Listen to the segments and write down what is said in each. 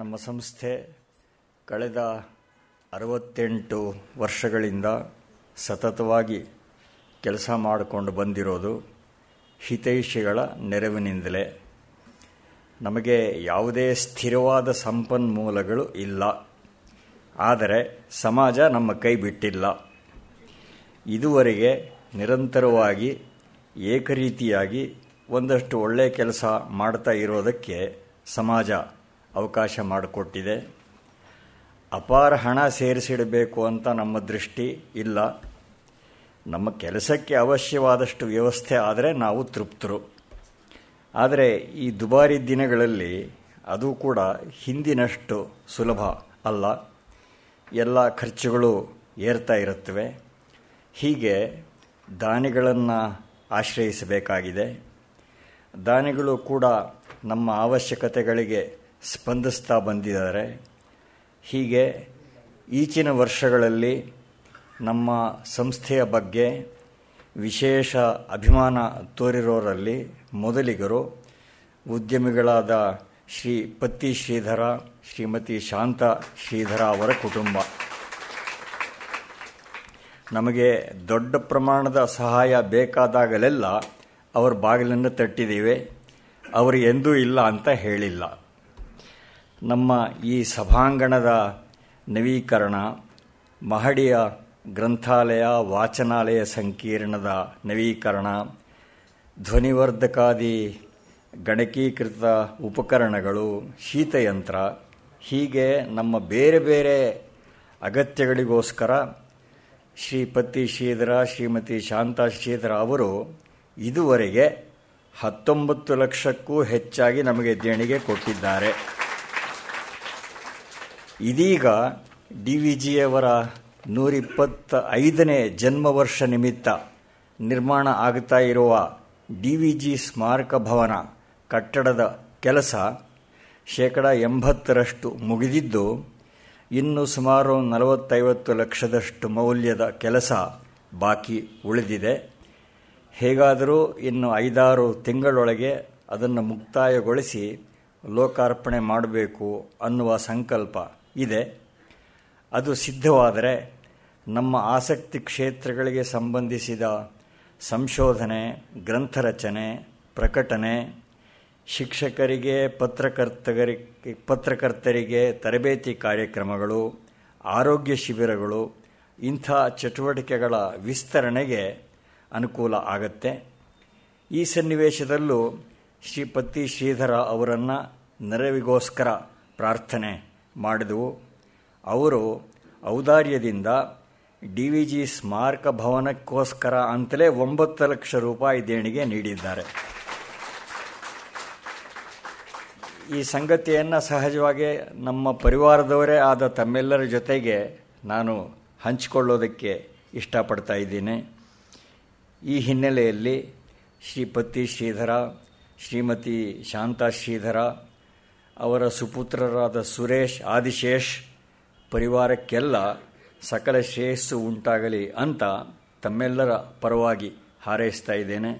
ನಮ್ಮ ಸಂಸ್ಥೆ ಕಳೆದ ಅರವತ್ತೆಂಟು ವರ್ಷಗಳಿಂದ ಸತತವಾಗಿ ಕೆಲಸ ಮಾಡಿಕೊಂಡು ಬಂದಿರೋದು ಹಿತೈಷಿಗಳ ನೆರವಿನಿಂದಲೇ ನಮಗೆ ಯಾವುದೇ ಸ್ಥಿರವಾದ ಸಂಪನ್ಮೂಲಗಳು ಇಲ್ಲ ಆದರೆ ಸಮಾಜ ನಮ್ಮ ಕೈ ಬಿಟ್ಟಿಲ್ಲ ಇದುವರೆಗೆ ನಿರಂತರವಾಗಿ ಏಕರೀತಿಯಾಗಿ ಒಂದಷ್ಟು ಒಳ್ಳೆಯ ಕೆಲಸ ಮಾಡ್ತಾ ಇರೋದಕ್ಕೆ ಸಮಾಜ ಅವಕಾಶ ಮಾಡಿಕೊಟ್ಟಿದೆ ಅಪಾರ ಹಣ ಸೇರಿಸಿಡಬೇಕು ಅಂತ ನಮ್ಮ ದೃಷ್ಟಿ ಇಲ್ಲ ನಮ್ಮ ಕೆಲಸಕ್ಕೆ ಅವಶ್ಯವಾದಷ್ಟು ವ್ಯವಸ್ಥೆ ಆದರೆ ನಾವು ತೃಪ್ತರು ಆದರೆ ಈ ದುಬಾರಿ ದಿನಗಳಲ್ಲಿ ಅದು ಕೂಡ ಹಿಂದಿನಷ್ಟು ಸುಲಭ ಅಲ್ಲ ಎಲ್ಲ ಖರ್ಚುಗಳು ಏರ್ತಾ ಇರುತ್ತವೆ ಹೀಗೆ ದಾನಿಗಳನ್ನು ಆಶ್ರಯಿಸಬೇಕಾಗಿದೆ ದಾನಿಗಳು ಕೂಡ ನಮ್ಮ ಅವಶ್ಯಕತೆಗಳಿಗೆ ಸ್ಪಂದಿಸ್ತಾ ಬಂದಿದ್ದಾರೆ ಹೀಗೆ ಈಚಿನ ವರ್ಷಗಳಲ್ಲಿ ನಮ್ಮ ಸಂಸ್ಥೆಯ ಬಗ್ಗೆ ವಿಶೇಷ ಅಭಿಮಾನ ತೋರಿರೋರಲ್ಲಿ ಮೊದಲಿಗರು ಉದ್ಯಮಿಗಳಾದ ಶ್ರೀ ಪತ್ತಿ ಶ್ರೀಧರ ಶ್ರೀಮತಿ ಶಾಂತ ಶ್ರೀಧರ ಅವರ ಕುಟುಂಬ ನಮಗೆ ದೊಡ್ಡ ಪ್ರಮಾಣದ ಸಹಾಯ ಬೇಕಾದಾಗಲೆಲ್ಲ ಅವರ ಬಾಗಿಲನ್ನು ತಟ್ಟಿದ್ದೀವಿ ಅವರು ಎಂದೂ ಇಲ್ಲ ಅಂತ ಹೇಳಿಲ್ಲ ನಮ್ಮ ಈ ಸಭಾಂಗಣದ ನವೀಕರಣ ಮಹಡಿಯ ಗ್ರಂಥಾಲಯ ವಾಚನಾಲಯ ಸಂಕೀರ್ಣದ ನವೀಕರಣ ಧ್ವನಿವರ್ಧಕಾದಿ ಗಣಕೀಕೃತ ಉಪಕರಣಗಳು ಶೀತಯಂತ್ರ ಹೀಗೆ ನಮ್ಮ ಬೇರೆ ಬೇರೆ ಅಗತ್ಯಗಳಿಗೋಸ್ಕರ ಶ್ರೀಪತಿ ಶ್ರೀಧರ ಶ್ರೀಮತಿ ಶಾಂತಾ ಶ್ರೀಧರ ಅವರು ಇದುವರೆಗೆ ಹತ್ತೊಂಬತ್ತು ಲಕ್ಷಕ್ಕೂ ಹೆಚ್ಚಾಗಿ ನಮಗೆ ದೇಣಿಗೆ ಕೊಟ್ಟಿದ್ದಾರೆ ಇದೀಗ ಡಿ ವಿ ಜಿಯವರ ನೂರಿಪ್ಪತ್ತ ಐದನೇ ಜನ್ಮ ವರ್ಷ ನಿಮಿತ್ತ ನಿರ್ಮಾಣ ಆಗ್ತಾ ಇರುವ ಡಿ ವಿ ಜಿ ಸ್ಮಾರಕ ಭವನ ಕಟ್ಟಡದ ಕೆಲಸ ಶೇಕಡ ಎಂಬತ್ತರಷ್ಟು ಮುಗಿದಿದ್ದು ಇನ್ನು ಸುಮಾರು ನಲವತ್ತೈವತ್ತು ಲಕ್ಷದಷ್ಟು ಮೌಲ್ಯದ ಕೆಲಸ ಬಾಕಿ ಉಳಿದಿದೆ ಹೇಗಾದರೂ ಇನ್ನು ಐದಾರು ತಿಂಗಳೊಳಗೆ ಅದನ್ನು ಮುಕ್ತಾಯಗೊಳಿಸಿ ಲೋಕಾರ್ಪಣೆ ಮಾಡಬೇಕು ಅನ್ನುವ ಸಂಕಲ್ಪ ಇದೆ ಅದು ಸಿದ್ಧವಾದರೆ ನಮ್ಮ ಆಸಕ್ತಿ ಕ್ಷೇತ್ರಗಳಿಗೆ ಸಂಬಂಧಿಸಿದ ಸಂಶೋಧನೆ ಗ್ರಂಥ ರಚನೆ ಪ್ರಕಟಣೆ ಶಿಕ್ಷಕರಿಗೆ ಪತ್ರಕರ್ತರಿಗೆ ಪತ್ರಕರ್ತರಿಗೆ ತರಬೇತಿ ಕಾರ್ಯಕ್ರಮಗಳು ಆರೋಗ್ಯ ಶಿಬಿರಗಳು ಇಂಥ ಚಟುವಟಿಕೆಗಳ ವಿಸ್ತರಣೆಗೆ ಅನುಕೂಲ ಆಗತ್ತೆ ಈ ಸನ್ನಿವೇಶದಲ್ಲೂ ಶ್ರೀಪತಿ ಶ್ರೀಧರ ಅವರನ್ನು ನೆರವಿಗೋಸ್ಕರ ಪ್ರಾರ್ಥನೆ ಮಾಡಿದವು ಅವರು ಔದಾರ್ಯದಿಂದ ಡಿ ವಿ ಜಿ ಸ್ಮಾರಕ ಭವನಕ್ಕೋಸ್ಕರ ಅಂತಲೇ ಒಂಬತ್ತು ಲಕ್ಷ ರೂಪಾಯಿ ದೇಣಿಗೆ ನೀಡಿದ್ದಾರೆ ಈ ಸಂಗತಿಯನ್ನು ಸಹಜವಾಗಿ ನಮ್ಮ ಪರಿವಾರದವರೇ ಆದ ತಮ್ಮೆಲ್ಲರ ಜೊತೆಗೆ ನಾನು ಹಂಚಿಕೊಳ್ಳೋದಕ್ಕೆ ಇಷ್ಟಪಡ್ತಾ ಇದ್ದೀನಿ ಈ ಹಿನ್ನೆಲೆಯಲ್ಲಿ ಶ್ರೀಪತಿ ಶ್ರೀಧರ ಶ್ರೀಮತಿ ಶಾಂತಾ ಶ್ರೀಧರ ಅವರ ಸುಪುತ್ರರಾದ ಸುರೇಶ್ ಆದಿಶೇಷ್ ಪರಿವಾರಕ್ಕೆಲ್ಲ ಸಕಲ ಶ್ರೇಯಸ್ಸು ಉಂಟಾಗಲಿ ಅಂತ ತಮ್ಮೆಲ್ಲರ ಪರವಾಗಿ ಹಾರೈಸ್ತಾ ಇದ್ದೇನೆ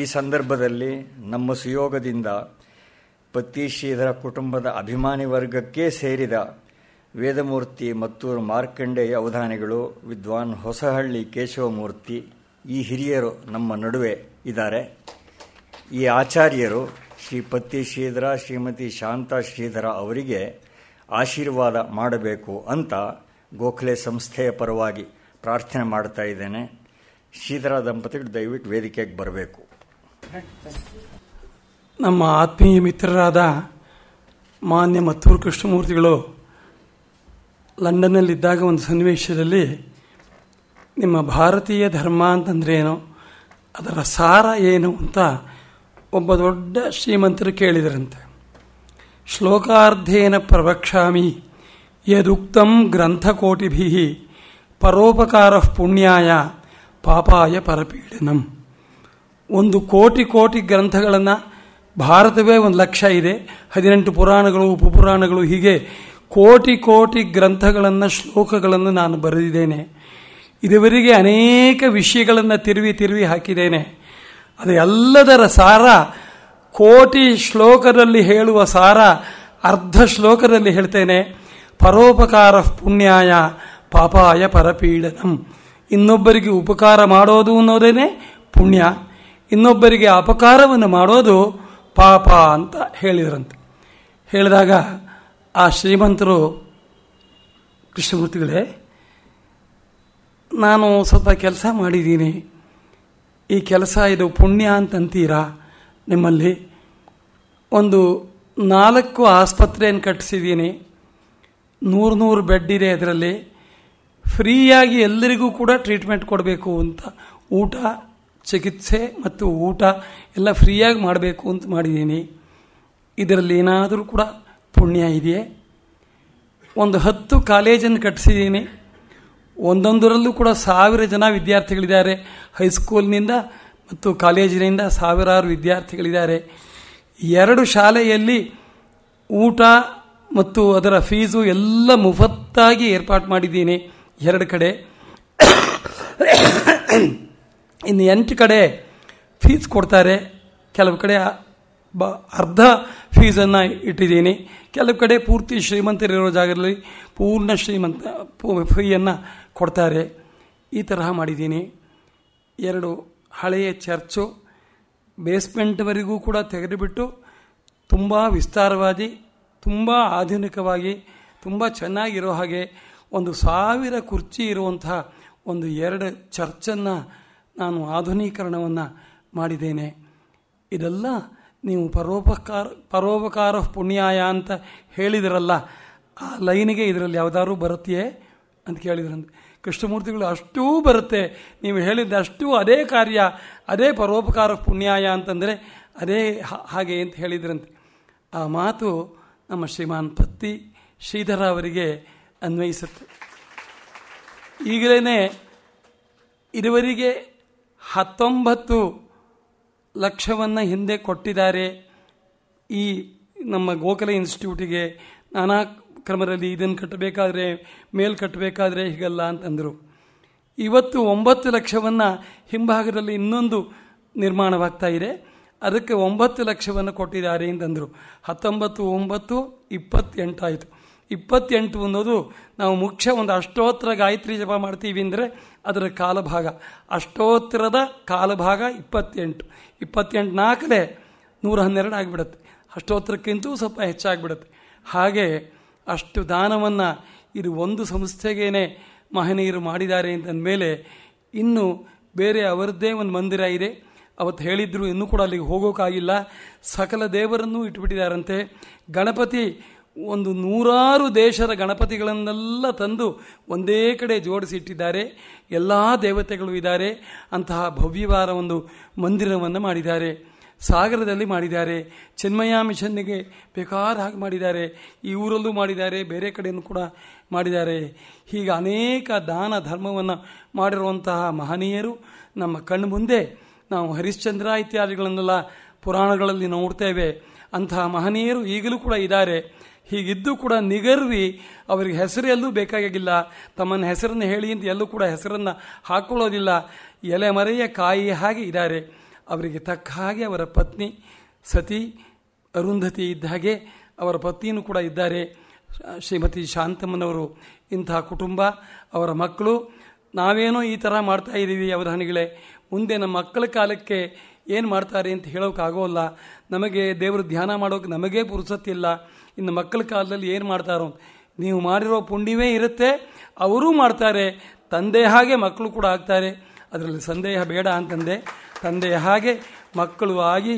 ಈ ಸಂದರ್ಭದಲ್ಲಿ ನಮ್ಮ ಸುಯೋಗದಿಂದ ಪತ್ತಿ ಶ್ರೀಧರ ಕುಟುಂಬದ ಅಭಿಮಾನಿ ವರ್ಗಕ್ಕೇ ಸೇರಿದ ವೇದಮೂರ್ತಿ ಮತ್ತೂರು ಮಾರ್ಕಂಡೇಯ ಅವಧಾನಿಗಳು ವಿದ್ವಾನ್ ಹೊಸಹಳ್ಳಿ ಕೇಶವಮೂರ್ತಿ ಈ ಹಿರಿಯರು ನಮ್ಮ ನಡುವೆ ಇದ್ದಾರೆ ಈ ಆಚಾರ್ಯರು ಶ್ರೀ ಪತ್ತಿ ಶ್ರೀಧರ ಶ್ರೀಮತಿ ಶಾಂತಾ ಶ್ರೀಧರ ಅವರಿಗೆ ಆಶೀರ್ವಾದ ಮಾಡಬೇಕು ಅಂತ ಗೋಖಲೆ ಸಂಸ್ಥೆಯ ಪರವಾಗಿ ಪ್ರಾರ್ಥನೆ ಮಾಡ್ತಾ ಇದ್ದೇನೆ ಶ್ರೀಧರ ದಂಪತಿಗಳು ದಯವಿಟ್ಟು ವೇದಿಕೆಗೆ ಬರಬೇಕು ನಮ್ಮ ಆತ್ಮೀಯ ಮಿತ್ರರಾದ ಮಾನ್ಯ ಮತ್ತೂರು ಕೃಷ್ಣಮೂರ್ತಿಗಳು ಲಂಡನ್ನಲ್ಲಿದ್ದಾಗ ಒಂದು ಸನ್ನಿವೇಶದಲ್ಲಿ ನಿಮ್ಮ ಭಾರತೀಯ ಧರ್ಮ ಅಂತಂದ್ರೆ ಏನು ಅದರ ಸಾರ ಏನು ಅಂತ ಒಬ್ಬ ದೊಡ್ಡ ಶ್ರೀಮಂತರು ಕೇಳಿದರಂತೆ ಶ್ಲೋಕಾರ್ಧೇನ ಪ್ರವಕ್ಷಾಮಿ ಯದುಕ್ತಂ ಗ್ರಂಥಕೋಟಿಭಿ ಪರೋಪಕಾರ ಪುಣ್ಯಾಯ ಪಾಪಾಯ ಪರಪೀಡನಂ ಒಂದು ಕೋಟಿ ಕೋಟಿ ಗ್ರಂಥಗಳನ್ನು ಭಾರತವೇ ಒಂದು ಲಕ್ಷ ಇದೆ ಹದಿನೆಂಟು ಪುರಾಣಗಳು ಉಪಪುರಾಣಗಳು ಹೀಗೆ ಕೋಟಿ ಕೋಟಿ ಗ್ರಂಥಗಳನ್ನು ಶ್ಲೋಕಗಳನ್ನು ನಾನು ಬರೆದಿದ್ದೇನೆ ಇದುವರೆಗೆ ಅನೇಕ ವಿಷಯಗಳನ್ನು ತಿರುವಿ ತಿರುವಿ ಹಾಕಿದ್ದೇನೆ ಅದು ಎಲ್ಲದರ ಸಾರ ಕೋಟಿ ಶ್ಲೋಕದಲ್ಲಿ ಹೇಳುವ ಸಾರ ಅರ್ಧ ಶ್ಲೋಕದಲ್ಲಿ ಹೇಳ್ತೇನೆ ಪರೋಪಕಾರ ಪುಣ್ಯಾಯ ಪಾಪಾಯ ಪರಪೀಡನಂ ಇನ್ನೊಬ್ಬರಿಗೆ ಉಪಕಾರ ಮಾಡೋದು ಅನ್ನೋದೇನೆ ಪುಣ್ಯ ಇನ್ನೊಬ್ಬರಿಗೆ ಅಪಕಾರವನ್ನು ಮಾಡೋದು ಪಾಪ ಅಂತ ಹೇಳಿದ್ರಂತೆ ಹೇಳಿದಾಗ ಆ ಶ್ರೀಮಂತರು ಕೃಷ್ಣಮೂರ್ತಿಗಳೇ ನಾನು ಸ್ವಲ್ಪ ಕೆಲಸ ಮಾಡಿದ್ದೀನಿ ಈ ಕೆಲಸ ಇದು ಪುಣ್ಯ ಅಂತಂತೀರಾ ನಿಮ್ಮಲ್ಲಿ ಒಂದು ನಾಲ್ಕು ಆಸ್ಪತ್ರೆಯನ್ನು ಕಟ್ಟಿಸಿದ್ದೀನಿ ನೂರು ನೂರು ಬೆಡ್ ಇದೆ ಅದರಲ್ಲಿ ಫ್ರೀಯಾಗಿ ಎಲ್ಲರಿಗೂ ಕೂಡ ಟ್ರೀಟ್ಮೆಂಟ್ ಕೊಡಬೇಕು ಅಂತ ಊಟ ಚಿಕಿತ್ಸೆ ಮತ್ತು ಊಟ ಎಲ್ಲ ಫ್ರೀಯಾಗಿ ಮಾಡಬೇಕು ಅಂತ ಮಾಡಿದ್ದೀನಿ ಇದರಲ್ಲಿ ಏನಾದರೂ ಕೂಡ ಪುಣ್ಯ ಇದೆಯೇ ಒಂದು ಹತ್ತು ಕಾಲೇಜನ್ನು ಕಟ್ಟಿಸಿದ್ದೀನಿ ಒಂದೊಂದರಲ್ಲೂ ಕೂಡ ಸಾವಿರ ಜನ ವಿದ್ಯಾರ್ಥಿಗಳಿದ್ದಾರೆ ಹೈಸ್ಕೂಲ್ನಿಂದ ಮತ್ತು ಕಾಲೇಜಿನಿಂದ ಸಾವಿರಾರು ವಿದ್ಯಾರ್ಥಿಗಳಿದ್ದಾರೆ ಎರಡು ಶಾಲೆಯಲ್ಲಿ ಊಟ ಮತ್ತು ಅದರ ಫೀಸು ಎಲ್ಲ ಮುಫತ್ತಾಗಿ ಏರ್ಪಾಟ್ ಮಾಡಿದ್ದೀನಿ ಎರಡು ಕಡೆ ಇನ್ನು ಎಂಟು ಕಡೆ ಫೀಸ್ ಕೊಡ್ತಾರೆ ಕೆಲವು ಕಡೆ ಬ ಅರ್ಧ ಫೀಸನ್ನು ಇಟ್ಟಿದ್ದೀನಿ ಕೆಲವು ಕಡೆ ಪೂರ್ತಿ ಶ್ರೀಮಂತರಿರೋ ಜಾಗದಲ್ಲಿ ಪೂರ್ಣ ಶ್ರೀಮಂತ ಫೀಯನ್ನು ಕೊಡ್ತಾರೆ ಈ ತರಹ ಮಾಡಿದ್ದೀನಿ ಎರಡು ಹಳೆಯ ಚರ್ಚು ಬೇಸ್ಮೆಂಟ್ವರೆಗೂ ಕೂಡ ತೆಗೆದುಬಿಟ್ಟು ತುಂಬ ವಿಸ್ತಾರವಾಗಿ ತುಂಬ ಆಧುನಿಕವಾಗಿ ತುಂಬ ಚೆನ್ನಾಗಿರೋ ಹಾಗೆ ಒಂದು ಸಾವಿರ ಕುರ್ಚಿ ಇರುವಂತಹ ಒಂದು ಎರಡು ಚರ್ಚನ್ನು ನಾನು ಆಧುನೀಕರಣವನ್ನು ಮಾಡಿದ್ದೇನೆ ಇದೆಲ್ಲ ನೀವು ಪರೋಪಕಾರ ಪರೋಪಕಾರ ಪುಣ್ಯಾಯ ಅಂತ ಹೇಳಿದಿರಲ್ಲ ಆ ಲೈನಿಗೆ ಇದರಲ್ಲಿ ಯಾವುದಾದ್ರೂ ಬರುತ್ತೆಯೇ ಅಂತ ಕೇಳಿದ್ರಂತೆ ಕೃಷ್ಣಮೂರ್ತಿಗಳು ಅಷ್ಟೂ ಬರುತ್ತೆ ನೀವು ಹೇಳಿದ್ದ ಅಷ್ಟೂ ಅದೇ ಕಾರ್ಯ ಅದೇ ಪರೋಪಕಾರ ಪುಣ್ಯಾಯ ಅಂತಂದರೆ ಅದೇ ಹಾಗೆ ಅಂತ ಹೇಳಿದ್ರಂತೆ ಆ ಮಾತು ನಮ್ಮ ಶ್ರೀಮಾನ್ ಪತ್ತಿ ಶ್ರೀಧರ ಅವರಿಗೆ ಅನ್ವಯಿಸುತ್ತೆ ಈಗಲೇ ಇರುವರಿಗೆ ಹತ್ತೊಂಬತ್ತು ಲಕ್ಷವನ್ನು ಹಿಂದೆ ಕೊಟ್ಟಿದ್ದಾರೆ ಈ ನಮ್ಮ ಗೋಖಲೆ ಇನ್ಸ್ಟಿಟ್ಯೂಟಿಗೆ ನಾನಾ ಕ್ರಮದಲ್ಲಿ ಇದನ್ನು ಕಟ್ಟಬೇಕಾದ್ರೆ ಮೇಲ್ ಕಟ್ಟಬೇಕಾದ್ರೆ ಹೀಗಲ್ಲ ಅಂತಂದರು ಇವತ್ತು ಒಂಬತ್ತು ಲಕ್ಷವನ್ನು ಹಿಂಭಾಗದಲ್ಲಿ ಇನ್ನೊಂದು ನಿರ್ಮಾಣವಾಗ್ತಾ ಇದೆ ಅದಕ್ಕೆ ಒಂಬತ್ತು ಲಕ್ಷವನ್ನು ಕೊಟ್ಟಿದ್ದಾರೆ ಅಂತಂದರು ಹತ್ತೊಂಬತ್ತು ಒಂಬತ್ತು ಇಪ್ಪತ್ತೆಂಟಾಯಿತು ಇಪ್ಪತ್ತೆಂಟು ಅನ್ನೋದು ನಾವು ಮುಖ್ಯ ಒಂದು ಅಷ್ಟೋತ್ತರ ಗಾಯತ್ರಿ ಜಪ ಮಾಡ್ತೀವಿ ಅಂದರೆ ಅದರ ಕಾಲಭಾಗ ಅಷ್ಟೋತ್ತರದ ಕಾಲಭಾಗ ಇಪ್ಪತ್ತೆಂಟು ಇಪ್ಪತ್ತೆಂಟು ನಾಲ್ಕಲೇ ನೂರ ಹನ್ನೆರಡು ಆಗಿಬಿಡುತ್ತೆ ಅಷ್ಟೋತ್ತರಕ್ಕಿಂತೂ ಸ್ವಲ್ಪ ಹೆಚ್ಚಾಗಿಬಿಡುತ್ತೆ ಹಾಗೆ ಅಷ್ಟು ದಾನವನ್ನು ಇದು ಒಂದು ಸಂಸ್ಥೆಗೇನೆ ಮಹನೀಯರು ಮಾಡಿದ್ದಾರೆ ಅಂತಂದಮೇಲೆ ಇನ್ನು ಬೇರೆ ಅವರದ್ದೇ ಒಂದು ಮಂದಿರ ಇದೆ ಅವತ್ತು ಹೇಳಿದ್ರು ಇನ್ನೂ ಕೂಡ ಅಲ್ಲಿಗೆ ಹೋಗೋಕ್ಕಾಗಿಲ್ಲ ಸಕಲ ದೇವರನ್ನೂ ಇಟ್ಬಿಟ್ಟಿದ್ದಾರಂತೆ ಗಣಪತಿ ಒಂದು ನೂರಾರು ದೇಶದ ಗಣಪತಿಗಳನ್ನೆಲ್ಲ ತಂದು ಒಂದೇ ಕಡೆ ಜೋಡಿಸಿ ಇಟ್ಟಿದ್ದಾರೆ ಎಲ್ಲ ದೇವತೆಗಳು ಇದ್ದಾರೆ ಅಂತಹ ಭವ್ಯವಾದ ಒಂದು ಮಂದಿರವನ್ನು ಮಾಡಿದ್ದಾರೆ ಸಾಗರದಲ್ಲಿ ಮಾಡಿದ್ದಾರೆ ಚಿನ್ಮಯ ಮಿಷನ್ಗೆ ಬೇಕಾದ ಹಾಗೆ ಮಾಡಿದ್ದಾರೆ ಈ ಊರಲ್ಲೂ ಮಾಡಿದ್ದಾರೆ ಬೇರೆ ಕಡೆಯನ್ನು ಕೂಡ ಮಾಡಿದ್ದಾರೆ ಹೀಗೆ ಅನೇಕ ದಾನ ಧರ್ಮವನ್ನು ಮಾಡಿರುವಂತಹ ಮಹನೀಯರು ನಮ್ಮ ಕಣ್ಣು ಮುಂದೆ ನಾವು ಹರಿಶ್ಚಂದ್ರ ಇತ್ಯಾದಿಗಳನ್ನೆಲ್ಲ ಪುರಾಣಗಳಲ್ಲಿ ನೋಡ್ತೇವೆ ಅಂತಹ ಮಹನೀಯರು ಈಗಲೂ ಕೂಡ ಇದ್ದಾರೆ ಹೀಗಿದ್ದು ಕೂಡ ನಿಗರ್ವಿ ಅವರಿಗೆ ಹೆಸರು ಎಲ್ಲೂ ಬೇಕಾಗಿಲ್ಲ ತಮ್ಮನ್ನು ಹೆಸರನ್ನು ಹೇಳಿ ಅಂತ ಎಲ್ಲೂ ಕೂಡ ಹೆಸರನ್ನು ಹಾಕ್ಕೊಳ್ಳೋದಿಲ್ಲ ಎಲೆಮರೆಯ ಕಾಯಿ ಹಾಗೆ ಇದ್ದಾರೆ ಅವರಿಗೆ ತಕ್ಕ ಹಾಗೆ ಅವರ ಪತ್ನಿ ಸತಿ ಅರುಂಧತಿ ಇದ್ದ ಹಾಗೆ ಅವರ ಪತ್ನಿಯೂ ಕೂಡ ಇದ್ದಾರೆ ಶ್ರೀಮತಿ ಶಾಂತಮ್ಮನವರು ಇಂತಹ ಕುಟುಂಬ ಅವರ ಮಕ್ಕಳು ನಾವೇನೋ ಈ ಥರ ಮಾಡ್ತಾ ಇದ್ದೀವಿ ಅವರ ಮುಂದೆ ನಮ್ಮ ಮಕ್ಕಳ ಕಾಲಕ್ಕೆ ಏನು ಮಾಡ್ತಾರೆ ಅಂತ ಆಗೋಲ್ಲ ನಮಗೆ ದೇವರು ಧ್ಯಾನ ಮಾಡೋಕೆ ನಮಗೇ ಪುರುಸತ್ತಿಲ್ಲ ಇನ್ನು ಮಕ್ಕಳ ಕಾಲದಲ್ಲಿ ಏನು ಮಾಡ್ತಾರೋ ನೀವು ಮಾಡಿರೋ ಪುಣ್ಯವೇ ಇರುತ್ತೆ ಅವರೂ ಮಾಡ್ತಾರೆ ತಂದೆ ಹಾಗೆ ಮಕ್ಕಳು ಕೂಡ ಆಗ್ತಾರೆ ಅದರಲ್ಲಿ ಸಂದೇಹ ಬೇಡ ಅಂತಂದೆ ತಂದೆಯ ಹಾಗೆ ಮಕ್ಕಳು ಆಗಿ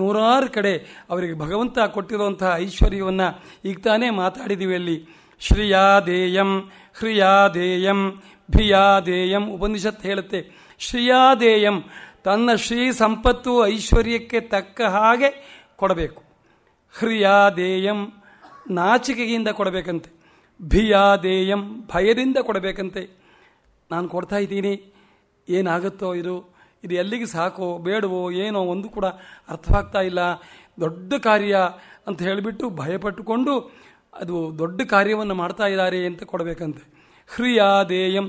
ನೂರಾರು ಕಡೆ ಅವರಿಗೆ ಭಗವಂತ ಕೊಟ್ಟಿರುವಂತಹ ಐಶ್ವರ್ಯವನ್ನು ಈಗ ತಾನೇ ಮಾತಾಡಿದ್ದೀವಿ ಅಲ್ಲಿ ಶ್ರೀಯಾದೇಯಂ ಹ್ರಿಯಾದೇಯಂ ಭಿಯಾದೇಯಂ ಉಪನಿಷತ್ ಹೇಳುತ್ತೆ ಶ್ರೀಯಾದೇಯಂ ತನ್ನ ಶ್ರೀ ಸಂಪತ್ತು ಐಶ್ವರ್ಯಕ್ಕೆ ತಕ್ಕ ಹಾಗೆ ಕೊಡಬೇಕು ಹ್ರಿಯಾದೇಯಂ ನಾಚಿಕೆಯಿಂದ ಕೊಡಬೇಕಂತೆ ಭಿಯಾದೇಯಂ ಭಯದಿಂದ ಕೊಡಬೇಕಂತೆ ನಾನು ಕೊಡ್ತಾ ಇದ್ದೀನಿ ಏನಾಗುತ್ತೋ ಇದು ಇದು ಎಲ್ಲಿಗೆ ಸಾಕೋ ಬೇಡವೋ ಏನೋ ಒಂದು ಕೂಡ ಅರ್ಥವಾಗ್ತಾ ಇಲ್ಲ ದೊಡ್ಡ ಕಾರ್ಯ ಅಂತ ಹೇಳಿಬಿಟ್ಟು ಭಯಪಟ್ಟುಕೊಂಡು ಅದು ದೊಡ್ಡ ಕಾರ್ಯವನ್ನು ಮಾಡ್ತಾ ಇದ್ದಾರೆ ಅಂತ ಕೊಡಬೇಕಂತೆ ಹ್ರಿಯ ದೇಯಂ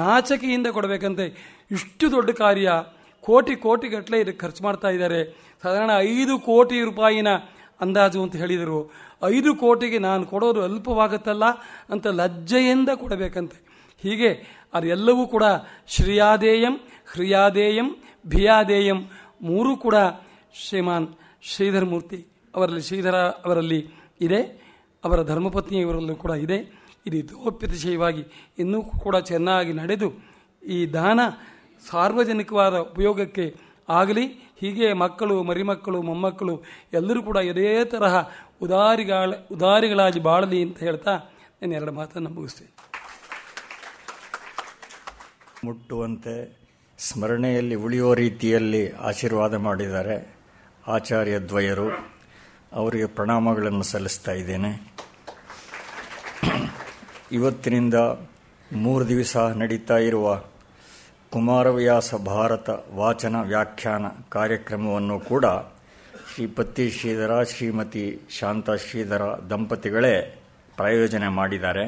ನಾಚಕೆಯಿಂದ ಕೊಡಬೇಕಂತೆ ಇಷ್ಟು ದೊಡ್ಡ ಕಾರ್ಯ ಕೋಟಿ ಕೋಟಿ ಗಟ್ಟಲೆ ಇದಕ್ಕೆ ಖರ್ಚು ಮಾಡ್ತಾ ಇದ್ದಾರೆ ಸಾಧಾರಣ ಐದು ಕೋಟಿ ರೂಪಾಯಿನ ಅಂದಾಜು ಅಂತ ಹೇಳಿದರು ಐದು ಕೋಟಿಗೆ ನಾನು ಕೊಡೋದು ಅಲ್ಪವಾಗುತ್ತಲ್ಲ ಅಂತ ಲಜ್ಜೆಯಿಂದ ಕೊಡಬೇಕಂತೆ ಹೀಗೆ ಅದೆಲ್ಲವೂ ಕೂಡ ಶ್ರೀಯಾದೇಯಂ ಹೃಯಾದೇಯಂ ಭಿಯಾದೇಯಂ ಮೂರೂ ಕೂಡ ಶ್ರೀಮಾನ್ ಮೂರ್ತಿ ಅವರಲ್ಲಿ ಶ್ರೀಧರ ಅವರಲ್ಲಿ ಇದೆ ಅವರ ಧರ್ಮಪತ್ನಿಯವರಲ್ಲೂ ಕೂಡ ಇದೆ ಇದು ದೋಪ್ಯತಿಶಯವಾಗಿ ಇನ್ನೂ ಕೂಡ ಚೆನ್ನಾಗಿ ನಡೆದು ಈ ದಾನ ಸಾರ್ವಜನಿಕವಾದ ಉಪಯೋಗಕ್ಕೆ ಆಗಲಿ ಹೀಗೆ ಮಕ್ಕಳು ಮರಿಮಕ್ಕಳು ಮೊಮ್ಮಕ್ಕಳು ಎಲ್ಲರೂ ಕೂಡ ಇದೇ ತರಹ ಉದಾರಿಗಳ ಉದಾರಿಗಳಾಗಿ ಬಾಳಲಿ ಅಂತ ಹೇಳ್ತಾ ನಾನು ಎರಡು ಮಾತನ್ನು ಮುಗಿಸ್ತೇನೆ ಮುಟ್ಟುವಂತೆ ಸ್ಮರಣೆಯಲ್ಲಿ ಉಳಿಯೋ ರೀತಿಯಲ್ಲಿ ಆಶೀರ್ವಾದ ಮಾಡಿದ್ದಾರೆ ಆಚಾರ್ಯ ದ್ವಯರು ಅವರಿಗೆ ಪ್ರಣಾಮಗಳನ್ನು ಸಲ್ಲಿಸ್ತಾ ಇದ್ದೇನೆ ಇವತ್ತಿನಿಂದ ಮೂರು ದಿವಸ ನಡೀತಾ ಇರುವ ಕುಮಾರವ್ಯಾಸ ಭಾರತ ವಾಚನ ವ್ಯಾಖ್ಯಾನ ಕಾರ್ಯಕ್ರಮವನ್ನು ಕೂಡ ಶ್ರೀಪತಿ ಶ್ರೀಧರ ಶ್ರೀಮತಿ ಶಾಂತ ಶ್ರೀಧರ ದಂಪತಿಗಳೇ ಪ್ರಾಯೋಜನೆ ಮಾಡಿದ್ದಾರೆ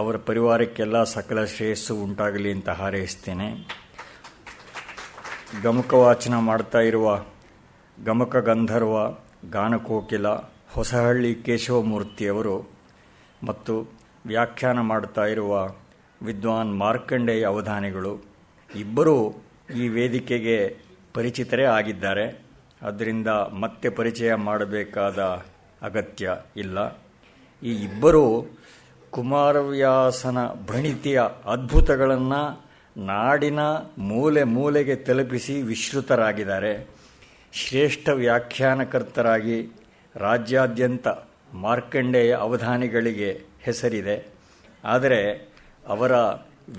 ಅವರ ಪರಿವಾರಕ್ಕೆಲ್ಲ ಸಕಲ ಶ್ರೇಯಸ್ಸು ಉಂಟಾಗಲಿ ಅಂತ ಹಾರೈಸ್ತೇನೆ ವಾಚನ ಮಾಡ್ತಾ ಇರುವ ಗಮಕ ಗಂಧರ್ವ ಗಾನಕೋಕಿಲ ಹೊಸಹಳ್ಳಿ ಕೇಶವಮೂರ್ತಿಯವರು ಮತ್ತು ವ್ಯಾಖ್ಯಾನ ಮಾಡ್ತಾ ಇರುವ ವಿದ್ವಾನ್ ಮಾರ್ಕಂಡೇಯ ಅವಧಾನಿಗಳು ಇಬ್ಬರೂ ಈ ವೇದಿಕೆಗೆ ಪರಿಚಿತರೇ ಆಗಿದ್ದಾರೆ ಅದರಿಂದ ಮತ್ತೆ ಪರಿಚಯ ಮಾಡಬೇಕಾದ ಅಗತ್ಯ ಇಲ್ಲ ಈ ಇಬ್ಬರು ಕುಮಾರವ್ಯಾಸನ ಭಣಿತಿಯ ಅದ್ಭುತಗಳನ್ನು ನಾಡಿನ ಮೂಲೆ ಮೂಲೆಗೆ ತಲುಪಿಸಿ ವಿಶ್ರುತರಾಗಿದ್ದಾರೆ ಶ್ರೇಷ್ಠ ವ್ಯಾಖ್ಯಾನಕರ್ತರಾಗಿ ರಾಜ್ಯಾದ್ಯಂತ ಮಾರ್ಕಂಡೇಯ ಅವಧಾನಿಗಳಿಗೆ ಹೆಸರಿದೆ ಆದರೆ ಅವರ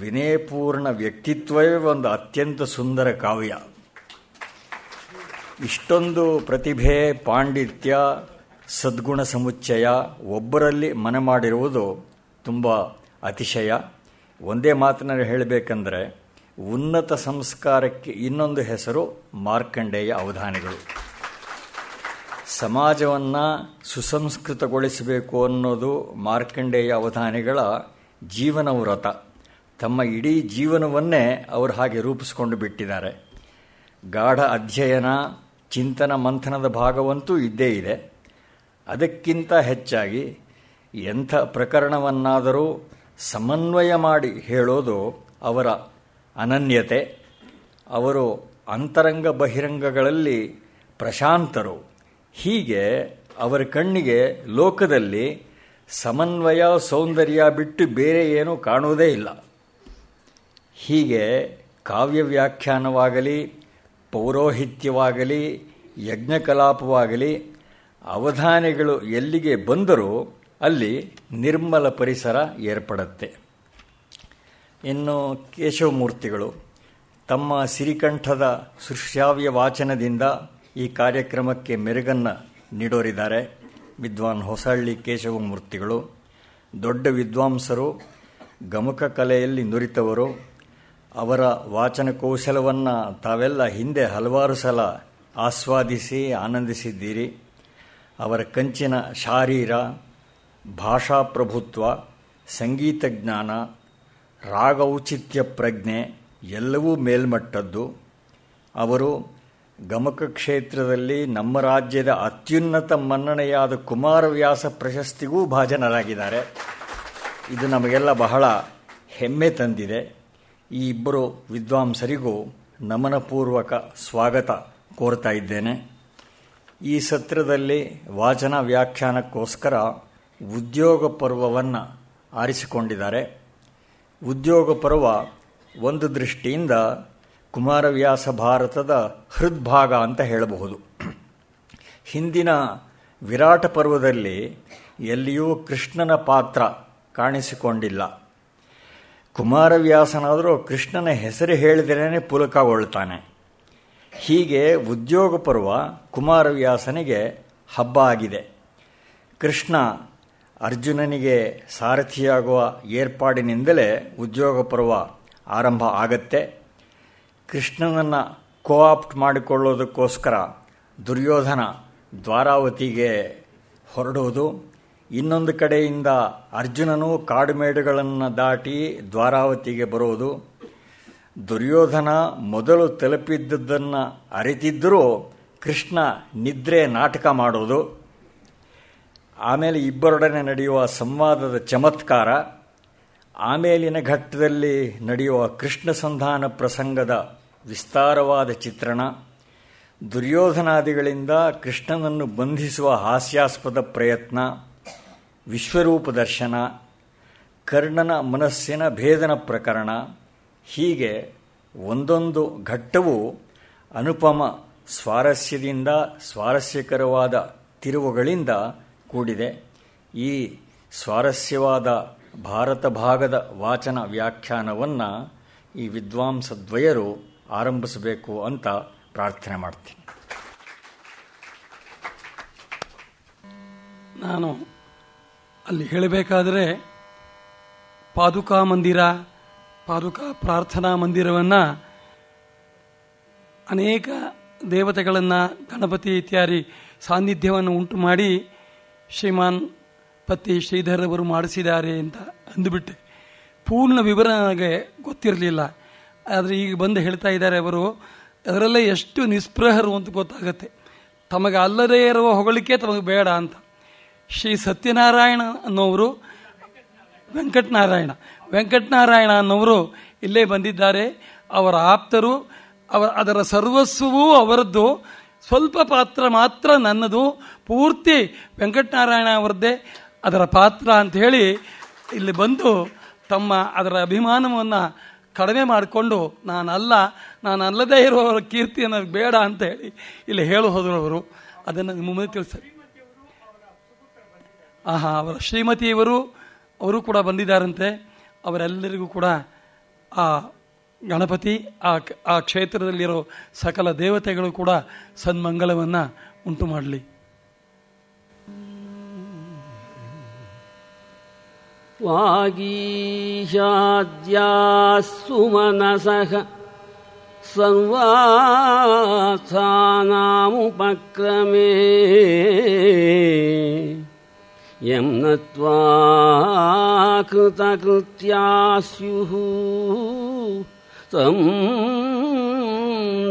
ವಿನಯಪೂರ್ಣ ವ್ಯಕ್ತಿತ್ವವೇ ಒಂದು ಅತ್ಯಂತ ಸುಂದರ ಕಾವ್ಯ ಇಷ್ಟೊಂದು ಪ್ರತಿಭೆ ಪಾಂಡಿತ್ಯ ಸದ್ಗುಣ ಸಮುಚ್ಚಯ ಒಬ್ಬರಲ್ಲಿ ಮನೆ ಮಾಡಿರುವುದು ತುಂಬ ಅತಿಶಯ ಒಂದೇ ಮಾತಿನಲ್ಲಿ ಹೇಳಬೇಕಂದ್ರೆ ಉನ್ನತ ಸಂಸ್ಕಾರಕ್ಕೆ ಇನ್ನೊಂದು ಹೆಸರು ಮಾರ್ಕಂಡೇಯ ಅವಧಾನಿಗಳು ಸಮಾಜವನ್ನು ಸುಸಂಸ್ಕೃತಗೊಳಿಸಬೇಕು ಅನ್ನೋದು ಮಾರ್ಕಂಡೇಯ ಅವಧಾನಿಗಳ ಜೀವನ ವ್ರತ ತಮ್ಮ ಇಡೀ ಜೀವನವನ್ನೇ ಅವರು ಹಾಗೆ ರೂಪಿಸಿಕೊಂಡು ಬಿಟ್ಟಿದ್ದಾರೆ ಗಾಢ ಅಧ್ಯಯನ ಚಿಂತನ ಮಂಥನದ ಭಾಗವಂತೂ ಇದ್ದೇ ಇದೆ ಅದಕ್ಕಿಂತ ಹೆಚ್ಚಾಗಿ ಎಂಥ ಪ್ರಕರಣವನ್ನಾದರೂ ಸಮನ್ವಯ ಮಾಡಿ ಹೇಳೋದು ಅವರ ಅನನ್ಯತೆ ಅವರು ಅಂತರಂಗ ಬಹಿರಂಗಗಳಲ್ಲಿ ಪ್ರಶಾಂತರು ಹೀಗೆ ಅವರ ಕಣ್ಣಿಗೆ ಲೋಕದಲ್ಲಿ ಸಮನ್ವಯ ಸೌಂದರ್ಯ ಬಿಟ್ಟು ಬೇರೆ ಏನೂ ಕಾಣುವುದೇ ಇಲ್ಲ ಹೀಗೆ ಕಾವ್ಯ ವ್ಯಾಖ್ಯಾನವಾಗಲಿ ಪೌರೋಹಿತ್ಯವಾಗಲಿ ಯಜ್ಞಕಲಾಪವಾಗಲಿ ಅವಧಾನಿಗಳು ಎಲ್ಲಿಗೆ ಬಂದರೂ ಅಲ್ಲಿ ನಿರ್ಮಲ ಪರಿಸರ ಏರ್ಪಡುತ್ತೆ ಇನ್ನು ಕೇಶವಮೂರ್ತಿಗಳು ತಮ್ಮ ಸಿರಿಕಂಠದ ಸುಶ್ರಾವ್ಯ ವಾಚನದಿಂದ ಈ ಕಾರ್ಯಕ್ರಮಕ್ಕೆ ಮೆರುಗನ್ನು ನೀಡೋರಿದ್ದಾರೆ ವಿದ್ವಾನ್ ಹೊಸಹಳ್ಳಿ ಕೇಶವಮೂರ್ತಿಗಳು ದೊಡ್ಡ ವಿದ್ವಾಂಸರು ಗಮಕ ಕಲೆಯಲ್ಲಿ ನುರಿತವರು ಅವರ ವಾಚನ ಕೌಶಲವನ್ನು ತಾವೆಲ್ಲ ಹಿಂದೆ ಹಲವಾರು ಸಲ ಆಸ್ವಾದಿಸಿ ಆನಂದಿಸಿದ್ದೀರಿ ಅವರ ಕಂಚಿನ ಶಾರೀರ ಭಾಷಾ ಪ್ರಭುತ್ವ ಸಂಗೀತ ಜ್ಞಾನ ರಾಗೌಚಿತ್ಯ ಪ್ರಜ್ಞೆ ಎಲ್ಲವೂ ಮೇಲ್ಮಟ್ಟದ್ದು ಅವರು ಗಮಕ ಕ್ಷೇತ್ರದಲ್ಲಿ ನಮ್ಮ ರಾಜ್ಯದ ಅತ್ಯುನ್ನತ ಮನ್ನಣೆಯಾದ ಕುಮಾರವ್ಯಾಸ ಪ್ರಶಸ್ತಿಗೂ ಭಾಜನರಾಗಿದ್ದಾರೆ ಇದು ನಮಗೆಲ್ಲ ಬಹಳ ಹೆಮ್ಮೆ ತಂದಿದೆ ಈ ಇಬ್ಬರು ವಿದ್ವಾಂಸರಿಗೂ ನಮನಪೂರ್ವಕ ಸ್ವಾಗತ ಕೋರ್ತಾ ಇದ್ದೇನೆ ಈ ಸತ್ರದಲ್ಲಿ ವಾಚನ ವ್ಯಾಖ್ಯಾನಕ್ಕೋಸ್ಕರ ಉದ್ಯೋಗ ಪರ್ವವನ್ನು ಆರಿಸಿಕೊಂಡಿದ್ದಾರೆ ಉದ್ಯೋಗ ಪರ್ವ ಒಂದು ದೃಷ್ಟಿಯಿಂದ ಕುಮಾರವ್ಯಾಸ ಭಾರತದ ಹೃದ್ಭಾಗ ಅಂತ ಹೇಳಬಹುದು ಹಿಂದಿನ ವಿರಾಟ ಪರ್ವದಲ್ಲಿ ಎಲ್ಲಿಯೂ ಕೃಷ್ಣನ ಪಾತ್ರ ಕಾಣಿಸಿಕೊಂಡಿಲ್ಲ ಕುಮಾರವ್ಯಾಸನಾದರೂ ಕೃಷ್ಣನ ಹೆಸರು ಹೇಳಿದ್ರೇ ಪುಲಕಗೊಳ್ತಾನೆ ಹೀಗೆ ಉದ್ಯೋಗ ಪರ್ವ ಕುಮಾರವ್ಯಾಸನಿಗೆ ಹಬ್ಬ ಆಗಿದೆ ಕೃಷ್ಣ ಅರ್ಜುನನಿಗೆ ಸಾರಥಿಯಾಗುವ ಏರ್ಪಾಡಿನಿಂದಲೇ ಉದ್ಯೋಗ ಪರ್ವ ಆರಂಭ ಆಗತ್ತೆ ಕೃಷ್ಣನನ್ನು ಕೋಆಪ್ಟ್ ಮಾಡಿಕೊಳ್ಳೋದಕ್ಕೋಸ್ಕರ ದುರ್ಯೋಧನ ದ್ವಾರಾವತಿಗೆ ಹೊರಡುವುದು ಇನ್ನೊಂದು ಕಡೆಯಿಂದ ಅರ್ಜುನನು ಕಾಡುಮೇಡುಗಳನ್ನು ದಾಟಿ ದ್ವಾರಾವತಿಗೆ ಬರೋದು ದುರ್ಯೋಧನ ಮೊದಲು ತಲುಪಿದ್ದುದನ್ನು ಅರಿತಿದ್ದರೂ ಕೃಷ್ಣ ನಿದ್ರೆ ನಾಟಕ ಮಾಡೋದು ಆಮೇಲೆ ಇಬ್ಬರೊಡನೆ ನಡೆಯುವ ಸಂವಾದದ ಚಮತ್ಕಾರ ಆಮೇಲಿನ ಘಟ್ಟದಲ್ಲಿ ನಡೆಯುವ ಕೃಷ್ಣ ಸಂಧಾನ ಪ್ರಸಂಗದ ವಿಸ್ತಾರವಾದ ಚಿತ್ರಣ ದುರ್ಯೋಧನಾದಿಗಳಿಂದ ಕೃಷ್ಣನನ್ನು ಬಂಧಿಸುವ ಹಾಸ್ಯಾಸ್ಪದ ಪ್ರಯತ್ನ ವಿಶ್ವರೂಪ ದರ್ಶನ ಕರ್ಣನ ಮನಸ್ಸಿನ ಭೇದನ ಪ್ರಕರಣ ಹೀಗೆ ಒಂದೊಂದು ಘಟ್ಟವು ಅನುಪಮ ಸ್ವಾರಸ್ಯದಿಂದ ಸ್ವಾರಸ್ಯಕರವಾದ ತಿರುವುಗಳಿಂದ ಕೂಡಿದೆ ಈ ಸ್ವಾರಸ್ಯವಾದ ಭಾರತ ಭಾಗದ ವಾಚನ ವ್ಯಾಖ್ಯಾನವನ್ನು ಈ ವಿದ್ವಾಂಸದ್ವಯರು ಆರಂಭಿಸಬೇಕು ಅಂತ ಪ್ರಾರ್ಥನೆ ಮಾಡ್ತೀನಿ ನಾನು ಅಲ್ಲಿ ಹೇಳಬೇಕಾದರೆ ಪಾದುಕಾ ಮಂದಿರ ಪಾದುಕಾ ಪ್ರಾರ್ಥನಾ ಮಂದಿರವನ್ನು ಅನೇಕ ದೇವತೆಗಳನ್ನು ಗಣಪತಿ ಇತ್ಯಾದಿ ಸಾನ್ನಿಧ್ಯವನ್ನು ಉಂಟು ಮಾಡಿ ಶ್ರೀಮಾನ್ ಪತಿ ಶ್ರೀಧರವರು ಮಾಡಿಸಿದ್ದಾರೆ ಅಂತ ಅಂದುಬಿಟ್ಟೆ ಪೂರ್ಣ ವಿವರ ನನಗೆ ಗೊತ್ತಿರಲಿಲ್ಲ ಆದರೆ ಈಗ ಬಂದು ಹೇಳ್ತಾ ಇದ್ದಾರೆ ಅವರು ಅದರಲ್ಲೇ ಎಷ್ಟು ನಿಸ್ಪೃಹರು ಅಂತ ಗೊತ್ತಾಗುತ್ತೆ ತಮಗೆ ಅಲ್ಲದೇ ಇರುವ ಹೊಗಳಿಕೆ ತಮಗೆ ಬೇಡ ಅಂತ ಶ್ರೀ ಸತ್ಯನಾರಾಯಣ ಅನ್ನೋರು ವೆಂಕಟನಾರಾಯಣ ವೆಂಕಟನಾರಾಯಣ ಅನ್ನೋರು ಇಲ್ಲೇ ಬಂದಿದ್ದಾರೆ ಅವರ ಆಪ್ತರು ಅವರ ಅದರ ಸರ್ವಸ್ವವೂ ಅವರದ್ದು ಸ್ವಲ್ಪ ಪಾತ್ರ ಮಾತ್ರ ನನ್ನದು ಪೂರ್ತಿ ವೆಂಕಟನಾರಾಯಣ ಅವರದ್ದೇ ಅದರ ಪಾತ್ರ ಅಂತ ಹೇಳಿ ಇಲ್ಲಿ ಬಂದು ತಮ್ಮ ಅದರ ಅಭಿಮಾನವನ್ನು ಕಡಿಮೆ ಮಾಡಿಕೊಂಡು ನಾನಲ್ಲ ನಾನು ಅಲ್ಲದೇ ಇರುವವರ ಕೀರ್ತಿ ಬೇಡ ಅಂತ ಹೇಳಿ ಇಲ್ಲಿ ಹೇಳು ಹೋದರು ಅವರು ಅದನ್ನು ನಿಮ್ಮ ಮುಂದೆ ತಿಳಿಸ ಆಹಾ ಅವರ ಶ್ರೀಮತಿಯವರು ಅವರು ಕೂಡ ಬಂದಿದ್ದಾರಂತೆ ಅವರೆಲ್ಲರಿಗೂ ಕೂಡ ಆ ಗಣಪತಿ ಆ ಆ ಕ್ಷೇತ್ರದಲ್ಲಿರೋ ಸಕಲ ದೇವತೆಗಳು ಕೂಡ ಸನ್ಮಂಗಲವನ್ನು ಉಂಟು ಮಾಡಲಿ ವಾಗೀಶಾದ್ಯಾ ಸಂವಾಪಕ್ರಮೇ ಯಂ यं नत्वा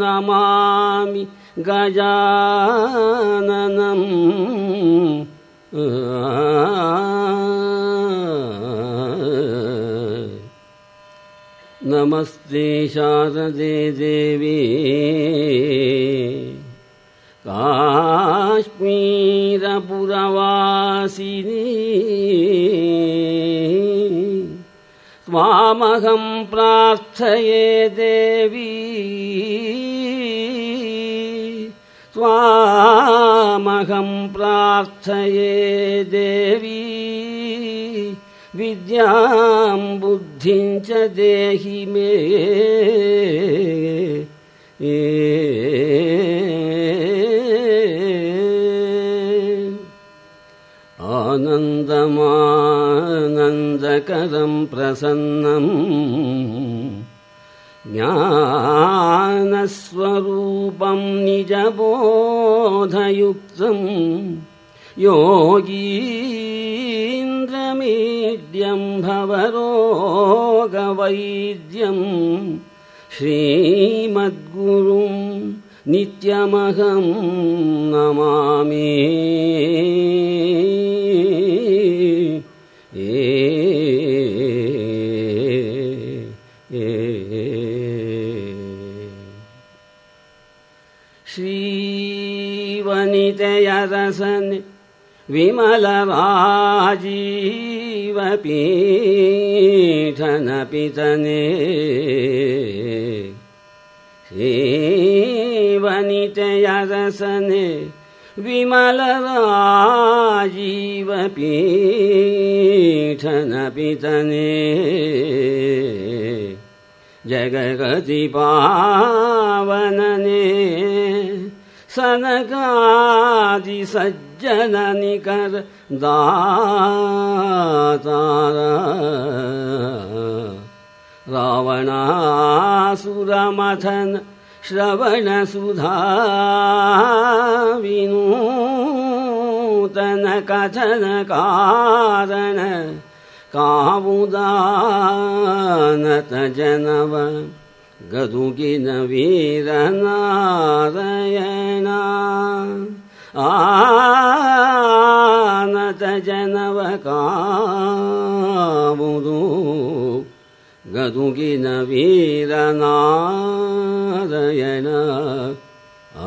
नमामि गजाननम नमस्ते देवी काश्मिरपुरवासिने स्वामहं प्रार्थये देवी स्वामहं प्रार्थये देवी विद्यां बुद्धिं च देहि मे ए न्द्रकरम् प्रसन्नम् ज्ञानस्वरूपम् निजबोधयुक्तम् भवरोगवैद्यं श्रीमद्गुरुम् नित्यमहं नमामि रसन् विमलराजीवपीठन पितने हीवनितयरसने विमलराजीव पीठन पितने पावनने सनकादि सज्जननिकरार रावणसुरमथन् श्रवण सुधा विनूतन कथन कारण काबु जनव गदूगी नवीरनाारयण आनत जनवका बो गदं की नवीरनायण आ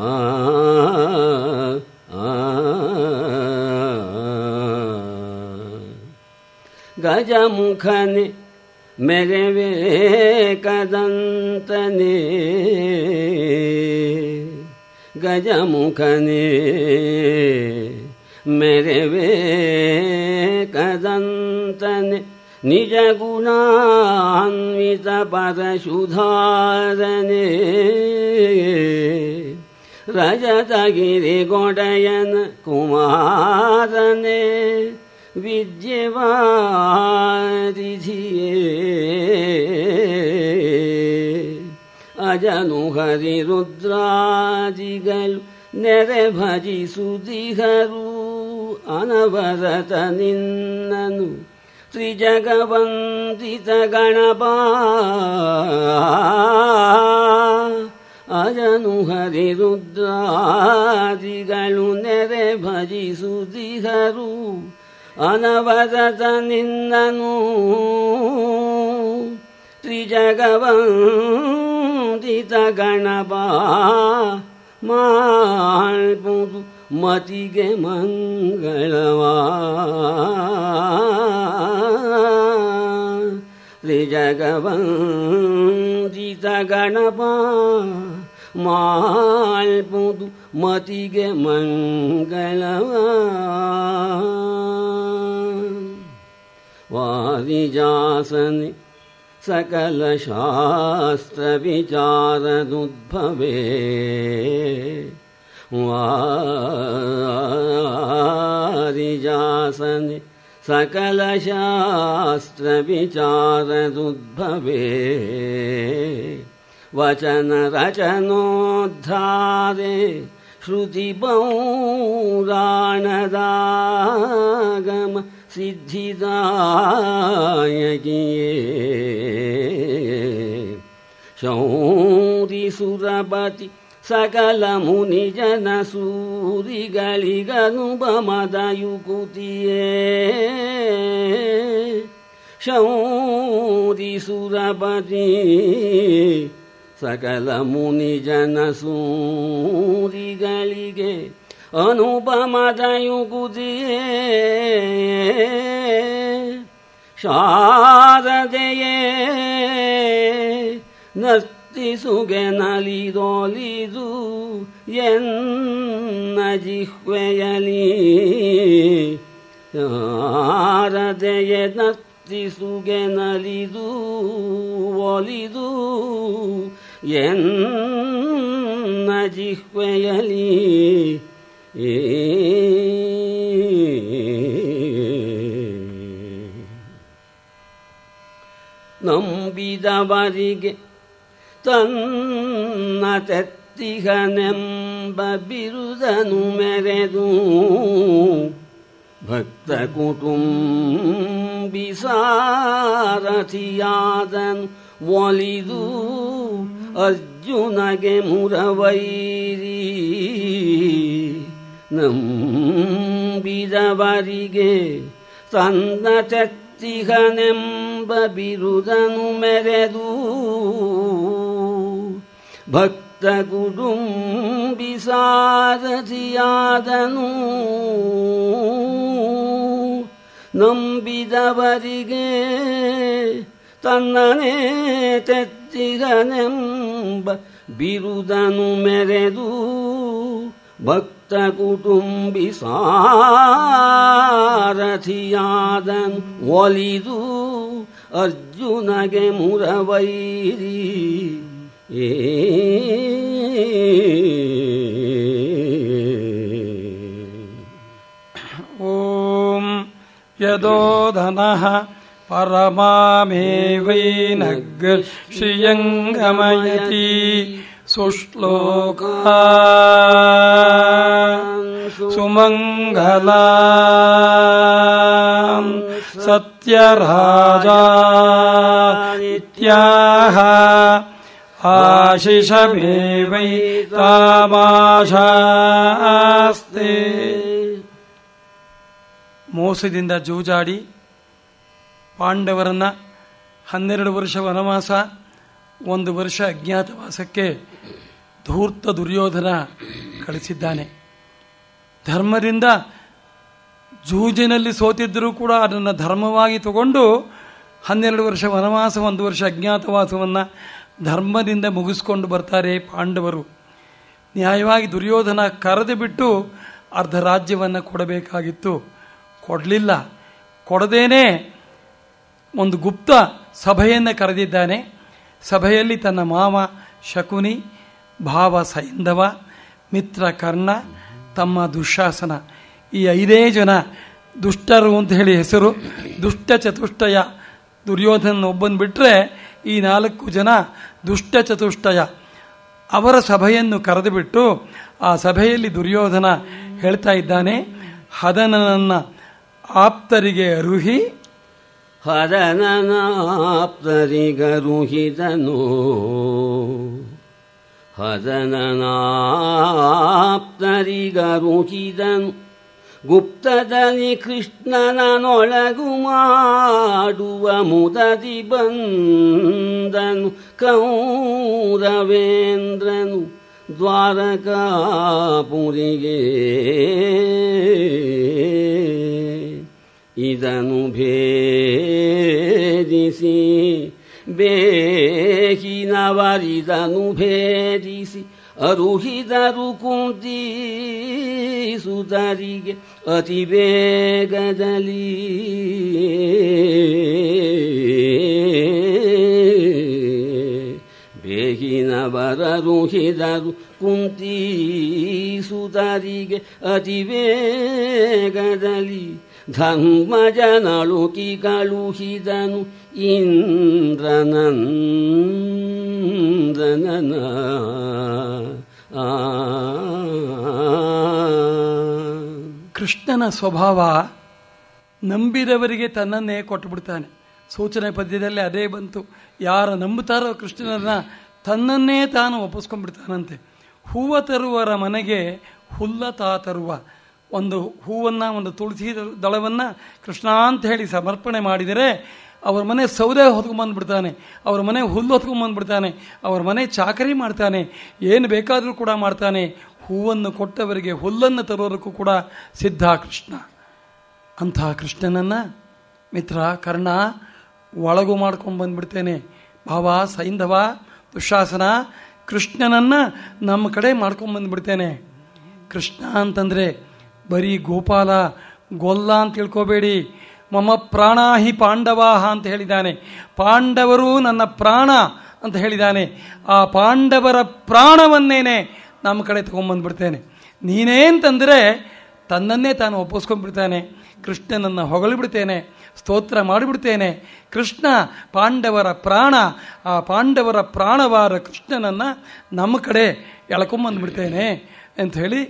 गजमुखनि मेरे गज गजमुखने मेरे रजत निजगुणान्वितपरशुधारणे गोडयन कुमारने ಅಜನು ಹರಿ हरिरुद्रादिगल् ನೆರೆ ಭಜಿಸುದಿಹರು ಅನವರತ ನಿನ್ನನು ತ್ರಿಜಗವಂದಿತ ಗಣಪ ಅಜನು ರುದ್ರಾದಿಗಳು ನೆರೆ ಭಜಿಸುದಿಹರು ಅನವರತ ನಿನ್ನನು ತ್ರಿಜಗವಂದಿತ ಗಣಪ ಮತಿಗೆ ಮಂಗಳವಾ ತ್ರಿಜಗವಂದಿತ ಗಣಪ मति मङ्गल वारिजासन सकलशास्त्र विचारदुद्भवे वारिजास सकल शास्त्र विचारदुद्भवे ವಚನ ರಚನೋದ್ಧಾರೆ ಶ್ರುತಿ ಪೌರಾಣದಾಗಮ ಸಿದ್ಧಿದಾಯಕಿ ಶೌರಿ ಸುರಪತಿ ಸಕಲ ಮುನಿ ಜನ ಸೂರಿ ಶೌರಿ ಸುರಪತಿ ಸಕಲ ಜನ ಸೂರಿಗಳಿಗೆ ಅನುಪಮದಯುಗುದಿಯೇ ಶಾರದೆಯೇ ನರ್ತಿಸುಗೆ ನಲಿದೊಲಿದು ಎನ್ನ ಜಿಹ್ವೆಯಲಿ ಶಾರದೆಯೇ ನರ್ತಿಸುಗೆ ನಲಿದು ಒಲಿದು ಎನ್ನ ಜಿಹ್ವೆಯಲಿ ನಂಬಿದವರಿಗೆ ತನ್ನ ತೆತ್ತಿಗನೆಂಬ ಬಿರುದನು ಮೆರೆದು ಭಕ್ತ ಕುಟುಂಬಿಸಾರಥಿಯಾದನು ಒಲಿದು ಅರ್ಜುನಗೆ ಮುರವೈರಿ ನಂಬಿದವರಿಗೆ ತನ್ನ ಚತ್ತಿಗನೆಂಬ ಬಿರುದನು ಮೆರೆದು ಭಕ್ತ ಗುಡುಂಬಿ ನಂಬಿದವರಿಗೆ ತನ್ನನೇ ತೆತ್ತಿಗನೆಂಬ ಕುಟುಂಬ ಬಿರುದನು ಮೆರೆದು ಭಕ್ತ ಕುಟುಂಬಿ ಸಾರಥಿಯಾದನು ಒಲಿದು ಅರ್ಜುನಗೆ ಮುರವೈರಿ ಏ ಓಂ परमामेवै नग्र श्रियङ्गमयति सुश्लोका सुमङ्गला सत्यराजा इत्याह आशिषमेवै तामाशास्ते। मोसदिन्द जूजाडि ಪಾಂಡವರನ್ನು ಹನ್ನೆರಡು ವರ್ಷ ವನವಾಸ ಒಂದು ವರ್ಷ ಅಜ್ಞಾತವಾಸಕ್ಕೆ ಧೂರ್ತ ದುರ್ಯೋಧನ ಕಳಿಸಿದ್ದಾನೆ ಧರ್ಮದಿಂದ ಜೂಜಿನಲ್ಲಿ ಸೋತಿದ್ದರೂ ಕೂಡ ಅದನ್ನು ಧರ್ಮವಾಗಿ ತಗೊಂಡು ಹನ್ನೆರಡು ವರ್ಷ ವನವಾಸ ಒಂದು ವರ್ಷ ಅಜ್ಞಾತವಾಸವನ್ನು ಧರ್ಮದಿಂದ ಮುಗಿಸ್ಕೊಂಡು ಬರ್ತಾರೆ ಪಾಂಡವರು ನ್ಯಾಯವಾಗಿ ದುರ್ಯೋಧನ ಕರೆದು ಬಿಟ್ಟು ಅರ್ಧ ರಾಜ್ಯವನ್ನು ಕೊಡಬೇಕಾಗಿತ್ತು ಕೊಡಲಿಲ್ಲ ಕೊಡದೇನೆ ಒಂದು ಗುಪ್ತ ಸಭೆಯನ್ನು ಕರೆದಿದ್ದಾನೆ ಸಭೆಯಲ್ಲಿ ತನ್ನ ಮಾವ ಶಕುನಿ ಭಾವ ಸೈಂಧವ ಮಿತ್ರ ಕರ್ಣ ತಮ್ಮ ದುಶಾಸನ ಈ ಐದೇ ಜನ ದುಷ್ಟರು ಅಂತ ಹೇಳಿ ಹೆಸರು ದುಷ್ಟ ಚತುಷ್ಟಯ ದುರ್ಯೋಧನ ಒಬ್ಬನ್ ಬಿಟ್ಟರೆ ಈ ನಾಲ್ಕು ಜನ ದುಷ್ಟ ಚತುಷ್ಟಯ ಅವರ ಸಭೆಯನ್ನು ಕರೆದುಬಿಟ್ಟು ಆ ಸಭೆಯಲ್ಲಿ ದುರ್ಯೋಧನ ಹೇಳ್ತಾ ಇದ್ದಾನೆ ಹದನನನ್ನು ಆಪ್ತರಿಗೆ ಅರುಹಿ ಹರನನಾಪ್ತರಿಗರುಹಿದನು ಹರನನಾಪ್ತರಿಗರುಹಿದನು ಗುಪ್ತದಲ್ಲಿ ಕೃಷ್ಣನೊಳಗು ಮಾಡುವ ಮುದದಿ ಬಂದನು ಕೌರವೇಂದ್ರನು ದ್ವಾರಕಾಪುರಿಗೆ ಇದನು ಭೇದಿಸಿ ಬೇಹಿನವರಿದನು ಭೇದಿಸಿ ಅರುಹಿದರು ಕುಂತಿ ಸುಧರಿಗೆ ಅತಿ ಬೇಗದಲ್ಲಿ ಬೇಗಿನವರರುಹಿದರು ಕುಂತಿ ಸುಧರಿಗೆ ಅತಿ ಬೇಗದಲ್ಲಿ ಧರ್ಮಜನಳು ಕಿ ಕಳುಹಿದನು ಇಂದ್ರನಂದನ ಕೃಷ್ಣನ ಸ್ವಭಾವ ನಂಬಿದವರಿಗೆ ತನ್ನನ್ನೇ ಕೊಟ್ಟುಬಿಡ್ತಾನೆ ಸೂಚನೆ ಪದ್ಯದಲ್ಲಿ ಅದೇ ಬಂತು ಯಾರ ನಂಬುತ್ತಾರೋ ಕೃಷ್ಣನನ್ನ ತನ್ನನ್ನೇ ತಾನು ಒಪ್ಪಿಸ್ಕೊಂಡ್ಬಿಡ್ತಾನಂತೆ ಹೂವ ತರುವರ ಮನೆಗೆ ಹುಲ್ಲ ತಾ ತರುವ ಒಂದು ಹೂವನ್ನು ಒಂದು ತುಳಸಿ ದಳವನ್ನು ಕೃಷ್ಣ ಅಂತ ಹೇಳಿ ಸಮರ್ಪಣೆ ಮಾಡಿದರೆ ಅವ್ರ ಮನೆ ಸೌದೆ ಹೊತ್ಕೊಂಬಂದ್ಬಿಡ್ತಾನೆ ಅವ್ರ ಮನೆ ಹುಲ್ಲು ಹೊತ್ಕೊಂಬಂದ್ಬಿಡ್ತಾನೆ ಅವ್ರ ಮನೆ ಚಾಕರಿ ಮಾಡ್ತಾನೆ ಏನು ಬೇಕಾದರೂ ಕೂಡ ಮಾಡ್ತಾನೆ ಹೂವನ್ನು ಕೊಟ್ಟವರಿಗೆ ಹುಲ್ಲನ್ನು ತರೋದಕ್ಕೂ ಕೂಡ ಸಿದ್ಧ ಕೃಷ್ಣ ಅಂತಹ ಕೃಷ್ಣನನ್ನು ಮಿತ್ರ ಕರ್ಣ ಒಳಗು ಮಾಡ್ಕೊಂಡು ಬಂದುಬಿಡ್ತೇನೆ ಭಾವ ಸೈಂಧವ ದುಶಾಸನ ಕೃಷ್ಣನನ್ನು ನಮ್ಮ ಕಡೆ ಮಾಡ್ಕೊಂಡು ಕೃಷ್ಣ ಅಂತಂದರೆ ಬರೀ ಗೋಪಾಲ ಗೊಲ್ಲ ಅಂತ ತಿಳ್ಕೋಬೇಡಿ ಮಮ ಪ್ರಾಣಾಹಿ ಪಾಂಡವಾಹ ಅಂತ ಹೇಳಿದ್ದಾನೆ ಪಾಂಡವರು ನನ್ನ ಪ್ರಾಣ ಅಂತ ಹೇಳಿದ್ದಾನೆ ಆ ಪಾಂಡವರ ಪ್ರಾಣವನ್ನೇನೆ ನಮ್ಮ ಕಡೆ ತಗೊಂಬಂದ್ಬಿಡ್ತೇನೆ ನೀನೇಂತಂದರೆ ತನ್ನನ್ನೇ ತಾನು ಒಪ್ಪಿಸ್ಕೊಂಡ್ಬಿಡ್ತಾನೆ ಕೃಷ್ಣನನ್ನು ಹೊಗಳಿಬಿಡ್ತೇನೆ ಸ್ತೋತ್ರ ಮಾಡಿಬಿಡ್ತೇನೆ ಕೃಷ್ಣ ಪಾಂಡವರ ಪ್ರಾಣ ಆ ಪಾಂಡವರ ಪ್ರಾಣವಾರ ಕೃಷ್ಣನನ್ನು ನಮ್ಮ ಕಡೆ ಎಳ್ಕೊಂಬಂದ್ಬಿಡ್ತೇನೆ ಅಂತ ಹೇಳಿ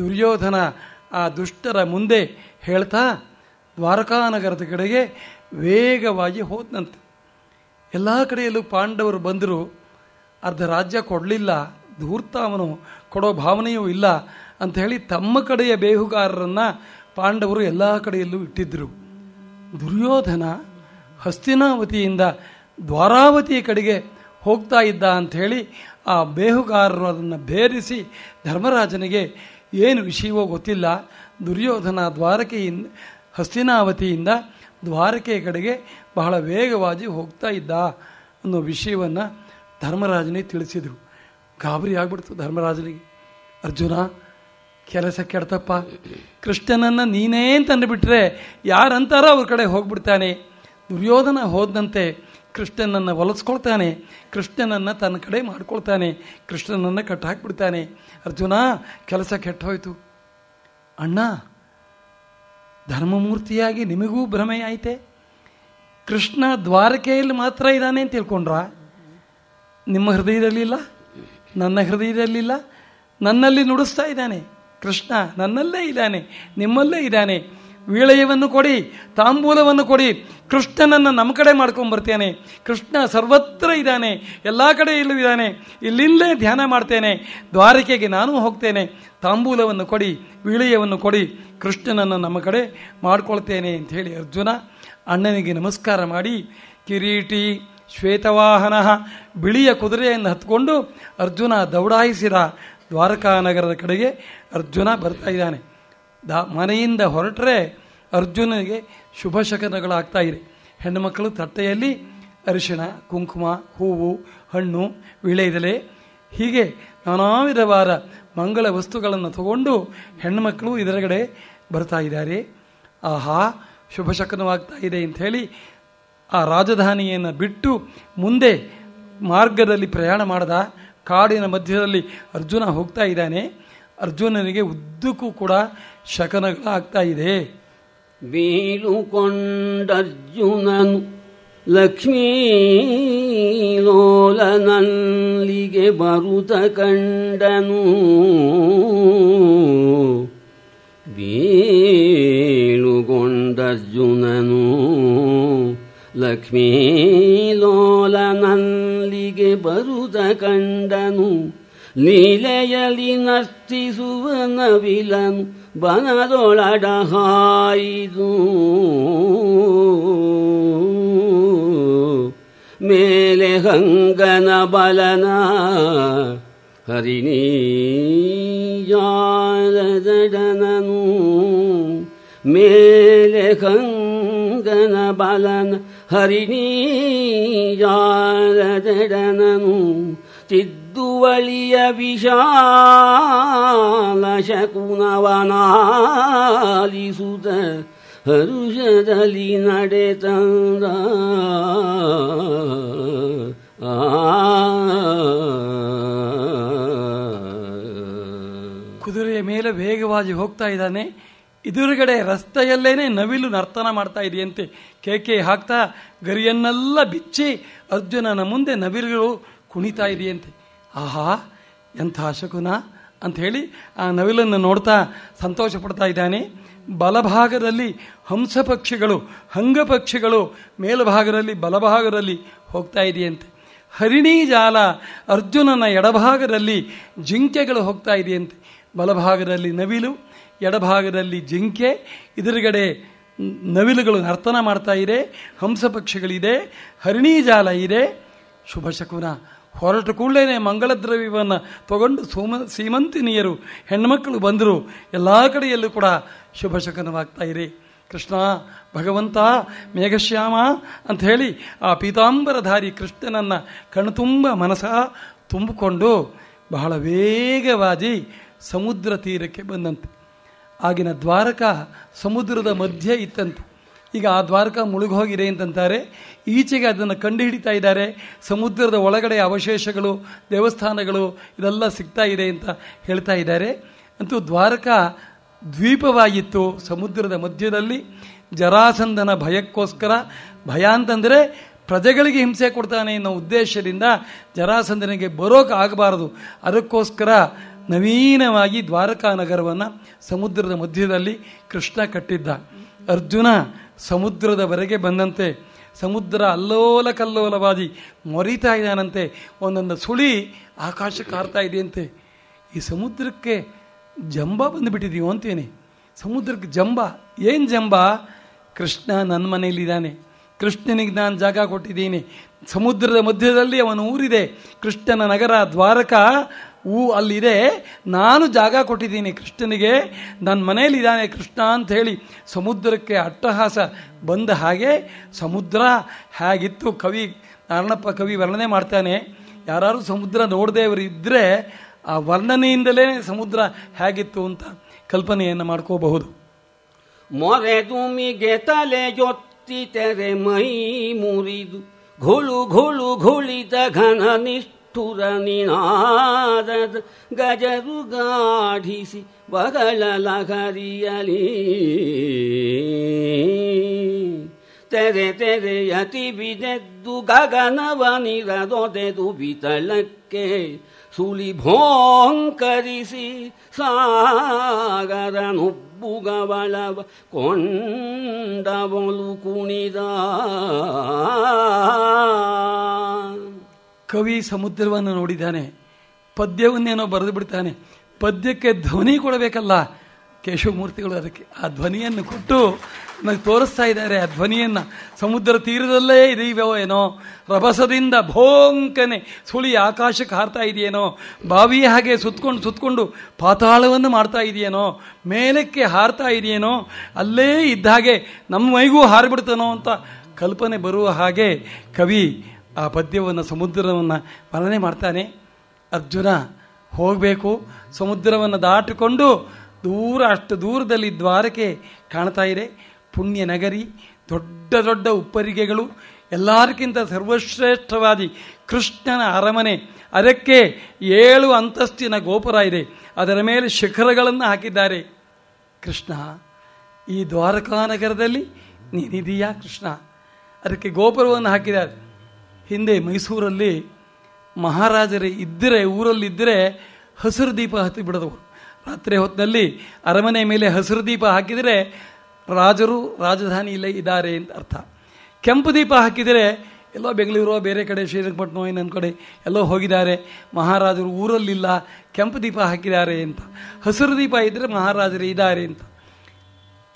ದುರ್ಯೋಧನ ಆ ದುಷ್ಟರ ಮುಂದೆ ಹೇಳ್ತಾ ದ್ವಾರಕಾನಗರದ ಕಡೆಗೆ ವೇಗವಾಗಿ ಹೋದನಂತೆ ಎಲ್ಲ ಕಡೆಯಲ್ಲೂ ಪಾಂಡವರು ಬಂದರು ಅರ್ಧ ರಾಜ್ಯ ಕೊಡಲಿಲ್ಲ ಧೂರ್ತ ಅವನು ಕೊಡೋ ಭಾವನೆಯೂ ಇಲ್ಲ ಅಂತ ಹೇಳಿ ತಮ್ಮ ಕಡೆಯ ಬೇಹುಗಾರರನ್ನು ಪಾಂಡವರು ಎಲ್ಲ ಕಡೆಯಲ್ಲೂ ಇಟ್ಟಿದ್ದರು ದುರ್ಯೋಧನ ಹಸ್ತಿನಾವತಿಯಿಂದ ದ್ವಾರಾವತಿಯ ಕಡೆಗೆ ಹೋಗ್ತಾ ಇದ್ದ ಅಂಥೇಳಿ ಆ ಬೇಹುಗಾರರು ಅದನ್ನು ಬೇರಿಸಿ ಧರ್ಮರಾಜನಿಗೆ ಏನು ವಿಷಯವೋ ಗೊತ್ತಿಲ್ಲ ದುರ್ಯೋಧನ ದ್ವಾರಕೆಯಿಂದ ಹಸ್ತಿನಾವತಿಯಿಂದ ದ್ವಾರಕೆಯ ಕಡೆಗೆ ಬಹಳ ವೇಗವಾಗಿ ಹೋಗ್ತಾ ಇದ್ದ ಅನ್ನೋ ವಿಷಯವನ್ನು ಧರ್ಮರಾಜನೇ ತಿಳಿಸಿದರು ಗಾಬರಿ ಆಗ್ಬಿಡ್ತು ಧರ್ಮರಾಜನಿಗೆ ಅರ್ಜುನ ಕೆಲಸ ಕೆಡ್ತಪ್ಪ ಕೃಷ್ಣನನ್ನು ನೀನೇ ಅಂತಂದುಬಿಟ್ರೆ ಯಾರಂತಾರೋ ಅವ್ರ ಕಡೆ ಹೋಗ್ಬಿಡ್ತಾನೆ ದುರ್ಯೋಧನ ಹೋದಂತೆ ಕೃಷ್ಣನನ್ನು ಒಲಿಸ್ಕೊಳ್ತಾನೆ ಕೃಷ್ಣನನ್ನು ತನ್ನ ಕಡೆ ಮಾಡ್ಕೊಳ್ತಾನೆ ಕೃಷ್ಣನನ್ನು ಕಟ್ಟಾಕ್ಬಿಡ್ತಾನೆ ಅರ್ಜುನ ಕೆಲಸ ಕೆಟ್ಟೋಯ್ತು ಅಣ್ಣ ಧರ್ಮಮೂರ್ತಿಯಾಗಿ ನಿಮಗೂ ಭ್ರಮೆ ಆಯಿತೆ ಕೃಷ್ಣ ದ್ವಾರಕೆಯಲ್ಲಿ ಮಾತ್ರ ಇದ್ದಾನೆ ಅಂತ ತಿಳ್ಕೊಂಡ್ರ ನಿಮ್ಮ ಹೃದಯದಲ್ಲಿಲ್ಲ ನನ್ನ ಹೃದಯದಲ್ಲಿಲ್ಲ ನನ್ನಲ್ಲಿ ನುಡಿಸ್ತಾ ಇದ್ದಾನೆ ಕೃಷ್ಣ ನನ್ನಲ್ಲೇ ಇದ್ದಾನೆ ನಿಮ್ಮಲ್ಲೇ ಇದ್ದಾನೆ ವೀಳೆಯವನ್ನು ಕೊಡಿ ತಾಂಬೂಲವನ್ನು ಕೊಡಿ ಕೃಷ್ಣನನ್ನು ನಮ್ಮ ಕಡೆ ಮಾಡ್ಕೊಂಬರ್ತೇನೆ ಕೃಷ್ಣ ಸರ್ವತ್ರ ಇದ್ದಾನೆ ಎಲ್ಲ ಕಡೆ ಇಲ್ಲೂ ಇದ್ದಾನೆ ಇಲ್ಲಿಂದಲೇ ಧ್ಯಾನ ಮಾಡ್ತೇನೆ ದ್ವಾರಕೆಗೆ ನಾನು ಹೋಗ್ತೇನೆ ತಾಂಬೂಲವನ್ನು ಕೊಡಿ ವೀಳೆಯವನ್ನು ಕೊಡಿ ಕೃಷ್ಣನನ್ನು ನಮ್ಮ ಕಡೆ ಮಾಡ್ಕೊಳ್ತೇನೆ ಅಂತ ಹೇಳಿ ಅರ್ಜುನ ಅಣ್ಣನಿಗೆ ನಮಸ್ಕಾರ ಮಾಡಿ ಕಿರೀಟಿ ಶ್ವೇತವಾಹನ ಬಿಳಿಯ ಕುದುರೆಯನ್ನು ಹತ್ಕೊಂಡು ಅರ್ಜುನ ದೌಡಾಯಿಸಿದ ದ್ವಾರಕಾನಗರದ ಕಡೆಗೆ ಅರ್ಜುನ ಬರ್ತಾ ಇದ್ದಾನೆ ದ ಮನೆಯಿಂದ ಹೊರಟರೆ ಅರ್ಜುನನಿಗೆ ಶುಭ ಶಕನಗಳಾಗ್ತಾ ಇದೆ ಹೆಣ್ಣುಮಕ್ಕಳು ತಟ್ಟೆಯಲ್ಲಿ ಅರಿಶಿಣ ಕುಂಕುಮ ಹೂವು ಹಣ್ಣು ವಿಳೆದೆಲೆ ಹೀಗೆ ನಾನಾ ವಿಧವಾದ ಮಂಗಳ ವಸ್ತುಗಳನ್ನು ತಗೊಂಡು ಹೆಣ್ಣುಮಕ್ಕಳು ಇದರಗಡೆ ಬರ್ತಾ ಇದ್ದಾರೆ ಆಹಾ ಶುಭ ಶಕನವಾಗ್ತಾ ಇದೆ ಅಂಥೇಳಿ ಆ ರಾಜಧಾನಿಯನ್ನು ಬಿಟ್ಟು ಮುಂದೆ ಮಾರ್ಗದಲ್ಲಿ ಪ್ರಯಾಣ ಮಾಡದ ಕಾಡಿನ ಮಧ್ಯದಲ್ಲಿ ಅರ್ಜುನ ಹೋಗ್ತಾ ಇದ್ದಾನೆ ಅರ್ಜುನನಿಗೆ ಉದ್ದಕ್ಕೂ ಕೂಡ ಶಕನಗಳಾಗ್ತಾ ಇದೆ ಬೀಳುಕೊಂಡರ್ಜುನನು ಲೋಲನಲ್ಲಿಗೆ ಬರುತ ಕಂಡನು ಬೀಳುಗೊಂಡರ್ಜುನನು ಲೋಲನಲ್ಲಿಗೆ ಬರುತ ಕಂಡನು ಲೀಲೆಯಲ್ಲಿ ನರ್ತಿಸುವ ನವಿಲನು ಬನದೊಳಡಹಾಯಿದು ಮೇಲೆ ಹಂಗನ ಬಲನ ಹರಿಣೀಜಾಲದಡನನು ಮೇಲೆ ಹಂಗನ ಬಲನ ಹರಿಣೀಜಾಲದಡನನು ತಿದ್ದ ಎದ್ದುವಳಿಯ ವಿಶಾಲ ಶಕುನವನಾಲಿಸುತ ಹರುಷದಲ್ಲಿ ನಡೆ ತಂದ ಕುದುರೆಯ ಮೇಲೆ ವೇಗವಾಗಿ ಹೋಗ್ತಾ ಇದ್ದಾನೆ ಎದುರುಗಡೆ ರಸ್ತೆಯಲ್ಲೇನೆ ನವಿಲು ನರ್ತನ ಮಾಡ್ತಾ ಇದೆಯಂತೆ ಕೇಕೆ ಹಾಕ್ತಾ ಗರಿಯನ್ನೆಲ್ಲ ಬಿಚ್ಚಿ ಅರ್ಜುನನ ಮುಂದೆ ನವಿಲುಗಳು ಕುಣಿತಾ ಇದೆಯಂತೆ ಆಹಾ ಎಂಥ ಶಕುನ ಅಂಥೇಳಿ ಆ ನವಿಲನ್ನು ನೋಡ್ತಾ ಸಂತೋಷ ಪಡ್ತಾ ಇದ್ದಾನೆ ಬಲಭಾಗದಲ್ಲಿ ಹಂಸ ಪಕ್ಷಿಗಳು ಹಂಗ ಪಕ್ಷಿಗಳು ಮೇಲ್ಭಾಗದಲ್ಲಿ ಬಲಭಾಗದಲ್ಲಿ ಹೋಗ್ತಾ ಇದೆಯಂತೆ ಹರಿಣಿ ಜಾಲ ಅರ್ಜುನನ ಎಡಭಾಗದಲ್ಲಿ ಜಿಂಕೆಗಳು ಹೋಗ್ತಾ ಇದೆಯಂತೆ ಬಲಭಾಗದಲ್ಲಿ ನವಿಲು ಎಡಭಾಗದಲ್ಲಿ ಜಿಂಕೆ ಇದರಗಡೆ ನವಿಲುಗಳು ನರ್ತನ ಮಾಡ್ತಾ ಇದೆ ಹಂಸ ಪಕ್ಷಿಗಳಿದೆ ಹರಿಣಿ ಜಾಲ ಇದೆ ಶುಭ ಶಕುನ ಹೋರಾಟ ಕೂಡಲೇ ಮಂಗಳ ದ್ರವ್ಯವನ್ನು ತಗೊಂಡು ಸೋಮ ಸೀಮಂತಿನಿಯರು ಹೆಣ್ಮಕ್ಕಳು ಬಂದರು ಎಲ್ಲ ಕಡೆಯಲ್ಲೂ ಕೂಡ ಶುಭಶಕನವಾಗ್ತಾ ಇರಿ ಕೃಷ್ಣ ಭಗವಂತ ಮೇಘಶ್ಯಾಮ ಅಂತ ಹೇಳಿ ಆ ಪೀತಾಂಬರಧಾರಿ ಕೃಷ್ಣನನ್ನು ಕಣ್ತುಂಬ ಮನಸ ತುಂಬಿಕೊಂಡು ಬಹಳ ವೇಗವಾಗಿ ಸಮುದ್ರ ತೀರಕ್ಕೆ ಬಂದಂತೆ ಆಗಿನ ದ್ವಾರಕ ಸಮುದ್ರದ ಮಧ್ಯೆ ಇತ್ತಂತೆ ಈಗ ಆ ದ್ವಾರಕ ಮುಳುಗೋಗಿದೆ ಅಂತಂತಾರೆ ಈಚೆಗೆ ಅದನ್ನು ಕಂಡುಹಿಡಿತಾ ಇದ್ದಾರೆ ಸಮುದ್ರದ ಒಳಗಡೆ ಅವಶೇಷಗಳು ದೇವಸ್ಥಾನಗಳು ಇದೆಲ್ಲ ಸಿಗ್ತಾ ಇದೆ ಅಂತ ಹೇಳ್ತಾ ಇದ್ದಾರೆ ಅಂತೂ ದ್ವಾರಕ ದ್ವೀಪವಾಗಿತ್ತು ಸಮುದ್ರದ ಮಧ್ಯದಲ್ಲಿ ಜರಾಸಂಧನ ಭಯಕ್ಕೋಸ್ಕರ ಭಯ ಅಂತಂದರೆ ಪ್ರಜೆಗಳಿಗೆ ಹಿಂಸೆ ಕೊಡ್ತಾನೆ ಅನ್ನೋ ಉದ್ದೇಶದಿಂದ ಜರಾಸಂಧನಿಗೆ ಬರೋಕೆ ಆಗಬಾರದು ಅದಕ್ಕೋಸ್ಕರ ನವೀನವಾಗಿ ದ್ವಾರಕಾ ನಗರವನ್ನು ಸಮುದ್ರದ ಮಧ್ಯದಲ್ಲಿ ಕೃಷ್ಣ ಕಟ್ಟಿದ್ದ ಅರ್ಜುನ ಸಮುದ್ರದವರೆಗೆ ಬಂದಂತೆ ಸಮುದ್ರ ಅಲ್ಲೋಲ ಕಲ್ಲೋಲವಾಗಿ ಮೊರಿತಾ ಇದ್ದಾನಂತೆ ಒಂದೊಂದು ಸುಳಿ ಆಕಾಶ ಹಾರ್ತಾ ಇದೆಯಂತೆ ಈ ಸಮುದ್ರಕ್ಕೆ ಜಂಬ ಬಂದುಬಿಟ್ಟಿದೀವೋ ಅಂತೇನೆ ಸಮುದ್ರಕ್ಕೆ ಜಂಬ ಏನು ಜಂಬ ಕೃಷ್ಣ ನನ್ನ ಮನೆಯಲ್ಲಿದ್ದಾನೆ ಕೃಷ್ಣನಿಗೆ ನಾನು ಜಾಗ ಕೊಟ್ಟಿದ್ದೀನಿ ಸಮುದ್ರದ ಮಧ್ಯದಲ್ಲಿ ಅವನ ಊರಿದೆ ಕೃಷ್ಣನ ನಗರ ದ್ವಾರಕ ಹೂ ಅಲ್ಲಿದೆ ನಾನು ಜಾಗ ಕೊಟ್ಟಿದ್ದೀನಿ ಕೃಷ್ಣನಿಗೆ ನನ್ನ ಇದ್ದಾನೆ ಕೃಷ್ಣ ಅಂತ ಹೇಳಿ ಸಮುದ್ರಕ್ಕೆ ಅಟ್ಟಹಾಸ ಬಂದ ಹಾಗೆ ಸಮುದ್ರ ಹೇಗಿತ್ತು ಕವಿ ನಾರಣಪ್ಪ ಕವಿ ವರ್ಣನೆ ಮಾಡ್ತಾನೆ ಯಾರು ಸಮುದ್ರ ನೋಡದೇವರು ಇದ್ದರೆ ಆ ವರ್ಣನೆಯಿಂದಲೇ ಸಮುದ್ರ ಹೇಗಿತ್ತು ಅಂತ ಕಲ್ಪನೆಯನ್ನು ಮಾಡ್ಕೋಬಹುದು ಮೊರೆ ತುಮಿಗೆ ತೆರೆ ಮೈ ಮುರಿದು ಘುಳು ಘುಳು ಘುಳಿದ ಘನ ನಿಷ್ಠ ತುರ ನಿನಾದದ ಗಜರು ಗಾಢಿಸಿ ಬಗಲ ಹರಿಯಲಿ ತೆರೆ ತೆರೆಯತಿ ಬಿದೆದ್ದು ಗಗನವ ನಿರದೊದೆದು ಬಿತಲಕ್ಕೆ ಸುಲಿಭೋಂಕರಿಸಿ ಸಾಗರನುಬ್ಬುಗವಳವ ಕೊಂಡವಳು ಕುಣಿದ ಕವಿ ಸಮುದ್ರವನ್ನು ನೋಡಿದ್ದಾನೆ ಪದ್ಯವನ್ನೇನೋ ಬರೆದು ಬಿಡ್ತಾನೆ ಪದ್ಯಕ್ಕೆ ಧ್ವನಿ ಕೊಡಬೇಕಲ್ಲ ಕೇಶವಮೂರ್ತಿಗಳು ಅದಕ್ಕೆ ಆ ಧ್ವನಿಯನ್ನು ಕೊಟ್ಟು ನನಗೆ ತೋರಿಸ್ತಾ ಇದ್ದಾರೆ ಆ ಧ್ವನಿಯನ್ನು ಸಮುದ್ರ ತೀರದಲ್ಲೇ ಇದೀವೋ ಏನೋ ರಭಸದಿಂದ ಭೋಂಕನೆ ಸುಳಿ ಆಕಾಶಕ್ಕೆ ಹಾರ್ತಾ ಇದೆಯೇನೋ ಬಾವಿ ಹಾಗೆ ಸುತ್ತಕೊಂಡು ಸುತ್ತಕೊಂಡು ಪಾತಾಳವನ್ನು ಮಾಡ್ತಾ ಇದೆಯೇನೋ ಮೇಲಕ್ಕೆ ಹಾರ್ತಾ ಇದೆಯೇನೋ ಅಲ್ಲೇ ಇದ್ದ ಹಾಗೆ ನಮ್ಮ ಮೈಗೂ ಹಾರಿಬಿಡ್ತಾನೋ ಅಂತ ಕಲ್ಪನೆ ಬರುವ ಹಾಗೆ ಕವಿ ಆ ಪದ್ಯವನ್ನು ಸಮುದ್ರವನ್ನು ಪಾಲನೆ ಮಾಡ್ತಾನೆ ಅರ್ಜುನ ಹೋಗಬೇಕು ಸಮುದ್ರವನ್ನು ದಾಟಿಕೊಂಡು ದೂರ ಅಷ್ಟು ದೂರದಲ್ಲಿ ದ್ವಾರಕೆ ಕಾಣ್ತಾ ಇದೆ ಪುಣ್ಯ ನಗರಿ ದೊಡ್ಡ ದೊಡ್ಡ ಉಪ್ಪರಿಗೆಗಳು ಎಲ್ಲರಿಗಿಂತ ಸರ್ವಶ್ರೇಷ್ಠವಾದಿ ಕೃಷ್ಣನ ಅರಮನೆ ಅದಕ್ಕೆ ಏಳು ಅಂತಸ್ತಿನ ಗೋಪುರ ಇದೆ ಅದರ ಮೇಲೆ ಶಿಖರಗಳನ್ನು ಹಾಕಿದ್ದಾರೆ ಕೃಷ್ಣ ಈ ದ್ವಾರಕಾನಗರದಲ್ಲಿ ನೀನಿದೀಯಾ ಕೃಷ್ಣ ಅದಕ್ಕೆ ಗೋಪುರವನ್ನು ಹಾಕಿದ್ದಾರೆ ಹಿಂದೆ ಮೈಸೂರಲ್ಲಿ ಮಹಾರಾಜರೇ ಇದ್ದರೆ ಊರಲ್ಲಿದ್ದರೆ ಹಸಿರು ದೀಪ ಹತ್ತಿ ಬಿಡದವರು ರಾತ್ರಿ ಹೊತ್ತಿನಲ್ಲಿ ಅರಮನೆ ಮೇಲೆ ಹಸಿರು ದೀಪ ಹಾಕಿದರೆ ರಾಜರು ರಾಜಧಾನಿಯಲ್ಲೇ ಇದ್ದಾರೆ ಅಂತ ಅರ್ಥ ಕೆಂಪು ದೀಪ ಹಾಕಿದರೆ ಎಲ್ಲೋ ಬೆಂಗಳೂರು ಬೇರೆ ಕಡೆ ಶ್ರೀರಂಗಪಟ್ಟಣ ಇನ್ನೊಂದು ಕಡೆ ಎಲ್ಲೋ ಹೋಗಿದ್ದಾರೆ ಮಹಾರಾಜರು ಊರಲ್ಲಿಲ್ಲ ಕೆಂಪು ದೀಪ ಹಾಕಿದ್ದಾರೆ ಅಂತ ಹಸಿರು ದೀಪ ಇದ್ದರೆ ಮಹಾರಾಜರು ಇದ್ದಾರೆ ಅಂತ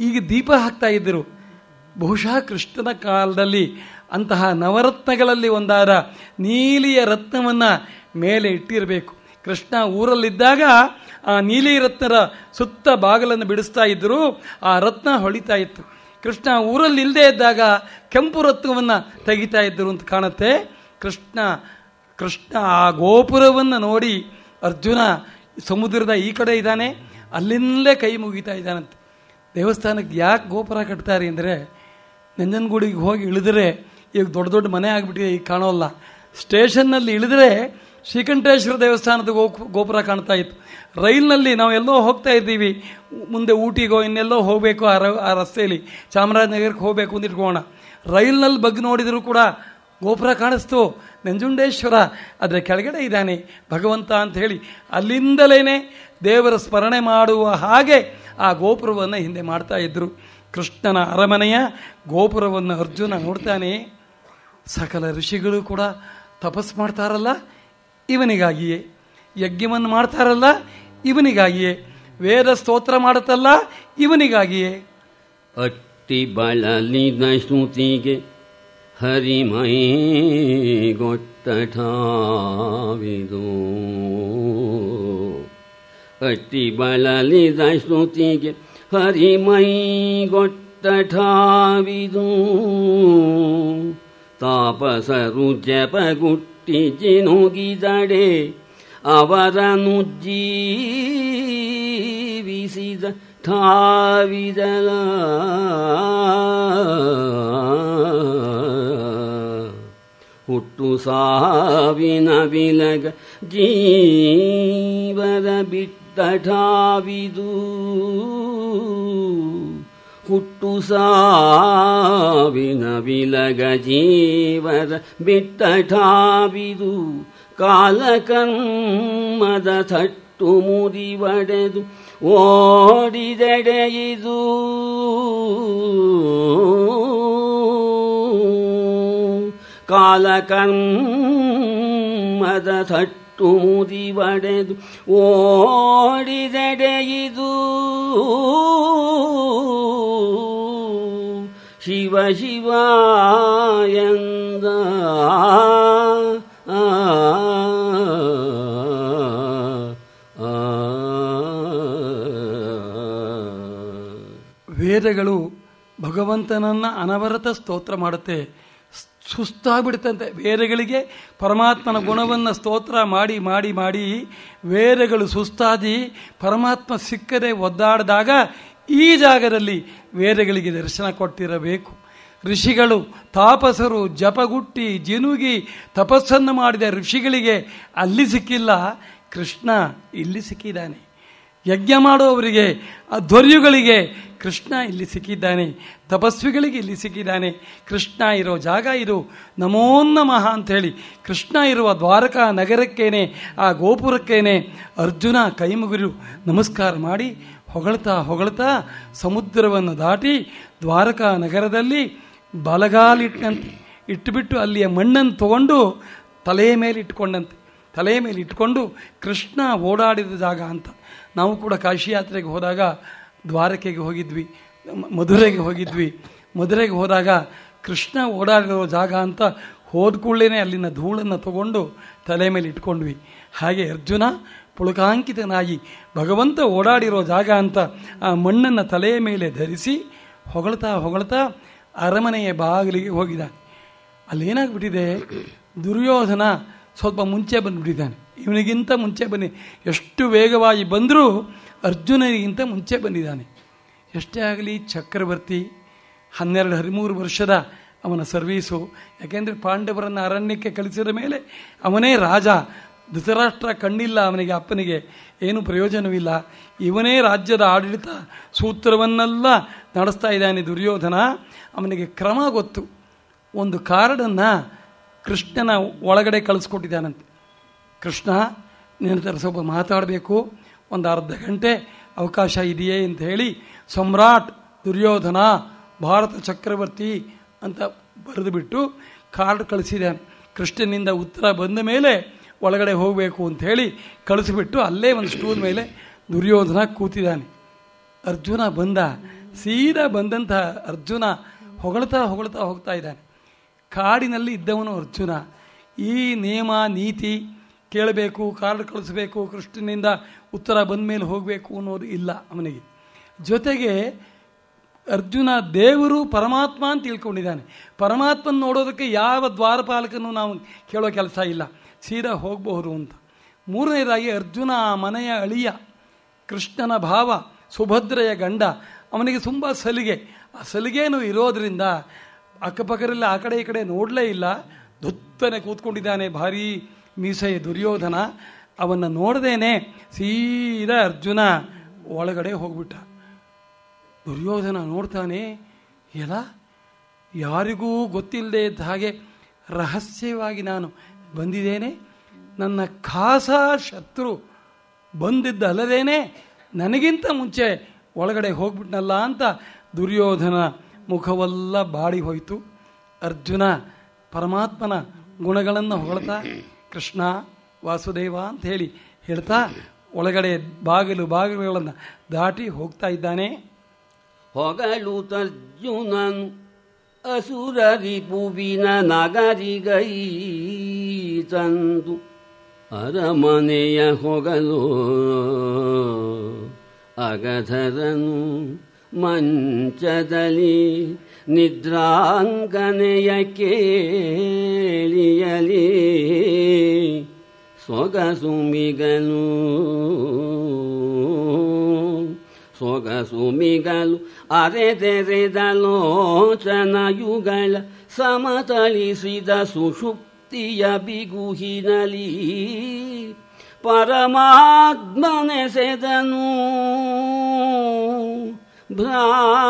ಈಗ ದೀಪ ಹಾಕ್ತಾ ಇದ್ದರು ಬಹುಶಃ ಕೃಷ್ಣನ ಕಾಲದಲ್ಲಿ ಅಂತಹ ನವರತ್ನಗಳಲ್ಲಿ ಒಂದಾದ ನೀಲಿಯ ರತ್ನವನ್ನು ಮೇಲೆ ಇಟ್ಟಿರಬೇಕು ಕೃಷ್ಣ ಊರಲ್ಲಿದ್ದಾಗ ಆ ನೀಲಿ ರತ್ನರ ಸುತ್ತ ಬಾಗಲನ್ನು ಬಿಡಿಸ್ತಾ ಇದ್ದರು ಆ ರತ್ನ ಹೊಳಿತಾ ಇತ್ತು ಕೃಷ್ಣ ಊರಲ್ಲಿ ಇಲ್ಲದೆ ಇದ್ದಾಗ ಕೆಂಪು ರತ್ನವನ್ನು ತೆಗಿತಾ ಇದ್ದರು ಅಂತ ಕಾಣುತ್ತೆ ಕೃಷ್ಣ ಕೃಷ್ಣ ಆ ಗೋಪುರವನ್ನು ನೋಡಿ ಅರ್ಜುನ ಸಮುದ್ರದ ಈ ಕಡೆ ಇದ್ದಾನೆ ಅಲ್ಲಿಂದಲೇ ಕೈ ಮುಗಿತಾ ಇದ್ದಾನಂತೆ ದೇವಸ್ಥಾನಕ್ಕೆ ಯಾಕೆ ಗೋಪುರ ಕಟ್ತಾರೆ ಅಂದರೆ ನಂಜನಗೂಡಿಗೆ ಹೋಗಿ ಇಳಿದರೆ ಈಗ ದೊಡ್ಡ ದೊಡ್ಡ ಮನೆ ಆಗಿಬಿಟ್ಟು ಈಗ ಕಾಣೋಲ್ಲ ಸ್ಟೇಷನ್ನಲ್ಲಿ ಇಳಿದ್ರೆ ಶ್ರೀಕಂಠೇಶ್ವರ ದೇವಸ್ಥಾನದ ಗೋ ಗೋಪುರ ಕಾಣ್ತಾ ಇತ್ತು ರೈಲ್ನಲ್ಲಿ ನಾವು ಎಲ್ಲೋ ಹೋಗ್ತಾ ಇದ್ದೀವಿ ಮುಂದೆ ಊಟಿಗೋ ಇನ್ನೆಲ್ಲೋ ಹೋಗಬೇಕು ಆ ರ ಆ ರಸ್ತೆಯಲ್ಲಿ ಚಾಮರಾಜನಗರಕ್ಕೆ ಹೋಗಬೇಕು ಅಂತ ಇಟ್ಕೋಣ ರೈಲ್ನಲ್ಲಿ ಬಗ್ಗೆ ನೋಡಿದರೂ ಕೂಡ ಗೋಪುರ ಕಾಣಿಸ್ತು ನಂಜುಂಡೇಶ್ವರ ಅದರ ಕೆಳಗಡೆ ಇದ್ದಾನೆ ಭಗವಂತ ಅಂತ ಹೇಳಿ ಅಲ್ಲಿಂದಲೇ ದೇವರ ಸ್ಮರಣೆ ಮಾಡುವ ಹಾಗೆ ಆ ಗೋಪುರವನ್ನು ಹಿಂದೆ ಮಾಡ್ತಾ ಇದ್ದರು ಕೃಷ್ಣನ ಅರಮನೆಯ ಗೋಪುರವನ್ನು ಅರ್ಜುನ ನೋಡ್ತಾನೆ ಸಕಲ ಋಷಿಗಳು ಕೂಡ ತಪಸ್ ಮಾಡ್ತಾರಲ್ಲ ಇವನಿಗಾಗಿಯೇ ಯಜ್ಞವನ್ನು ಮಾಡ್ತಾರಲ್ಲ ಇವನಿಗಾಗಿಯೇ ವೇದ ಸ್ತೋತ್ರ ಮಾಡುತ್ತಲ್ಲ ಇವನಿಗಾಗಿಯೇ ಅಟ್ಟಿ ಬಳಲಿದ ಶ್ರುತಿಗೆ ಹರಿಮೈ ಗೊಟ್ಟಠಾವಿದು ಅಟ್ಟಿ ಬಳಲಿದ ಶ್ರುತಿಗೆ ಹರಿಮೈ ಠಾವಿದೂ ತಾಪಸರು ಜಪಗುಟ್ಟಿ ಜಿನುಗಿದಡೆ ಅವರನು ಜೀವಿಸಿದ ಥಾವಿದಲ ಹುಟ್ಟು ಸಾವಿನ ಬಿಲಗ ಜೀವರ ಬಿಟ್ಟ ಠಾವಿದೂ ಕುಟ್ಟು ಸಾವಿನ ವಿಲಗ ಜೀವರ ಬೆಟ್ಟ ಠಾವಿದು ಕಾಲಕರ್ಮದ ಥಟ್ಟು ಮುರಿವಡೆದು ಓಡಿದೆಡೆಯಿದು ಕಾಲಕಮ್ಮದ ಥಟ್ಟು ತುಮುದಿ ಒಡೆದು ಓಡಿದಡೆಯಿದು ಶಿವ ಶಿವ ಎಂದ ವೇದಗಳು ಭಗವಂತನನ್ನ ಅನವರತ ಸ್ತೋತ್ರ ಮಾಡುತ್ತೆ ಸುಸ್ತಾಗ್ಬಿಡುತ್ತಂತೆ ವೇರೆಗಳಿಗೆ ಪರಮಾತ್ಮನ ಗುಣವನ್ನು ಸ್ತೋತ್ರ ಮಾಡಿ ಮಾಡಿ ಮಾಡಿ ವೇರೆಗಳು ಸುಸ್ತಾದಿ ಪರಮಾತ್ಮ ಸಿಕ್ಕದೆ ಒದ್ದಾಡಿದಾಗ ಈ ಜಾಗದಲ್ಲಿ ವೇರೆಗಳಿಗೆ ದರ್ಶನ ಕೊಟ್ಟಿರಬೇಕು ಋಷಿಗಳು ತಾಪಸರು ಜಪಗುಟ್ಟಿ ಜಿನುಗಿ ತಪಸ್ಸನ್ನು ಮಾಡಿದ ಋಷಿಗಳಿಗೆ ಅಲ್ಲಿ ಸಿಕ್ಕಿಲ್ಲ ಕೃಷ್ಣ ಇಲ್ಲಿ ಸಿಕ್ಕಿದ್ದಾನೆ ಯಜ್ಞ ಮಾಡುವವರಿಗೆ ಧ್ವರ್ಯುಗಳಿಗೆ ಕೃಷ್ಣ ಇಲ್ಲಿ ಸಿಕ್ಕಿದ್ದಾನೆ ತಪಸ್ವಿಗಳಿಗೆ ಇಲ್ಲಿ ಸಿಕ್ಕಿದ್ದಾನೆ ಕೃಷ್ಣ ಇರೋ ಜಾಗ ಇದು ನಮೋ ನಮಃ ಹೇಳಿ ಕೃಷ್ಣ ಇರುವ ದ್ವಾರಕಾ ನಗರಕ್ಕೇನೆ ಆ ಗೋಪುರಕ್ಕೇನೆ ಅರ್ಜುನ ಕೈಮುಗುರು ನಮಸ್ಕಾರ ಮಾಡಿ ಹೊಗಳ್ತಾ ಹೊಗಳ್ತಾ ಸಮುದ್ರವನ್ನು ದಾಟಿ ದ್ವಾರಕಾ ನಗರದಲ್ಲಿ ಬಲಗಾಲಿಟ್ಟಂತೆ ಇಟ್ಟುಬಿಟ್ಟು ಅಲ್ಲಿಯ ಮಣ್ಣನ್ನು ತಗೊಂಡು ತಲೆಯ ಮೇಲೆ ಇಟ್ಕೊಂಡಂತೆ ತಲೆಯ ಮೇಲೆ ಇಟ್ಕೊಂಡು ಕೃಷ್ಣ ಓಡಾಡಿದ ಜಾಗ ಅಂತ ನಾವು ಕೂಡ ಕಾಶಿ ಯಾತ್ರೆಗೆ ಹೋದಾಗ ದ್ವಾರಕೆಗೆ ಹೋಗಿದ್ವಿ ಮಧುರೆಗೆ ಹೋಗಿದ್ವಿ ಮಧುರೆಗೆ ಹೋದಾಗ ಕೃಷ್ಣ ಓಡಾಡಿರೋ ಜಾಗ ಅಂತ ಹೋದ ಕೂಡಲೇ ಅಲ್ಲಿನ ಧೂಳನ್ನು ತಗೊಂಡು ತಲೆ ಮೇಲೆ ಇಟ್ಕೊಂಡ್ವಿ ಹಾಗೆ ಅರ್ಜುನ ಪುಳಕಾಂಕಿತನಾಗಿ ಭಗವಂತ ಓಡಾಡಿರೋ ಜಾಗ ಅಂತ ಆ ಮಣ್ಣನ್ನು ತಲೆಯ ಮೇಲೆ ಧರಿಸಿ ಹೊಗಳ್ತಾ ಹೊಗಳ್ತಾ ಅರಮನೆಯ ಬಾಗಿಲಿಗೆ ಹೋಗಿದ್ದಾನೆ ಅಲ್ಲೇನಾಗ್ಬಿಟ್ಟಿದೆ ದುರ್ಯೋಧನ ಸ್ವಲ್ಪ ಮುಂಚೆ ಬಂದುಬಿಟ್ಟಿದ್ದಾನೆ ಇವನಿಗಿಂತ ಮುಂಚೆ ಬನ್ನಿ ಎಷ್ಟು ವೇಗವಾಗಿ ಬಂದರೂ ಅರ್ಜುನನಿಗಿಂತ ಮುಂಚೆ ಬಂದಿದ್ದಾನೆ ಎಷ್ಟೇ ಆಗಲಿ ಚಕ್ರವರ್ತಿ ಹನ್ನೆರಡು ಹದಿಮೂರು ವರ್ಷದ ಅವನ ಸರ್ವೀಸು ಯಾಕೆಂದರೆ ಪಾಂಡವರನ್ನು ಅರಣ್ಯಕ್ಕೆ ಕಳಿಸಿದ ಮೇಲೆ ಅವನೇ ರಾಜ ಧೃತರಾಷ್ಟ್ರ ಕಣ್ಣಿಲ್ಲ ಅವನಿಗೆ ಅಪ್ಪನಿಗೆ ಏನು ಪ್ರಯೋಜನವಿಲ್ಲ ಇವನೇ ರಾಜ್ಯದ ಆಡಳಿತ ಸೂತ್ರವನ್ನೆಲ್ಲ ನಡೆಸ್ತಾ ಇದ್ದಾನೆ ದುರ್ಯೋಧನ ಅವನಿಗೆ ಕ್ರಮ ಗೊತ್ತು ಒಂದು ಕಾರ್ಡನ್ನು ಕೃಷ್ಣನ ಒಳಗಡೆ ಕಳಿಸ್ಕೊಟ್ಟಿದ್ದಾನಂತೆ ಕೃಷ್ಣ ನಿನ್ನ ಥರ ಸ್ವಲ್ಪ ಮಾತಾಡಬೇಕು ಒಂದು ಅರ್ಧ ಗಂಟೆ ಅವಕಾಶ ಇದೆಯೇ ಅಂತ ಹೇಳಿ ಸಮ್ರಾಟ್ ದುರ್ಯೋಧನ ಭಾರತ ಚಕ್ರವರ್ತಿ ಅಂತ ಬರೆದುಬಿಟ್ಟು ಕಾರ್ಡ್ ಕಳಿಸಿದೆ ಕೃಷ್ಣನಿಂದ ಉತ್ತರ ಬಂದ ಮೇಲೆ ಒಳಗಡೆ ಹೋಗಬೇಕು ಅಂತ ಹೇಳಿ ಕಳಿಸಿಬಿಟ್ಟು ಅಲ್ಲೇ ಒಂದು ಸ್ಟೂಲ್ ಮೇಲೆ ದುರ್ಯೋಧನ ಕೂತಿದ್ದಾನೆ ಅರ್ಜುನ ಬಂದ ಸೀದಾ ಬಂದಂತಹ ಅರ್ಜುನ ಹೊಗಳ್ತಾ ಹೊಗಳ್ತಾ ಹೋಗ್ತಾ ಇದ್ದಾನೆ ಕಾಡಿನಲ್ಲಿ ಇದ್ದವನು ಅರ್ಜುನ ಈ ನಿಯಮ ನೀತಿ ಕೇಳಬೇಕು ಕಾರ್ಡ್ ಕಳಿಸ್ಬೇಕು ಕೃಷ್ಣನಿಂದ ಉತ್ತರ ಬಂದ ಮೇಲೆ ಹೋಗಬೇಕು ಅನ್ನೋದು ಇಲ್ಲ ಅವನಿಗೆ ಜೊತೆಗೆ ಅರ್ಜುನ ದೇವರು ಪರಮಾತ್ಮ ಅಂತ ತಿಳ್ಕೊಂಡಿದ್ದಾನೆ ಪರಮಾತ್ಮನ ನೋಡೋದಕ್ಕೆ ಯಾವ ದ್ವಾರಪಾಲಕನೂ ನಾವು ಕೇಳೋ ಕೆಲಸ ಇಲ್ಲ ಸೀದಾ ಹೋಗಬಹುದು ಅಂತ ಮೂರನೇದಾಗಿ ಅರ್ಜುನ ಆ ಮನೆಯ ಅಳಿಯ ಕೃಷ್ಣನ ಭಾವ ಸುಭದ್ರೆಯ ಗಂಡ ಅವನಿಗೆ ತುಂಬ ಸಲಿಗೆ ಆ ಸಲಿಗೆನೂ ಇರೋದರಿಂದ ಅಕ್ಕಪಕ್ಕದಲ್ಲಿ ಆ ಕಡೆ ಈ ಕಡೆ ನೋಡಲೇ ಇಲ್ಲ ಧುತ್ತನೆ ಕೂತ್ಕೊಂಡಿದ್ದಾನೆ ಭಾರೀ ಮೀಸೆಯ ದುರ್ಯೋಧನ ಅವನ್ನು ನೋಡ್ದೇನೆ ಸೀದಾ ಅರ್ಜುನ ಒಳಗಡೆ ಹೋಗ್ಬಿಟ್ಟ ದುರ್ಯೋಧನ ನೋಡ್ತಾನೆ ಎಲ್ಲ ಯಾರಿಗೂ ಗೊತ್ತಿಲ್ಲದೆ ಇದ್ದ ಹಾಗೆ ರಹಸ್ಯವಾಗಿ ನಾನು ಬಂದಿದ್ದೇನೆ ನನ್ನ ಖಾಸ ಶತ್ರು ಅಲ್ಲದೇನೆ ನನಗಿಂತ ಮುಂಚೆ ಒಳಗಡೆ ಹೋಗ್ಬಿಟ್ನಲ್ಲ ಅಂತ ದುರ್ಯೋಧನ ಮುಖವೆಲ್ಲ ಬಾಡಿ ಹೋಯಿತು ಅರ್ಜುನ ಪರಮಾತ್ಮನ ಗುಣಗಳನ್ನು ಹೊಗಳ್ತಾ ಕೃಷ್ಣ ವಾಸುದೇವ ಅಂತ ಹೇಳಿ ಹೇಳ್ತಾ ಒಳಗಡೆ ಬಾಗಿಲು ಬಾಗಿಲುಗಳನ್ನು ದಾಟಿ ಹೋಗ್ತಾ ಇದ್ದಾನೆ ಹೊಗಳು ತರ್ಜುನನ್ ಅಸುರರಿ ಪುವಿನ ನಗರಿಗೈ ತಂದು ಅರಮನೆಯ ಹೊಗಲು ಅಗಧರನು ಮಂಚದಲ್ಲಿ ನಿದ್ರಾಂಗನೆಯ ಕೇಳಿಯಲಿ ಸೊಗಸುಮಿಗಲು ಸೊಗಸುಮಿಗಲು ಸೊಗಸು ಮಿಗಲು ಅರೆದೆರೆದ ಲೋಚನ ಸಮತಳಿಸಿದ ಸುಷುಪ್ತಿಯ ಬಿಗುಹಿನಲಿ ಪರಮಾತ್ಮನೆಸೆದನು भ्रान्तियोगदली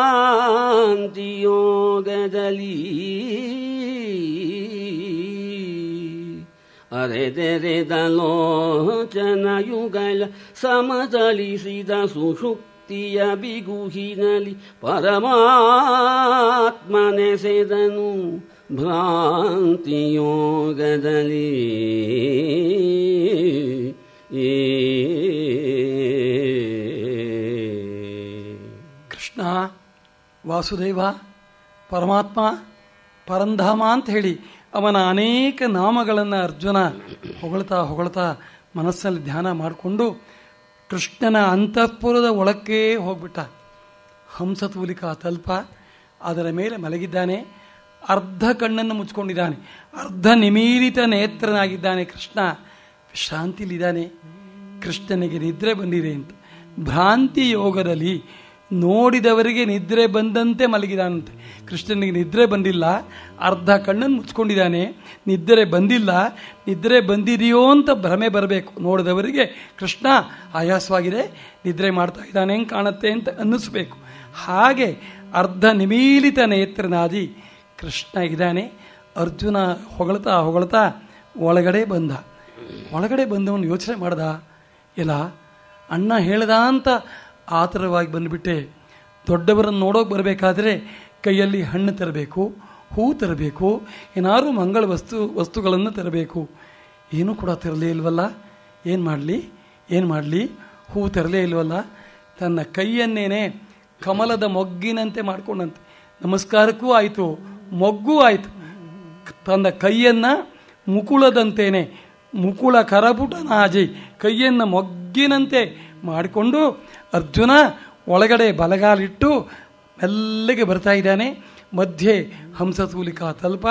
ಅರೆದೆರೆದಲೋಚನಯುಗಲ ಸಮತಳಿಸಿದ ಸುಷುಪ್ತಿಯ ಬಿಗುಹಿನಲಿ ಪರಮಾತ್ಮನೆಸೆದನು ಭ್ರಾಂತಿಯೋಗದಲ್ಲಿ ಏ ಕೃಷ್ಣ ವಾಸುದೇವ ಪರಮಾತ್ಮ ಪರಂಧಾಮ ಅಂತ ಹೇಳಿ ಅವನ ಅನೇಕ ನಾಮಗಳನ್ನು ಅರ್ಜುನ ಹೊಗಳ್ತಾ ಹೊಗಳ್ತಾ ಮನಸ್ಸಲ್ಲಿ ಧ್ಯಾನ ಮಾಡಿಕೊಂಡು ಕೃಷ್ಣನ ಅಂತಃಪುರದ ಒಳಕ್ಕೆ ಹೋಗ್ಬಿಟ್ಟ ಹಂಸತೂಲಿಕ ತಲ್ಪ ಅದರ ಮೇಲೆ ಮಲಗಿದ್ದಾನೆ ಅರ್ಧ ಕಣ್ಣನ್ನು ಮುಚ್ಕೊಂಡಿದ್ದಾನೆ ಅರ್ಧ ನಿಮೀಲಿತ ನೇತ್ರನಾಗಿದ್ದಾನೆ ಕೃಷ್ಣ ವಿಶ್ರಾಂತಿಲಿದ್ದಾನೆ ಕೃಷ್ಣನಿಗೆ ನಿದ್ರೆ ಬಂದಿದೆ ಅಂತ ಭ್ರಾಂತಿ ಯೋಗದಲ್ಲಿ ನೋಡಿದವರಿಗೆ ನಿದ್ರೆ ಬಂದಂತೆ ಮಲಗಿದಾನಂತೆ ಕೃಷ್ಣನಿಗೆ ನಿದ್ರೆ ಬಂದಿಲ್ಲ ಅರ್ಧ ಕಣ್ಣನ್ನು ಮುಚ್ಕೊಂಡಿದ್ದಾನೆ ನಿದ್ರೆ ಬಂದಿಲ್ಲ ನಿದ್ರೆ ಬಂದಿದೆಯೋ ಅಂತ ಭ್ರಮೆ ಬರಬೇಕು ನೋಡಿದವರಿಗೆ ಕೃಷ್ಣ ಆಯಾಸವಾಗಿದೆ ನಿದ್ರೆ ಮಾಡ್ತಾ ಇದ್ದಾನೆ ಹೆಂಗೆ ಕಾಣುತ್ತೆ ಅಂತ ಅನ್ನಿಸ್ಬೇಕು ಹಾಗೆ ಅರ್ಧ ನಿಮೀಲಿತ ನೇತ್ರನಾದಿ ಕೃಷ್ಣ ಇದ್ದಾನೆ ಅರ್ಜುನ ಹೊಗಳ್ತಾ ಹೊಗಳ್ತಾ ಒಳಗಡೆ ಬಂದ ಒಳಗಡೆ ಬಂದವನು ಯೋಚನೆ ಮಾಡ್ದ ಇಲ್ಲ ಅಣ್ಣ ಹೇಳ್ದ ಅಂತ ಆ ಥರವಾಗಿ ಬಂದುಬಿಟ್ಟೆ ದೊಡ್ಡವರನ್ನು ನೋಡೋಕೆ ಬರಬೇಕಾದ್ರೆ ಕೈಯಲ್ಲಿ ಹಣ್ಣು ತರಬೇಕು ಹೂ ತರಬೇಕು ಏನಾದರೂ ಮಂಗಳ ವಸ್ತು ವಸ್ತುಗಳನ್ನು ತರಬೇಕು ಏನೂ ಕೂಡ ತರಲೇ ಇಲ್ವಲ್ಲ ಏನು ಮಾಡಲಿ ಏನು ಮಾಡಲಿ ಹೂ ತರಲೇ ಇಲ್ವಲ್ಲ ತನ್ನ ಕೈಯನ್ನೇನೆ ಕಮಲದ ಮೊಗ್ಗಿನಂತೆ ಮಾಡ್ಕೊಂಡಂತೆ ನಮಸ್ಕಾರಕ್ಕೂ ಆಯಿತು ಮೊಗ್ಗೂ ಆಯಿತು ತನ್ನ ಕೈಯನ್ನು ಮುಕುಳದಂತೇನೆ ಮುಕುಳ ಕರಪುಟ ನಾಜಿ ಕೈಯನ್ನು ಮೊಗ್ಗಿನಂತೆ ಮಾಡಿಕೊಂಡು ಅರ್ಜುನ ಒಳಗಡೆ ಬಲಗಾಲಿಟ್ಟು ಮೆಲ್ಲಗೆ ಬರ್ತಾ ಇದ್ದಾನೆ ಮಧ್ಯೆ ಹಂಸತೂಲಿಕಾ ತಲ್ಪ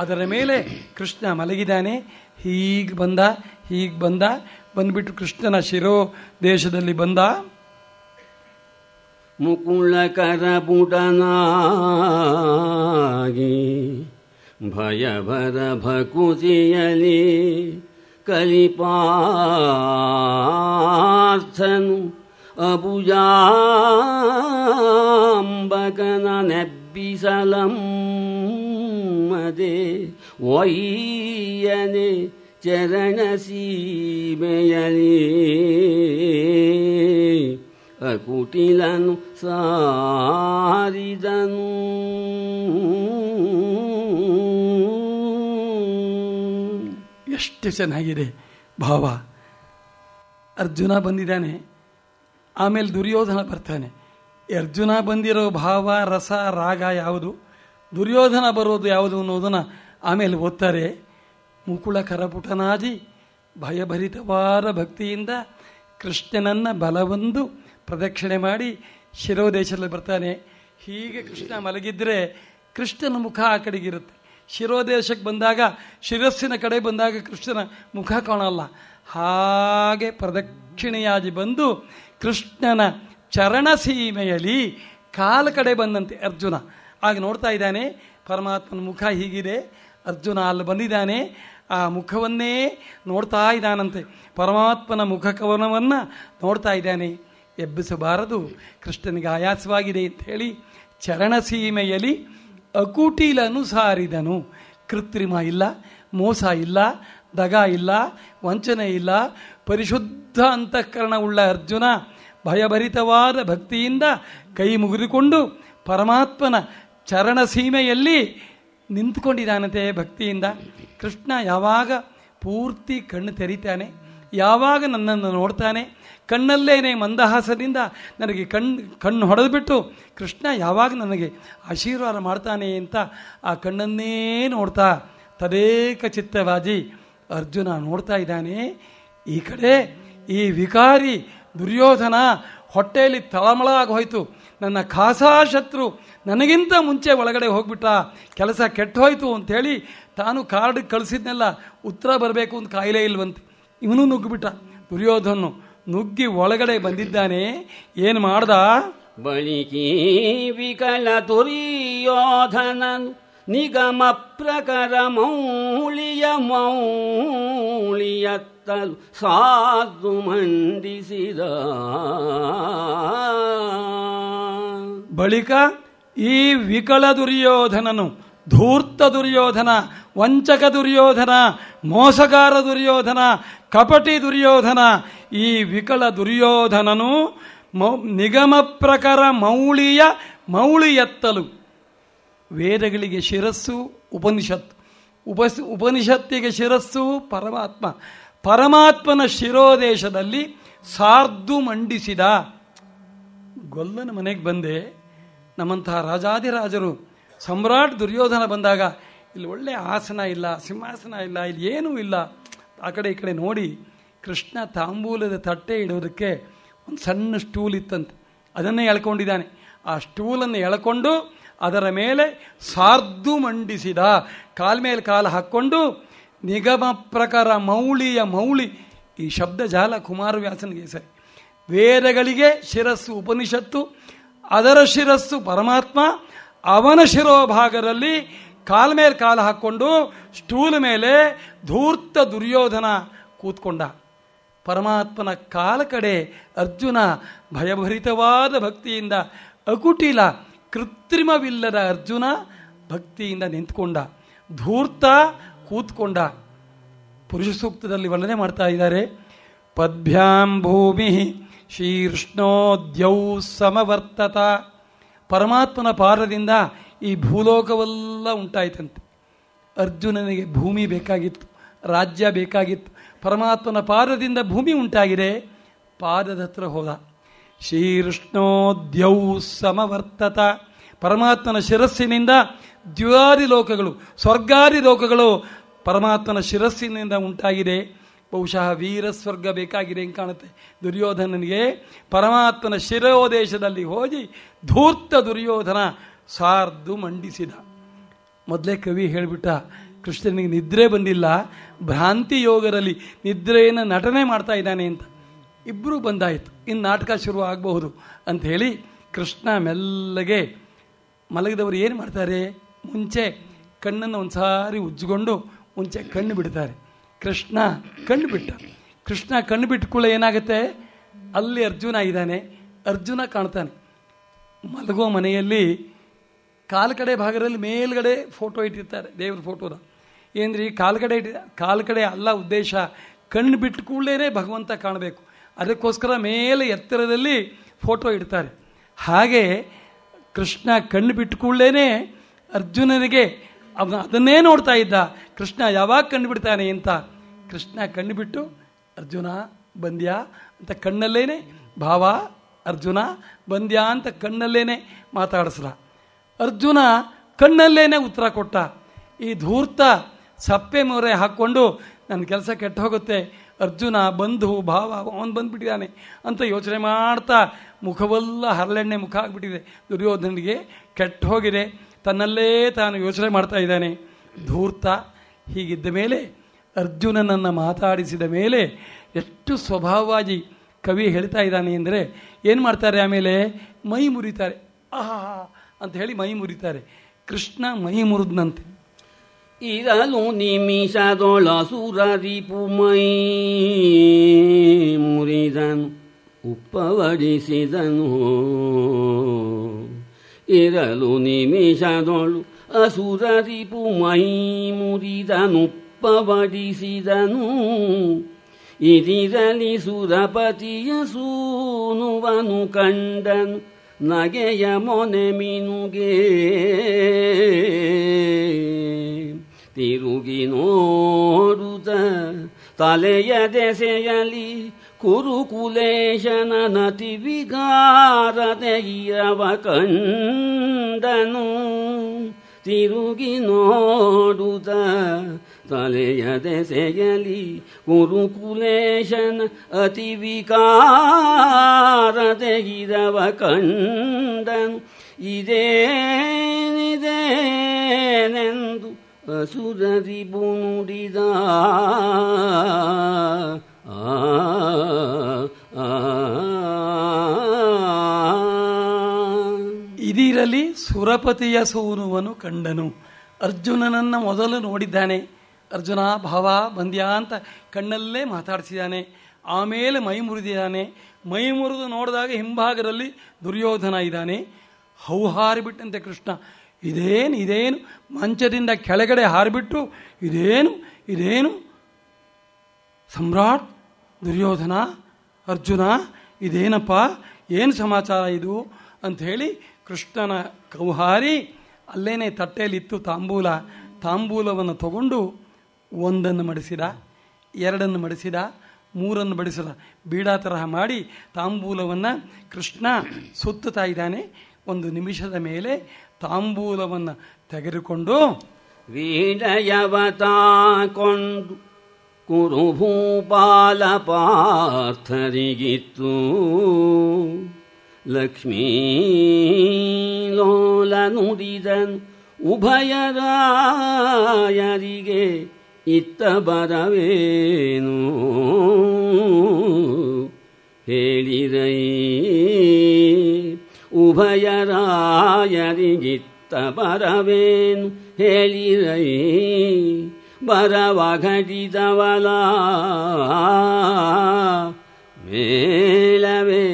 ಅದರ ಮೇಲೆ ಕೃಷ್ಣ ಮಲಗಿದ್ದಾನೆ ಹೀಗೆ ಬಂದ ಹೀಗೆ ಬಂದ ಬಂದ್ಬಿಟ್ಟು ಕೃಷ್ಣನ ಶಿರೋ ದೇಶದಲ್ಲಿ ಬಂದ ಮುಕುಳಕರ ಪುಟನಾಗಿ ಭಯಭರ ಭಕುತಿಯಲಿ ಕಲಿಪಾರ್ಥನು ಅಪುಜಾಂಬಕನ ನೆಬ್ಬಿಸಲಮ್ಮದೆ ವೈಯನೆ ಚರಣ ಸೀಮೆಯಲಿ ಅಕುಟಿಲನು ಸಾರಿದನು ಎಷ್ಟು ಚೆನ್ನಾಗಿದೆ ಭಾವ ಅರ್ಜುನ ಬಂದಿದ್ದಾನೆ ಆಮೇಲೆ ದುರ್ಯೋಧನ ಬರ್ತಾನೆ ಅರ್ಜುನ ಬಂದಿರೋ ಭಾವ ರಸ ರಾಗ ಯಾವುದು ದುರ್ಯೋಧನ ಬರೋದು ಯಾವುದು ಅನ್ನೋದನ್ನು ಆಮೇಲೆ ಓದ್ತಾರೆ ಮುಕುಳ ಕರಪುಟನಾದಿ ಭಯಭರಿತವಾದ ಭಕ್ತಿಯಿಂದ ಕೃಷ್ಣನನ್ನು ಬಲವೊಂದು ಪ್ರದಕ್ಷಿಣೆ ಮಾಡಿ ಶಿರೋದೇಶದಲ್ಲಿ ಬರ್ತಾನೆ ಹೀಗೆ ಕೃಷ್ಣ ಮಲಗಿದ್ರೆ ಕೃಷ್ಣನ ಮುಖ ಆ ಕಡೆಗಿರುತ್ತೆ ಶಿರೋದೇಶಕ್ಕೆ ಬಂದಾಗ ಶಿರಸ್ಸಿನ ಕಡೆ ಬಂದಾಗ ಕೃಷ್ಣನ ಮುಖ ಕಾಣಲ್ಲ ಹಾಗೆ ಪ್ರದಕ್ಷಿಣೆಯಾಗಿ ಬಂದು ಕೃಷ್ಣನ ಚರಣ ಸೀಮೆಯಲ್ಲಿ ಕಾಲ ಕಡೆ ಬಂದಂತೆ ಅರ್ಜುನ ಆಗ ನೋಡ್ತಾ ಇದ್ದಾನೆ ಪರಮಾತ್ಮನ ಮುಖ ಹೀಗಿದೆ ಅರ್ಜುನ ಅಲ್ಲಿ ಬಂದಿದ್ದಾನೆ ಆ ಮುಖವನ್ನೇ ನೋಡ್ತಾ ಇದ್ದಾನಂತೆ ಪರಮಾತ್ಮನ ಮುಖ ಕವನವನ್ನು ನೋಡ್ತಾ ಇದ್ದಾನೆ ಎಬ್ಬಿಸಬಾರದು ಕೃಷ್ಣನಿಗೆ ಆಯಾಸವಾಗಿದೆ ಅಂತ ಹೇಳಿ ಚರಣ ಸೀಮೆಯಲ್ಲಿ ಅಕುಟೀಲನು ಸಾರಿದನು ಕೃತ್ರಿಮ ಇಲ್ಲ ಮೋಸ ಇಲ್ಲ ದಗ ಇಲ್ಲ ವಂಚನೆ ಇಲ್ಲ ಪರಿಶುದ್ಧ ಶುದ್ಧ ಅಂತಃಕರಣವುಳ್ಳ ಅರ್ಜುನ ಭಯಭರಿತವಾದ ಭಕ್ತಿಯಿಂದ ಕೈ ಮುಗಿದುಕೊಂಡು ಪರಮಾತ್ಮನ ಚರಣ ಸೀಮೆಯಲ್ಲಿ ಭಕ್ತಿಯಿಂದ ಕೃಷ್ಣ ಯಾವಾಗ ಪೂರ್ತಿ ಕಣ್ಣು ತೆರೀತಾನೆ ಯಾವಾಗ ನನ್ನನ್ನು ನೋಡ್ತಾನೆ ಕಣ್ಣಲ್ಲೇನೆ ಮಂದಹಾಸದಿಂದ ನನಗೆ ಕಣ್ಣು ಕಣ್ಣು ಹೊಡೆದುಬಿಟ್ಟು ಕೃಷ್ಣ ಯಾವಾಗ ನನಗೆ ಆಶೀರ್ವಾದ ಮಾಡ್ತಾನೆ ಅಂತ ಆ ಕಣ್ಣನ್ನೇ ನೋಡ್ತಾ ತದೇಕ ಚಿತ್ತವಾಜಿ ಅರ್ಜುನ ನೋಡ್ತಾ ಇದ್ದಾನೆ ಈ ಕಡೆ ಈ ವಿಕಾರಿ ದುರ್ಯೋಧನ ಹೊಟ್ಟೆಯಲ್ಲಿ ತಳಮಳ ಆಗೋಯ್ತು ನನ್ನ ಖಾಸಾ ಶತ್ರು ನನಗಿಂತ ಮುಂಚೆ ಒಳಗಡೆ ಹೋಗ್ಬಿಟ್ಟ ಕೆಲಸ ಕೆಟ್ಟೋಯ್ತು ಅಂಥೇಳಿ ತಾನು ಕಾರ್ಡ್ ಕಳಿಸಿದ್ನೆಲ್ಲ ಉತ್ತರ ಬರಬೇಕು ಅಂತ ಕಾಯಿಲೆ ಇಲ್ವಂತೆ ಇವನು ನುಗ್ಗಿಬಿಟ್ಟ ದುರ್ಯೋಧನು ನುಗ್ಗಿ ಒಳಗಡೆ ಬಂದಿದ್ದಾನೆ ಏನು ಮಾಡ್ದ ಬಳಿಕಿ ವಿಕಲ ದುರ್ಯೋಧನ ನಿಗಮ ಪ್ರಕರ ಮೌಳಿಯ ಮೌಳಿಯತ್ ಸುತ್ತಲು ಸಾಧು ಮಂಡಿಸಿದ ಬಳಿಕ ಈ ವಿಕಲ ದುರ್ಯೋಧನನು ಧೂರ್ತ ದುರ್ಯೋಧನ ವಂಚಕ ದುರ್ಯೋಧನ ಮೋಸಗಾರ ದುರ್ಯೋಧನ ಕಪಟಿ ದುರ್ಯೋಧನ ಈ ವಿಕಲ ದುರ್ಯೋಧನನು ಮೌ ನಿಗಮ ಪ್ರಕಾರ ಮೌಳಿಯ ಮೌಳಿ ಎತ್ತಲು ವೇದಗಳಿಗೆ ಶಿರಸ್ಸು ಉಪನಿಷತ್ತು ಉಪಸ್ ಉಪನಿಷತ್ತಿಗೆ ಶಿರಸ್ಸು ಪರಮಾತ್ಮ ಪರಮಾತ್ಮನ ಶಿರೋದೇಶದಲ್ಲಿ ಸಾರ್ದು ಮಂಡಿಸಿದ ಗೊಲ್ಲನ ಮನೆಗೆ ಬಂದೆ ನಮ್ಮಂತಹ ರಾಜಾದಿರಾಜರು ಸಮ್ರಾಟ್ ದುರ್ಯೋಧನ ಬಂದಾಗ ಇಲ್ಲಿ ಒಳ್ಳೆ ಆಸನ ಇಲ್ಲ ಸಿಂಹಾಸನ ಇಲ್ಲ ಇಲ್ಲಿ ಏನೂ ಇಲ್ಲ ಆ ಕಡೆ ಈ ಕಡೆ ನೋಡಿ ಕೃಷ್ಣ ತಾಂಬೂಲದ ತಟ್ಟೆ ಇಡೋದಕ್ಕೆ ಒಂದು ಸಣ್ಣ ಸ್ಟೂಲ್ ಇತ್ತಂತೆ ಅದನ್ನೇ ಎಳ್ಕೊಂಡಿದ್ದಾನೆ ಆ ಸ್ಟೂಲನ್ನು ಎಳ್ಕೊಂಡು ಅದರ ಮೇಲೆ ಸಾರ್ದು ಮಂಡಿಸಿದ ಕಾಲ್ ಮೇಲೆ ಕಾಲು ಹಾಕ್ಕೊಂಡು ನಿಗಮ ಪ್ರಕಾರ ಮೌಳಿಯ ಮೌಳಿ ಈ ಶಬ್ದ ಶಬ್ದಜಾಲ ಕುಮಾರವ್ಯಾಸನಿಗೆ ಸರಿ ವೇದಗಳಿಗೆ ಶಿರಸ್ಸು ಉಪನಿಷತ್ತು ಅದರ ಶಿರಸ್ಸು ಪರಮಾತ್ಮ ಅವನ ಶಿರೋಭಾಗದಲ್ಲಿ ಕಾಲ ಮೇಲೆ ಕಾಲು ಹಾಕ್ಕೊಂಡು ಸ್ಟೂಲ್ ಮೇಲೆ ಧೂರ್ತ ದುರ್ಯೋಧನ ಕೂತ್ಕೊಂಡ ಪರಮಾತ್ಮನ ಕಾಲ ಕಡೆ ಅರ್ಜುನ ಭಯಭರಿತವಾದ ಭಕ್ತಿಯಿಂದ ಅಕುಟಿಲ ಕೃತ್ರಿಮವಿಲ್ಲದ ಅರ್ಜುನ ಭಕ್ತಿಯಿಂದ ನಿಂತ್ಕೊಂಡ ಧೂರ್ತ ಕೂತ್ಕೊಂಡ ಪುರುಷ ಸೂಕ್ತದಲ್ಲಿ ವರ್ಣನೆ ಮಾಡ್ತಾ ಇದ್ದಾರೆ ಪದ್ಭ್ಯಾಂ ಭೂಮಿ ಶೀರ್ಷ್ಣೋದ್ಯೌ ಸಮವರ್ತತ ಪರಮಾತ್ಮನ ಪಾರದಿಂದ ಈ ಭೂಲೋಕವೆಲ್ಲ ಉಂಟಾಯಿತಂತೆ ಅರ್ಜುನನಿಗೆ ಭೂಮಿ ಬೇಕಾಗಿತ್ತು ರಾಜ್ಯ ಬೇಕಾಗಿತ್ತು ಪರಮಾತ್ಮನ ಪಾದದಿಂದ ಭೂಮಿ ಉಂಟಾಗಿದೆ ಪಾದದ ಹತ್ರ ಹೋದ ಶೀರ್ಷ್ಣೋದ್ಯೌ ಸಮವರ್ತತ ಪರಮಾತ್ಮನ ಶಿರಸ್ಸಿನಿಂದ ದ್ವಾರಿ ಲೋಕಗಳು ಸ್ವರ್ಗಾದಿ ಲೋಕಗಳು ಪರಮಾತ್ಮನ ಶಿರಸ್ಸಿನಿಂದ ಉಂಟಾಗಿದೆ ಬಹುಶಃ ವೀರ ಸ್ವರ್ಗ ಬೇಕಾಗಿದೆ ಅಂತ ಕಾಣುತ್ತೆ ದುರ್ಯೋಧನನಿಗೆ ಪರಮಾತ್ಮನ ಶಿರೋದೇಶದಲ್ಲಿ ಹೋಗಿ ಧೂರ್ತ ದುರ್ಯೋಧನ ಸಾರ್ದು ಮಂಡಿಸಿದ ಮೊದಲೇ ಕವಿ ಹೇಳಿಬಿಟ್ಟ ಕೃಷ್ಣನಿಗೆ ನಿದ್ರೆ ಬಂದಿಲ್ಲ ಭ್ರಾಂತಿ ಯೋಗದಲ್ಲಿ ನಿದ್ರೆಯನ್ನು ನಟನೆ ಮಾಡ್ತಾ ಇದ್ದಾನೆ ಅಂತ ಇಬ್ಬರೂ ಬಂದಾಯಿತು ಇನ್ನು ನಾಟಕ ಶುರು ಆಗಬಹುದು ಅಂಥೇಳಿ ಕೃಷ್ಣ ಮೆಲ್ಲಗೆ ಮಲಗಿದವರು ಏನು ಮಾಡ್ತಾರೆ ಮುಂಚೆ ಕಣ್ಣನ್ನು ಒಂದು ಸಾರಿ ಉಜ್ಜಿಕೊಂಡು ಮುಂಚೆ ಕಣ್ಣು ಬಿಡ್ತಾರೆ ಕೃಷ್ಣ ಕಣ್ಣು ಬಿಟ್ಟ ಕೃಷ್ಣ ಕಣ್ಣು ಬಿಟ್ಟುಕೊಳ್ಳೆ ಏನಾಗುತ್ತೆ ಅಲ್ಲಿ ಅರ್ಜುನ ಇದ್ದಾನೆ ಅರ್ಜುನ ಕಾಣ್ತಾನೆ ಮಲಗುವ ಮನೆಯಲ್ಲಿ ಕಾಲು ಕಡೆ ಭಾಗದಲ್ಲಿ ಮೇಲ್ಗಡೆ ಫೋಟೋ ಇಟ್ಟಿರ್ತಾರೆ ದೇವ್ರ ಫೋಟೋದ ಏನ್ರಿ ಕಾಲು ಕಡೆ ಇಟ್ಟ ಕಾಲು ಕಡೆ ಅಲ್ಲ ಉದ್ದೇಶ ಕಣ್ಣು ಬಿಟ್ಟು ಕೂಡಲೇ ಭಗವಂತ ಕಾಣಬೇಕು ಅದಕ್ಕೋಸ್ಕರ ಮೇಲೆ ಎತ್ತರದಲ್ಲಿ ಫೋಟೋ ಇಡ್ತಾರೆ ಹಾಗೆ ಕೃಷ್ಣ ಕಣ್ಣು ಬಿಟ್ಟು ಕೂಡಲೇ ಅರ್ಜುನನಿಗೆ ಅವನು ಅದನ್ನೇ ನೋಡ್ತಾ ಇದ್ದ ಕೃಷ್ಣ ಯಾವಾಗ ಕಂಡುಬಿಡ್ತಾನೆ ಅಂತ ಕೃಷ್ಣ ಕಂಡುಬಿಟ್ಟು ಅರ್ಜುನ ಬಂದ್ಯಾ ಅಂತ ಕಣ್ಣಲ್ಲೇನೆ ಭಾವ ಅರ್ಜುನ ಬಂದ್ಯಾ ಅಂತ ಕಣ್ಣಲ್ಲೇನೆ ಮಾತಾಡಿಸ್ರ ಅರ್ಜುನ ಕಣ್ಣಲ್ಲೇನೆ ಉತ್ತರ ಕೊಟ್ಟ ಈ ಧೂರ್ತ ಸಪ್ಪೆ ಮೊರೆ ಹಾಕ್ಕೊಂಡು ನನ್ನ ಕೆಲಸ ಕೆಟ್ಟ ಹೋಗುತ್ತೆ ಅರ್ಜುನ ಬಂಧು ಭಾವ ಅವನು ಬಂದುಬಿಟ್ಟಿದ್ದಾನೆ ಅಂತ ಯೋಚನೆ ಮಾಡ್ತಾ ಮುಖವೆಲ್ಲ ಹರಳೆಣ್ಣೆ ಮುಖ ಆಗಿಬಿಟ್ಟಿದೆ ದುರ್ಯೋಧನಿಗೆ ಕೆಟ್ಟ ಹೋಗಿದೆ ತನ್ನಲ್ಲೇ ತಾನು ಯೋಚನೆ ಮಾಡ್ತಾ ಇದ್ದಾನೆ ಧೂರ್ತ ಹೀಗಿದ್ದ ಮೇಲೆ ಅರ್ಜುನನನ್ನು ಮಾತಾಡಿಸಿದ ಮೇಲೆ ಎಷ್ಟು ಸ್ವಭಾವವಾಗಿ ಕವಿ ಹೇಳ್ತಾ ಇದ್ದಾನೆ ಅಂದರೆ ಏನು ಮಾಡ್ತಾರೆ ಆಮೇಲೆ ಮೈ ಮುರಿತಾರೆ ಆಹಾ ಅಂತ ಹೇಳಿ ಮೈ ಮುರಿತಾರೆ ಕೃಷ್ಣ ಮೈ ಮುರಿದ್ನಂತೆ ಇರಲು ನಿಮಿಷದೊಳ ಸುರರಿಪು ಮೈ ಮುರಿದನು ಉಪ್ಪವಡಿಸಿದನು ಇರಲು ನಿಮಿಷದೊಳು ಅಸುರರಿಪು ಮೈ ಪಡಿಸಿದನು ಇದಿರಲಿ ಸುರಪತಿಯ ಸೂನುವನು ಕಂಡನು ನಗೆಯ ಮೊನೆ ಮೀನುಗೆ ತಿರುಗಿ ನೋಡುತ್ತ ತಲೆಯ ದೆಸೆಯಲಿ ಕುರುಕುಲೇಶನನತಿ ವಿಗಾರದೆ ಇರವ ಕಂಡನು ತಿರುಗಿ ನೋಡುತ್ತ ತಲೆಯದೆ ಸೆಯಲಿ ಕುರುಕುಲೇಶನ ಅತಿ ವಿಕಾರದೆ ಕಂಡನು ಇದೇನಿದೇನೆಂದು ಅಸುರರಿ ನುಡಿದ ಇದಿರಲಿ ಸುರಪತಿಯ ಸೋನುವನು ಕಂಡನು ಅರ್ಜುನನನ್ನು ಮೊದಲು ನೋಡಿದ್ದಾನೆ ಅರ್ಜುನ ಭಾವ ಬಂದ್ಯಾ ಅಂತ ಕಣ್ಣಲ್ಲೇ ಮಾತಾಡಿಸಿದ್ದಾನೆ ಆಮೇಲೆ ಮೈ ಮುರಿದಿದ್ದಾನೆ ಮೈ ಮುರಿದು ನೋಡಿದಾಗ ಹಿಂಭಾಗದಲ್ಲಿ ದುರ್ಯೋಧನ ಇದ್ದಾನೆ ಹೌಹಾರಿಬಿಟ್ಟಂತೆ ಕೃಷ್ಣ ಇದೇನು ಇದೇನು ಮಂಚದಿಂದ ಕೆಳಗಡೆ ಹಾರಿಬಿಟ್ಟು ಇದೇನು ಇದೇನು ಸಮ್ರಾಟ್ ದುರ್ಯೋಧನ ಅರ್ಜುನ ಇದೇನಪ್ಪ ಏನು ಸಮಾಚಾರ ಇದು ಅಂಥೇಳಿ ಕೃಷ್ಣನ ಕೌಹಾರಿ ಅಲ್ಲೇನೇ ತಟ್ಟೆಯಲ್ಲಿತ್ತು ತಾಂಬೂಲ ತಾಂಬೂಲವನ್ನು ತಗೊಂಡು ಒಂದನ್ನು ಮಡಿಸಿದ ಎರಡನ್ನು ಮಡಿಸಿದ ಮೂರನ್ನು ಬಡಿಸಿದ ಬೀಡಾ ತರಹ ಮಾಡಿ ತಾಂಬೂಲವನ್ನು ಕೃಷ್ಣ ಸುತ್ತುತ್ತಾ ಇದ್ದಾನೆ ಒಂದು ನಿಮಿಷದ ಮೇಲೆ ತಾಂಬೂಲವನ್ನು ತೆಗೆದುಕೊಂಡು ವೀಣಯವ ಕೊಂಡು ಕುರು ಭೂಪಾಲ ಪಾರ್ಥರಿಗಿತ್ತು ಲಕ್ಷ್ಮೀ ಲೋಲ ನುಡಿದನು ಉಭಯರಾಯರಿಗೆ ಇತ್ತ ಬರವೇನು ಹೇಳಿರೈ ಉಭಯರಾಯರಿಗಿತ್ತ ಬರವೇನು ಹೇಳಿರೈ ಬರವಘಟಿತವಲ ಮೇಳವೇ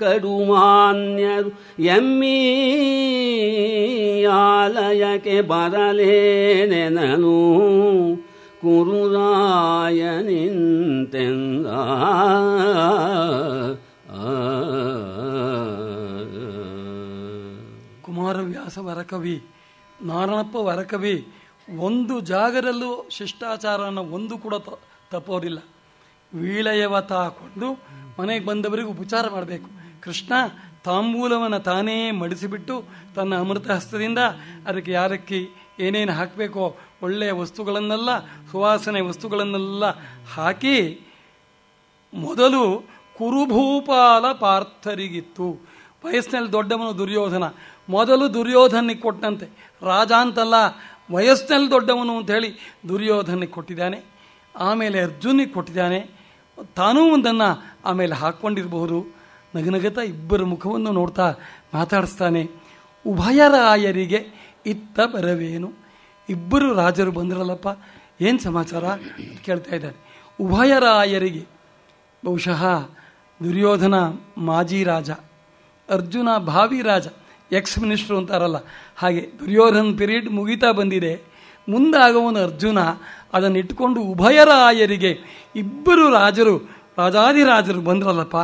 ಕಡುಮಾನ್ಯರು ಎಮ್ಮೀಯಾಲಯಕ್ಕೆ ಬರಲೇನೆನನು ಕುರುರಾಯ ನಿಂತೆಂದ ಕುಮಾರವ್ಯಾಸ ವರಕವಿ ನಾರಣಪ್ಪ ವರಕವಿ ಒಂದು ಜಾಗದಲ್ಲೂ ಶಿಷ್ಟಾಚಾರನ ಒಂದು ಕೂಡ ತಪ್ಪೋರಿಲ್ಲ ವೀಳಯವ ತಾಕೊಂಡು ಮನೆಗೆ ಬಂದವರಿಗೂ ಉಪಚಾರ ಮಾಡಬೇಕು ಕೃಷ್ಣ ತಾಂಬೂಲವನ್ನು ತಾನೇ ಮಡಿಸಿಬಿಟ್ಟು ತನ್ನ ಅಮೃತ ಹಸ್ತದಿಂದ ಅದಕ್ಕೆ ಯಾರಕ್ಕೆ ಏನೇನು ಹಾಕಬೇಕೋ ಒಳ್ಳೆಯ ವಸ್ತುಗಳನ್ನೆಲ್ಲ ಸುವಾಸನೆ ವಸ್ತುಗಳನ್ನೆಲ್ಲ ಹಾಕಿ ಮೊದಲು ಕುರುಭೂಪಾಲ ಪಾರ್ಥರಿಗಿತ್ತು ವಯಸ್ಸಿನಲ್ಲಿ ದೊಡ್ಡವನು ದುರ್ಯೋಧನ ಮೊದಲು ದುರ್ಯೋಧನಿಗೆ ಕೊಟ್ಟಂತೆ ರಾಜ ಅಂತಲ್ಲ ವಯಸ್ಸಿನಲ್ಲಿ ದೊಡ್ಡವನು ಅಂತ ಹೇಳಿ ದುರ್ಯೋಧನಿಗೆ ಕೊಟ್ಟಿದ್ದಾನೆ ಆಮೇಲೆ ಅರ್ಜುನಿಗೆ ಕೊಟ್ಟಿದ್ದಾನೆ ತಾನೂ ಒಂದನ್ನು ಆಮೇಲೆ ಹಾಕ್ಕೊಂಡಿರಬಹುದು ನಗನಗತ ಇಬ್ಬರ ಮುಖವನ್ನು ನೋಡ್ತಾ ಮಾತಾಡಿಸ್ತಾನೆ ಉಭಯರಾಯರಿಗೆ ಇತ್ತ ಬರವೇನು ಇಬ್ಬರು ರಾಜರು ಬಂದಿರಲ್ಲಪ್ಪ ಏನು ಸಮಾಚಾರ ಕೇಳ್ತಾ ಇದ್ದಾನೆ ಉಭಯರಾಯರಿಗೆ ಬಹುಶಃ ದುರ್ಯೋಧನ ಮಾಜಿ ರಾಜ ಅರ್ಜುನ ಭಾವಿ ರಾಜ ಎಕ್ಸ್ ಮಿನಿಸ್ಟ್ರು ಅಂತಾರಲ್ಲ ಹಾಗೆ ದುರ್ಯೋಧನ ಪಿರಿಯಡ್ ಮುಗಿತಾ ಬಂದಿದೆ ಮುಂದಾಗವನು ಅರ್ಜುನ ಅದನ್ನು ಇಟ್ಟುಕೊಂಡು ಉಭಯರಾಯರಿಗೆ ಇಬ್ಬರು ರಾಜರು ರಾಜಾದಿರಾಜರು ಬಂದ್ರಲ್ಲಪ್ಪ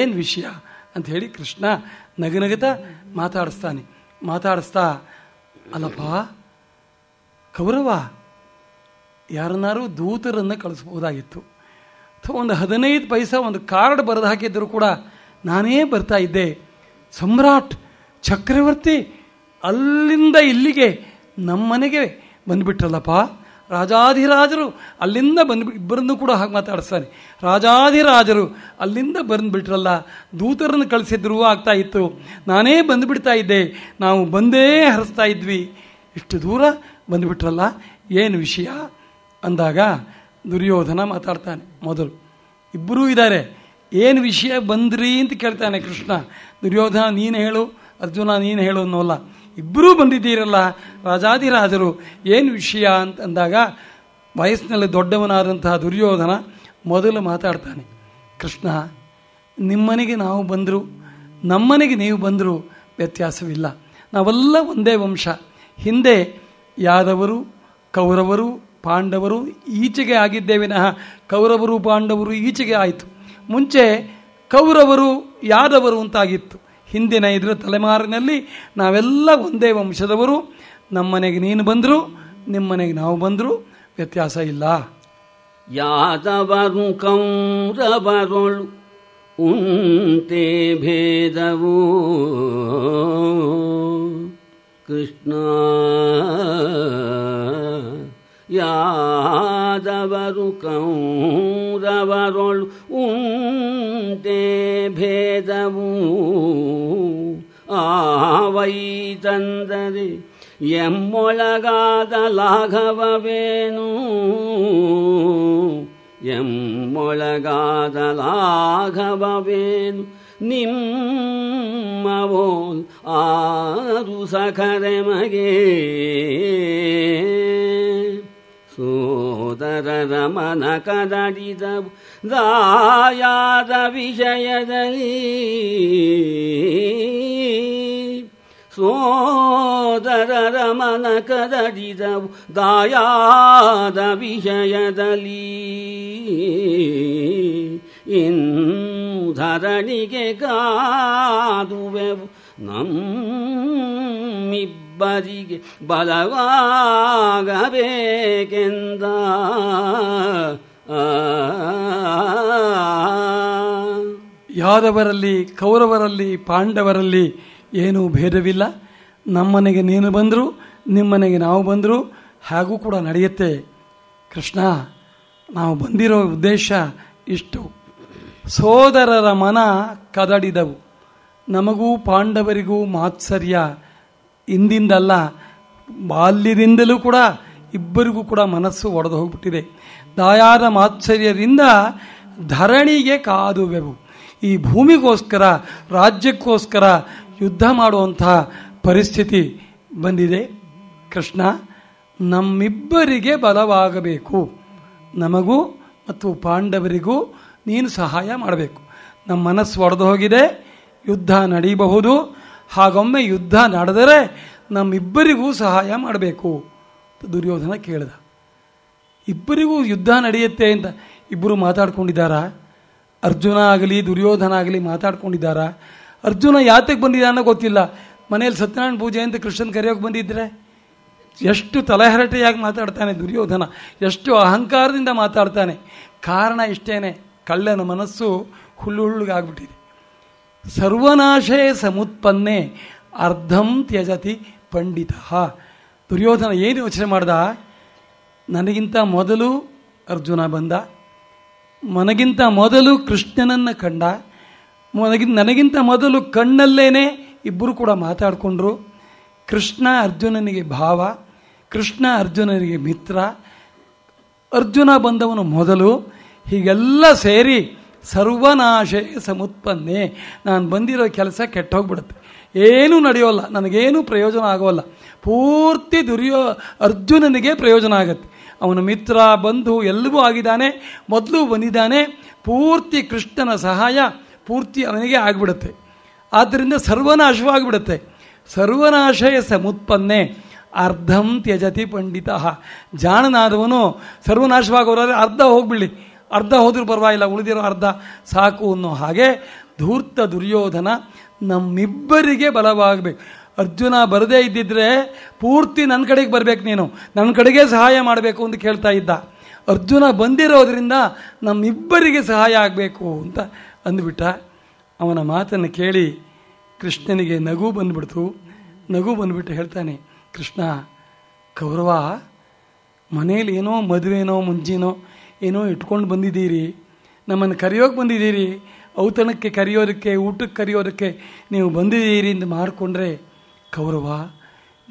ಏನು ವಿಷಯ ಅಂತ ಹೇಳಿ ಕೃಷ್ಣ ನಗನಗತ ಮಾತಾಡಿಸ್ತಾನೆ ಮಾತಾಡಿಸ್ತಾ ಅಲ್ಲಪ್ಪ ಕೌರವ ಯಾರನ್ನಾರು ದೂತರನ್ನು ಕಳಿಸ್ಬೋದಾಗಿತ್ತು ಅಥವಾ ಒಂದು ಹದಿನೈದು ಪೈಸ ಒಂದು ಕಾರ್ಡ್ ಬರೆದು ಹಾಕಿದ್ದರೂ ಕೂಡ ನಾನೇ ಬರ್ತಾ ಇದ್ದೆ ಸಮ್ರಾಟ್ ಚಕ್ರವರ್ತಿ ಅಲ್ಲಿಂದ ಇಲ್ಲಿಗೆ ನಮ್ಮನೆಗೆ ಬಂದುಬಿಟ್ರಲ್ಲಪ್ಪ ರಾಜಾಧಿರಾಜರು ಅಲ್ಲಿಂದ ಬಂದು ಇಬ್ಬರನ್ನು ಕೂಡ ಹಾಗೆ ಮಾತಾಡಿಸ್ತಾನೆ ರಾಜಾಧಿರಾಜರು ಅಲ್ಲಿಂದ ಬಂದುಬಿಟ್ರಲ್ಲ ದೂತರನ್ನು ಕಳಿಸಿದ್ರು ಆಗ್ತಾ ಇತ್ತು ನಾನೇ ಬಂದುಬಿಡ್ತಾ ಇದ್ದೆ ನಾವು ಬಂದೇ ಹರಿಸ್ತಾ ಇದ್ವಿ ಇಷ್ಟು ದೂರ ಬಂದುಬಿಟ್ರಲ್ಲ ಏನು ವಿಷಯ ಅಂದಾಗ ದುರ್ಯೋಧನ ಮಾತಾಡ್ತಾನೆ ಮೊದಲು ಇಬ್ಬರೂ ಇದ್ದಾರೆ ಏನು ವಿಷಯ ಬಂದ್ರಿ ಅಂತ ಕೇಳ್ತಾನೆ ಕೃಷ್ಣ ದುರ್ಯೋಧನ ನೀನು ಹೇಳು ಅರ್ಜುನ ನೀನು ಅನ್ನೋಲ್ಲ ಇಬ್ಬರೂ ಬಂದಿದ್ದೀರಲ್ಲ ರಾಜಾದಿರಾಜರು ಏನು ವಿಷಯ ಅಂತಂದಾಗ ವಯಸ್ಸಿನಲ್ಲಿ ದೊಡ್ಡವನಾದಂತಹ ದುರ್ಯೋಧನ ಮೊದಲು ಮಾತಾಡ್ತಾನೆ ಕೃಷ್ಣ ನಿಮ್ಮನೆಗೆ ನಾವು ಬಂದರು ನಮ್ಮನೆಗೆ ನೀವು ಬಂದರೂ ವ್ಯತ್ಯಾಸವಿಲ್ಲ ನಾವೆಲ್ಲ ಒಂದೇ ವಂಶ ಹಿಂದೆ ಯಾದವರು ಕೌರವರು ಪಾಂಡವರು ಈಚೆಗೆ ವಿನಃ ಕೌರವರು ಪಾಂಡವರು ಈಚೆಗೆ ಆಯಿತು ಮುಂಚೆ ಕೌರವರು ಯಾದವರು ಅಂತಾಗಿತ್ತು ಹಿಂದಿನ ಇದ್ರ ತಲೆಮಾರಿನಲ್ಲಿ ನಾವೆಲ್ಲ ಒಂದೇ ವಂಶದವರು ನಮ್ಮನೆಗೆ ನೀನು ಬಂದರು ನಿಮ್ಮನೆಗೆ ನಾವು ಬಂದರು ವ್ಯತ್ಯಾಸ ಇಲ್ಲ ಯಾದವರು ಕೌರವರೊಳು ಉಂತೆ ಭೇದವು ಕೃಷ್ಣ ಯಾದವರು ಕೌರವರೊಳು ಉಂಟೆ ಭೇದವು ಆವೈ ತಂದರೆ ಎಮ್ಮೊಳಗಾದ ಲಾಘವವೇನು ಎಮ್ಮೊಳಗಾದ ಲಾಘವವೇನು ನಿಮ್ಮವೋಲ್ ಆರು ಸಖರೆ ಮಗೇ ಸೋದರ ರಮನ ಕದಡಿದವು ದಾಯಾದ ವಿಷಯದಲ್ಲಿ ಸೋದರ ರಮನ ಕದಡಿದವು ದಾಯಾದ ವಿಷಯದಲ್ಲಿ ಧರಣಿಗೆ ಕಾದುವೆವು ನಮ್ಮಿಬ್ಬ ಬರಿಗೆ ಬಲವಾಗಬೇಕೆಂದ ಯಾದವರಲ್ಲಿ ಕೌರವರಲ್ಲಿ ಪಾಂಡವರಲ್ಲಿ ಏನೂ ಭೇದವಿಲ್ಲ ನಮ್ಮನೆಗೆ ನೀನು ಬಂದರೂ ನಿಮ್ಮನೆಗೆ ನಾವು ಬಂದರೂ ಹಾಗೂ ಕೂಡ ನಡೆಯುತ್ತೆ ಕೃಷ್ಣ ನಾವು ಬಂದಿರೋ ಉದ್ದೇಶ ಇಷ್ಟು ಸೋದರರ ಮನ ಕದಡಿದವು ನಮಗೂ ಪಾಂಡವರಿಗೂ ಮಾತ್ಸರ್ಯ ಇಂದಿಂದಲ್ಲ ಬಾಲ್ಯದಿಂದಲೂ ಕೂಡ ಇಬ್ಬರಿಗೂ ಕೂಡ ಮನಸ್ಸು ಒಡೆದು ಹೋಗ್ಬಿಟ್ಟಿದೆ ದಯಾದ ಮಾತ್ಸರ್ಯದಿಂದ ಧರಣಿಗೆ ಕಾದುವೆವು ಈ ಭೂಮಿಗೋಸ್ಕರ ರಾಜ್ಯಕ್ಕೋಸ್ಕರ ಯುದ್ಧ ಮಾಡುವಂತಹ ಪರಿಸ್ಥಿತಿ ಬಂದಿದೆ ಕೃಷ್ಣ ನಮ್ಮಿಬ್ಬರಿಗೆ ಬಲವಾಗಬೇಕು ನಮಗೂ ಮತ್ತು ಪಾಂಡವರಿಗೂ ನೀನು ಸಹಾಯ ಮಾಡಬೇಕು ನಮ್ಮ ಮನಸ್ಸು ಒಡೆದು ಹೋಗಿದೆ ಯುದ್ಧ ನಡೀಬಹುದು ಹಾಗೊಮ್ಮೆ ಯುದ್ಧ ನಡೆದರೆ ನಮ್ಮಿಬ್ಬರಿಗೂ ಸಹಾಯ ಮಾಡಬೇಕು ದುರ್ಯೋಧನ ಕೇಳಿದ ಇಬ್ಬರಿಗೂ ಯುದ್ಧ ನಡೆಯುತ್ತೆ ಅಂತ ಇಬ್ಬರು ಮಾತಾಡ್ಕೊಂಡಿದ್ದಾರಾ ಅರ್ಜುನ ಆಗಲಿ ದುರ್ಯೋಧನ ಆಗಲಿ ಮಾತಾಡ್ಕೊಂಡಿದ್ದಾರಾ ಅರ್ಜುನ ಯಾತಕ್ಕೆ ಬಂದಿದಾನೋ ಗೊತ್ತಿಲ್ಲ ಮನೆಯಲ್ಲಿ ಸತ್ಯನಾರಾಯಣ ಪೂಜೆ ಅಂತ ಕೃಷ್ಣನ್ ಕರೆಯೋಕೆ ಬಂದಿದ್ದರೆ ಎಷ್ಟು ತಲೆಹರಟೆಯಾಗಿ ಮಾತಾಡ್ತಾನೆ ದುರ್ಯೋಧನ ಎಷ್ಟು ಅಹಂಕಾರದಿಂದ ಮಾತಾಡ್ತಾನೆ ಕಾರಣ ಇಷ್ಟೇನೆ ಕಳ್ಳನ ಮನಸ್ಸು ಹುಲ್ಲು ಸರ್ವನಾಶೇ ಸಮುತ್ಪನ್ನೆ ಅರ್ಧಂ ತ್ಯಜತಿ ಪಂಡಿತ ದುರ್ಯೋಧನ ಏನು ಯೋಚನೆ ಮಾಡ್ದ ನನಗಿಂತ ಮೊದಲು ಅರ್ಜುನ ಬಂದ ಮನಗಿಂತ ಮೊದಲು ಕೃಷ್ಣನನ್ನು ಕಂಡ ಮನಗಿ ನನಗಿಂತ ಮೊದಲು ಕಣ್ಣಲ್ಲೇನೆ ಇಬ್ಬರು ಕೂಡ ಮಾತಾಡಿಕೊಂಡ್ರು ಕೃಷ್ಣ ಅರ್ಜುನನಿಗೆ ಭಾವ ಕೃಷ್ಣ ಅರ್ಜುನನಿಗೆ ಮಿತ್ರ ಅರ್ಜುನ ಬಂದವನು ಮೊದಲು ಹೀಗೆಲ್ಲ ಸೇರಿ ಸರ್ವನಾಶೇ ಸಮತ್ಪನ್ನೆ ನಾನು ಬಂದಿರೋ ಕೆಲಸ ಕೆಟ್ಟೋಗ್ಬಿಡುತ್ತೆ ಏನೂ ನಡೆಯೋಲ್ಲ ನನಗೇನು ಪ್ರಯೋಜನ ಆಗೋಲ್ಲ ಪೂರ್ತಿ ದುರ್ಯೋ ಅರ್ಜುನನಿಗೆ ಪ್ರಯೋಜನ ಆಗುತ್ತೆ ಅವನ ಮಿತ್ರ ಬಂಧು ಎಲ್ಲವೂ ಆಗಿದ್ದಾನೆ ಮೊದಲು ಬಂದಿದ್ದಾನೆ ಪೂರ್ತಿ ಕೃಷ್ಣನ ಸಹಾಯ ಪೂರ್ತಿ ಅವನಿಗೆ ಆಗಿಬಿಡುತ್ತೆ ಆದ್ದರಿಂದ ಸರ್ವನಾಶವಾಗಿಬಿಡುತ್ತೆ ಸರ್ವನಾಶಯ ಸಮತ್ಪನ್ನೆ ಅರ್ಧಂ ತ್ಯಜತಿ ಪಂಡಿತ ಜಾಣನಾದವನು ಸರ್ವನಾಶವಾಗೋರಾದ್ರೆ ಅರ್ಧ ಹೋಗ್ಬಿಡಲಿ ಅರ್ಧ ಹೋದರೂ ಪರವಾಗಿಲ್ಲ ಉಳಿದಿರೋ ಅರ್ಧ ಸಾಕು ಅನ್ನೋ ಹಾಗೆ ಧೂರ್ತ ದುರ್ಯೋಧನ ನಮ್ಮಿಬ್ಬರಿಗೆ ಬಲವಾಗಬೇಕು ಅರ್ಜುನ ಬರದೇ ಇದ್ದಿದ್ರೆ ಪೂರ್ತಿ ನನ್ನ ಕಡೆಗೆ ಬರಬೇಕು ನೀನು ನನ್ನ ಕಡೆಗೆ ಸಹಾಯ ಮಾಡಬೇಕು ಅಂತ ಕೇಳ್ತಾ ಇದ್ದ ಅರ್ಜುನ ಬಂದಿರೋದ್ರಿಂದ ನಮ್ಮಿಬ್ಬರಿಗೆ ಸಹಾಯ ಆಗಬೇಕು ಅಂತ ಅಂದ್ಬಿಟ್ಟ ಅವನ ಮಾತನ್ನು ಕೇಳಿ ಕೃಷ್ಣನಿಗೆ ನಗು ಬಂದ್ಬಿಡ್ತು ನಗು ಬಂದ್ಬಿಟ್ಟು ಹೇಳ್ತಾನೆ ಕೃಷ್ಣ ಕೌರವ ಮನೇಲಿ ಏನೋ ಮದುವೆನೋ ಮುಂಜಿನೋ ಏನೋ ಇಟ್ಕೊಂಡು ಬಂದಿದ್ದೀರಿ ನಮ್ಮನ್ನು ಕರೆಯೋಕೆ ಬಂದಿದ್ದೀರಿ ಔತಣಕ್ಕೆ ಕರೆಯೋದಕ್ಕೆ ಊಟಕ್ಕೆ ಕರೆಯೋದಕ್ಕೆ ನೀವು ಬಂದಿದ್ದೀರಿ ಎಂದು ಮಾಡಿಕೊಂಡ್ರೆ ಕೌರವ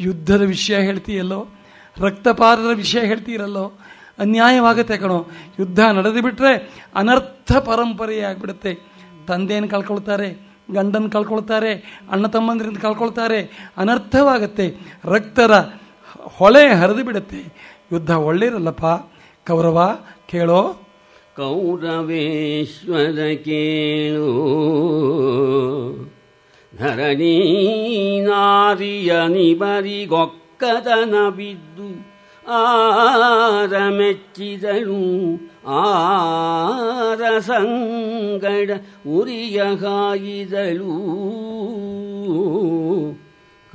ಯುದ್ಧದ ವಿಷಯ ಹೇಳ್ತೀಯಲ್ಲೋ ರಕ್ತಪಾತದ ವಿಷಯ ಹೇಳ್ತೀರಲ್ಲೋ ಅನ್ಯಾಯವಾಗುತ್ತೆ ಕಣೋ ಯುದ್ಧ ನಡೆದು ಬಿಟ್ಟರೆ ಅನರ್ಥ ಪರಂಪರೆಯಾಗ್ಬಿಡುತ್ತೆ ಆಗಿಬಿಡುತ್ತೆ ತಂದೆಯನ್ನು ಕಳ್ಕೊಳ್ತಾರೆ ಗಂಡನ ಕಳ್ಕೊಳ್ತಾರೆ ಅಣ್ಣ ತಮ್ಮಂದ್ರಿಂದ ಕಳ್ಕೊಳ್ತಾರೆ ಅನರ್ಥವಾಗುತ್ತೆ ರಕ್ತದ ಹೊಳೆ ಹರಿದು ಬಿಡುತ್ತೆ ಯುದ್ಧ ಒಳ್ಳೆಯರಲ್ಲಪ್ಪ ಕೌರವ ಕೇಳೋ ಕೌರವೇಶ್ವರ ಕೇಳು ಧರಣಿ ನಾರಿಯ ನಿಬರಿಗೊಕ್ಕದನ ಬಿದ್ದು ಆರ ಮೆಚ್ಚಿದಳು ಆರ ಸಂಗಡ ಉರಿಯ ಕಾಯಿದಳು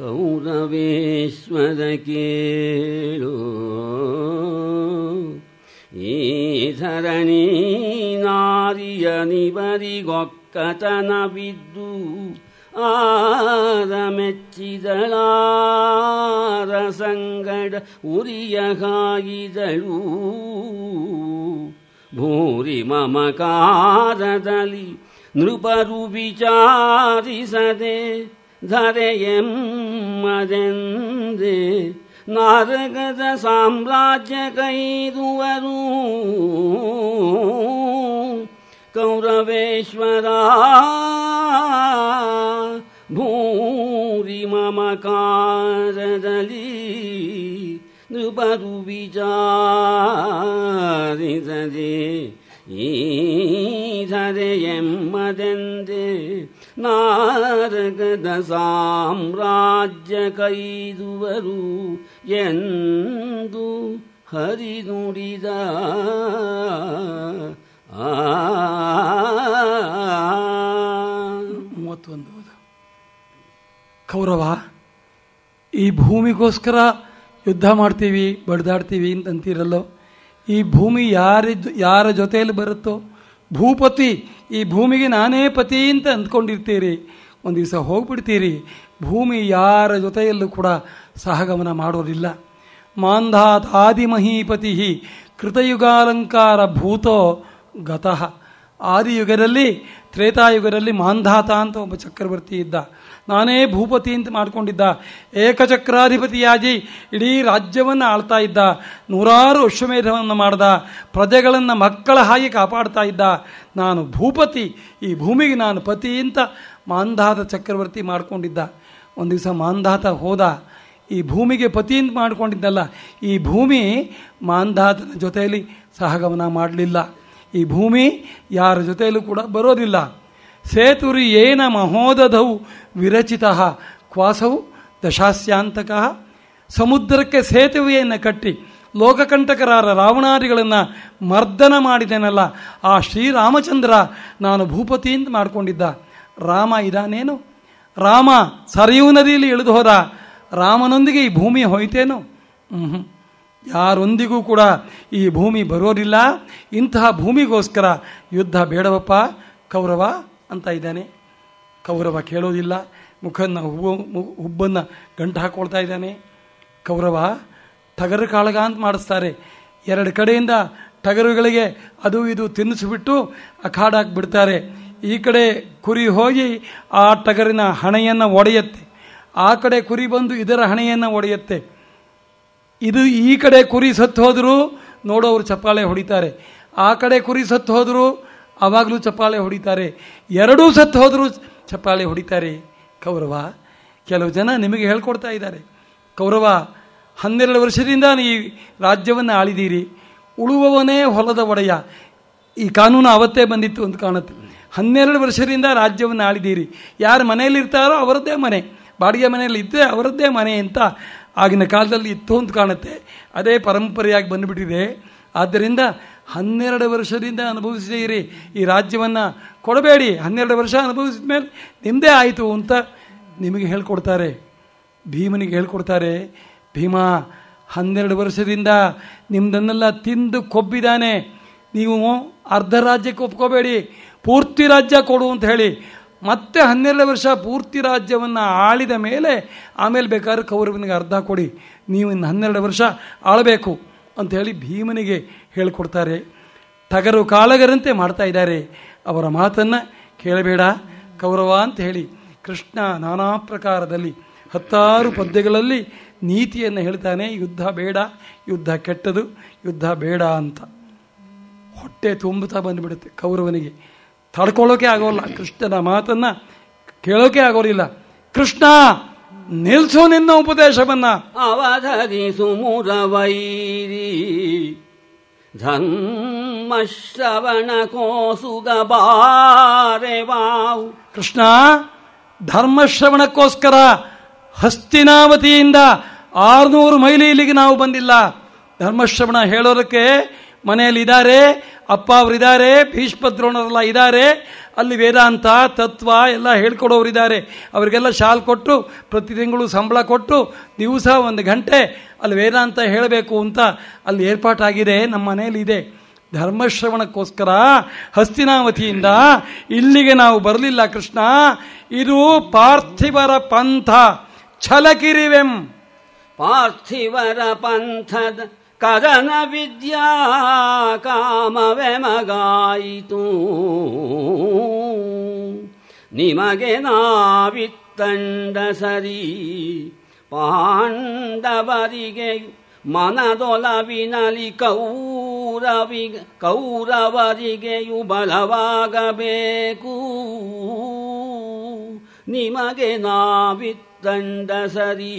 ಕೌರವೇಶ್ವರ ಕೇಳು ಧರಣಿ ನಾರಿಯ ನಿವರಿಗೊಕ್ಕತನ ಬಿದ್ದು ಆರ ಮೆಚ್ಚಿದಳಾರ ಸಂಗಡ ಉರಿಯ ಗಾಯಿದಳು ಭೂರಿ ಮಮಕಾರದಲ್ಲಿ ನೃಪರು ವಿಚಾರಿಸದೆ ನಾರಗದ ಸಾಮ್ರಾಜ್ಯ ಕೈದುವರು ಕೌರವೇಶ್ವರ ಭೂರಿ ಮಮಕಾರದಲ್ಲಿ ನೃಪರು ವಿಚಾರಿಸದೆ ಈ ಎಮ್ಮದೆಂದೇ ನಾರಗದ ಸಾಮ್ರಾಜ್ಯ ಕೈದುವರು ಎಂದು ಹರಿ ನುಡಿದ ಮೂವತ್ತೊಂದು ಕೌರವ ಈ ಭೂಮಿಗೋಸ್ಕರ ಯುದ್ಧ ಮಾಡ್ತೀವಿ ಬಡ್ದಾಡ್ತೀವಿ ಅಂತಂತೀರಲ್ಲೋ ಈ ಭೂಮಿ ಯಾರ ಯಾರ ಜೊತೆಯಲ್ಲಿ ಬರುತ್ತೋ ಭೂಪತಿ ಈ ಭೂಮಿಗೆ ನಾನೇ ಪತಿ ಅಂತ ಅಂದ್ಕೊಂಡಿರ್ತೀರಿ ಒಂದು ದಿವಸ ಹೋಗ್ಬಿಡ್ತೀರಿ ಭೂಮಿ ಯಾರ ಜೊತೆಯಲ್ಲೂ ಕೂಡ ಸಹಗಮನ ಮಾಡೋದಿಲ್ಲ ಮಾಂಧಾತ್ ಆದಿಮಹೀಪತಿ ಕೃತಯುಗಾಲಂಕಾರ ಭೂತೋ ಗತಃ ಆದಿಯುಗದಲ್ಲಿ ತ್ರೇತಾಯುಗದಲ್ಲಿ ಮಾಂಧಾತ ಅಂತ ಒಬ್ಬ ಚಕ್ರವರ್ತಿ ಇದ್ದ ನಾನೇ ಭೂಪತಿ ಅಂತ ಮಾಡಿಕೊಂಡಿದ್ದ ಏಕಚಕ್ರಾಧಿಪತಿಯಾಗಿ ಇಡೀ ರಾಜ್ಯವನ್ನು ಆಳ್ತಾ ಇದ್ದ ನೂರಾರು ಅಶ್ವಮೇಧವನ್ನು ಮಾಡ್ದ ಪ್ರಜೆಗಳನ್ನು ಮಕ್ಕಳ ಹಾಗೆ ಕಾಪಾಡ್ತಾ ಇದ್ದ ನಾನು ಭೂಪತಿ ಈ ಭೂಮಿಗೆ ನಾನು ಪತಿ ಅಂತ ಮಾಂಧಾತ ಚಕ್ರವರ್ತಿ ಮಾಡಿಕೊಂಡಿದ್ದ ಒಂದು ದಿವಸ ಮಾಂಧಾತ ಹೋದ ಈ ಭೂಮಿಗೆ ಪತಿ ಅಂತ ಮಾಡಿಕೊಂಡಿದ್ದಲ್ಲ ಈ ಭೂಮಿ ಮಾಂಧಾತನ ಜೊತೆಯಲ್ಲಿ ಸಹಗಮನ ಮಾಡಲಿಲ್ಲ ಈ ಭೂಮಿ ಯಾರ ಜೊತೆಯಲ್ಲೂ ಕೂಡ ಬರೋದಿಲ್ಲ ಸೇತುರಿ ಏನ ಮಹೋದಧವು ವಿರಚಿತ ಕ್ವಾಸವು ದಶಾಸ್ಯಾಂತಕಃ ಸಮುದ್ರಕ್ಕೆ ಸೇತುವೆಯನ್ನು ಕಟ್ಟಿ ಲೋಕಕಂಟಕರಾರ ರಾವಣಾದಿಗಳನ್ನು ಮರ್ದನ ಮಾಡಿದೆನಲ್ಲ ಆ ಶ್ರೀರಾಮಚಂದ್ರ ನಾನು ಭೂಪತಿ ಅಂತ ಮಾಡಿಕೊಂಡಿದ್ದ ರಾಮ ಇದಾನೇನು ರಾಮ ಸರಿಯೂ ನದಿಯಲ್ಲಿ ಇಳಿದು ಹೋದ ರಾಮನೊಂದಿಗೆ ಈ ಭೂಮಿ ಹೋಯ್ತೇನು ಯಾರೊಂದಿಗೂ ಕೂಡ ಈ ಭೂಮಿ ಬರೋದಿಲ್ಲ ಇಂತಹ ಭೂಮಿಗೋಸ್ಕರ ಯುದ್ಧ ಬೇಡವಪ್ಪ ಕೌರವ ಅಂತ ಇದ್ದಾನೆ ಕೌರವ ಕೇಳೋದಿಲ್ಲ ಮುಖನ್ನು ಹೂವು ಹುಬ್ಬನ್ನು ಗಂಟು ಹಾಕ್ಕೊಳ್ತಾ ಇದ್ದಾನೆ ಕೌರವ ಟಗರು ಕಾಳಗ ಅಂತ ಮಾಡಿಸ್ತಾರೆ ಎರಡು ಕಡೆಯಿಂದ ಟಗರುಗಳಿಗೆ ಅದು ಇದು ತಿನ್ನಿಸಿಬಿಟ್ಟು ಕಾಡಾಕ್ ಈ ಕಡೆ ಕುರಿ ಹೋಗಿ ಆ ಟಗರಿನ ಹಣೆಯನ್ನು ಒಡೆಯುತ್ತೆ ಆ ಕಡೆ ಕುರಿ ಬಂದು ಇದರ ಹಣೆಯನ್ನು ಒಡೆಯುತ್ತೆ ಇದು ಈ ಕಡೆ ಕುರಿ ಸತ್ತು ಹೋದರೂ ನೋಡೋರು ಚಪ್ಪಾಳೆ ಹೊಡಿತಾರೆ ಆ ಕಡೆ ಕುರಿ ಸತ್ತು ಹೋದರೂ ಆವಾಗಲೂ ಚಪ್ಪಾಳೆ ಹೊಡಿತಾರೆ ಎರಡೂ ಸತ್ತು ಹೋದರೂ ಚಪ್ಪಾಳೆ ಹೊಡಿತಾರೆ ಕೌರವ ಕೆಲವು ಜನ ನಿಮಗೆ ಹೇಳ್ಕೊಡ್ತಾ ಇದ್ದಾರೆ ಕೌರವ ಹನ್ನೆರಡು ವರ್ಷದಿಂದ ಈ ರಾಜ್ಯವನ್ನು ಆಳಿದೀರಿ ಉಳುವವನೇ ಹೊಲದ ಒಡೆಯ ಈ ಕಾನೂನು ಅವತ್ತೇ ಬಂದಿತ್ತು ಅಂತ ಕಾಣುತ್ತೆ ಹನ್ನೆರಡು ವರ್ಷದಿಂದ ರಾಜ್ಯವನ್ನು ಆಳಿದೀರಿ ಯಾರು ಮನೆಯಲ್ಲಿರ್ತಾರೋ ಅವರದ್ದೇ ಮನೆ ಬಾಡಿಗೆ ಮನೆಯಲ್ಲಿ ಇದ್ದರೆ ಅವರದ್ದೇ ಮನೆ ಅಂತ ಆಗಿನ ಕಾಲದಲ್ಲಿ ಇತ್ತು ಅಂತ ಕಾಣುತ್ತೆ ಅದೇ ಪರಂಪರೆಯಾಗಿ ಬಂದುಬಿಟ್ಟಿದೆ ಆದ್ದರಿಂದ ಹನ್ನೆರಡು ವರ್ಷದಿಂದ ಅನುಭವಿಸಿದ್ದೀರಿ ಈ ರಾಜ್ಯವನ್ನು ಕೊಡಬೇಡಿ ಹನ್ನೆರಡು ವರ್ಷ ಅನುಭವಿಸಿದ ಮೇಲೆ ನಿಮ್ಮದೇ ಆಯಿತು ಅಂತ ನಿಮಗೆ ಹೇಳ್ಕೊಡ್ತಾರೆ ಭೀಮನಿಗೆ ಹೇಳ್ಕೊಡ್ತಾರೆ ಭೀಮಾ ಹನ್ನೆರಡು ವರ್ಷದಿಂದ ನಿಮ್ಮದನ್ನೆಲ್ಲ ತಿಂದು ಕೊಬ್ಬಿದ್ದಾನೆ ನೀವು ಅರ್ಧ ರಾಜ್ಯಕ್ಕೆ ಒಪ್ಕೋಬೇಡಿ ಪೂರ್ತಿ ರಾಜ್ಯ ಕೊಡು ಅಂತ ಹೇಳಿ ಮತ್ತೆ ಹನ್ನೆರಡು ವರ್ಷ ಪೂರ್ತಿ ರಾಜ್ಯವನ್ನು ಆಳಿದ ಮೇಲೆ ಆಮೇಲೆ ಬೇಕಾದ್ರೆ ಕೌರವನಿಗೆ ಅರ್ಧ ಕೊಡಿ ನೀವು ಇನ್ನು ಹನ್ನೆರಡು ವರ್ಷ ಆಳಬೇಕು ಅಂತ ಹೇಳಿ ಭೀಮನಿಗೆ ಹೇಳಿಕೊಡ್ತಾರೆ ಟಗರು ಕಾಳಗರಂತೆ ಮಾಡ್ತಾ ಇದ್ದಾರೆ ಅವರ ಮಾತನ್ನು ಕೇಳಬೇಡ ಕೌರವ ಅಂತ ಹೇಳಿ ಕೃಷ್ಣ ನಾನಾ ಪ್ರಕಾರದಲ್ಲಿ ಹತ್ತಾರು ಪದ್ಯಗಳಲ್ಲಿ ನೀತಿಯನ್ನು ಹೇಳ್ತಾನೆ ಯುದ್ಧ ಬೇಡ ಯುದ್ಧ ಕೆಟ್ಟದು ಯುದ್ಧ ಬೇಡ ಅಂತ ಹೊಟ್ಟೆ ತುಂಬುತ್ತಾ ಬಂದುಬಿಡುತ್ತೆ ಕೌರವನಿಗೆ ತಡ್ಕೊಳ್ಳೋಕೆ ಆಗೋಲ್ಲ ಕೃಷ್ಣನ ಮಾತನ್ನು ಕೇಳೋಕೆ ಆಗೋರಿಲ್ಲ ಕೃಷ್ಣ ನಿಲ್ಸು ನಿನ್ನ ಉಪದೇಶವನ್ನ ಸುಮುರ ವೈರಿ ಧಮ್ಮ ಶ್ರವಣ ಕೋಸುಗ ವಾವು ಕೃಷ್ಣ ಧರ್ಮಶ್ರವಣಕ್ಕೋಸ್ಕರ ಹಸ್ತಿನಾವತಿಯಿಂದ ಆರುನೂರು ಮೈಲಿ ಇಲ್ಲಿಗೆ ನಾವು ಬಂದಿಲ್ಲ ಧರ್ಮಶ್ರವಣ ಹೇಳೋದಕ್ಕೆ ಮನೆಯಲ್ಲಿ ಇದ್ದಾರೆ ಅಪ್ಪ ಅವರಿದ್ದಾರೆ ಭೀಷ್ಮ ದ್ರೋಣರೆಲ್ಲ ಇದ್ದಾರೆ ಅಲ್ಲಿ ವೇದಾಂತ ತತ್ವ ಎಲ್ಲ ಹೇಳ್ಕೊಡೋರಿದ್ದಾರೆ ಅವರಿಗೆಲ್ಲ ಶಾಲ್ ಕೊಟ್ಟು ಪ್ರತಿ ತಿಂಗಳು ಸಂಬಳ ಕೊಟ್ಟು ದಿವಸ ಒಂದು ಗಂಟೆ ಅಲ್ಲಿ ವೇದಾಂತ ಹೇಳಬೇಕು ಅಂತ ಅಲ್ಲಿ ಏರ್ಪಾಟಾಗಿದೆ ನಮ್ಮ ಮನೆಯಲ್ಲಿ ಇದೆ ಧರ್ಮಶ್ರವಣಕ್ಕೋಸ್ಕರ ಹಸ್ತಿನಾವತಿಯಿಂದ ಇಲ್ಲಿಗೆ ನಾವು ಬರಲಿಲ್ಲ ಕೃಷ್ಣ ಇದು ಪಾರ್ಥಿವರ ಪಂಥ ಛಲಕಿರಿವೆಂ ಪಾರ್ಥಿವರ ಪಂಥದ ಕರನ ವಿದ್ಯಾ ಕಾಮವೆ ಮಗಾಯಿತು ನಿಮಗೆ ನಾವಿತ್ತಂಡ ಸರಿ ಪಾಂಡವರಿಗೆ ಮನದೊಲವಿನಲಿ ಕೌರವಿ ಕೌರವರಿಗೆಯು ಬಲವಾಗಬೇಕು ನಿಮಗೆ ನಾವಿತ್ತಂಡ ಸರಿ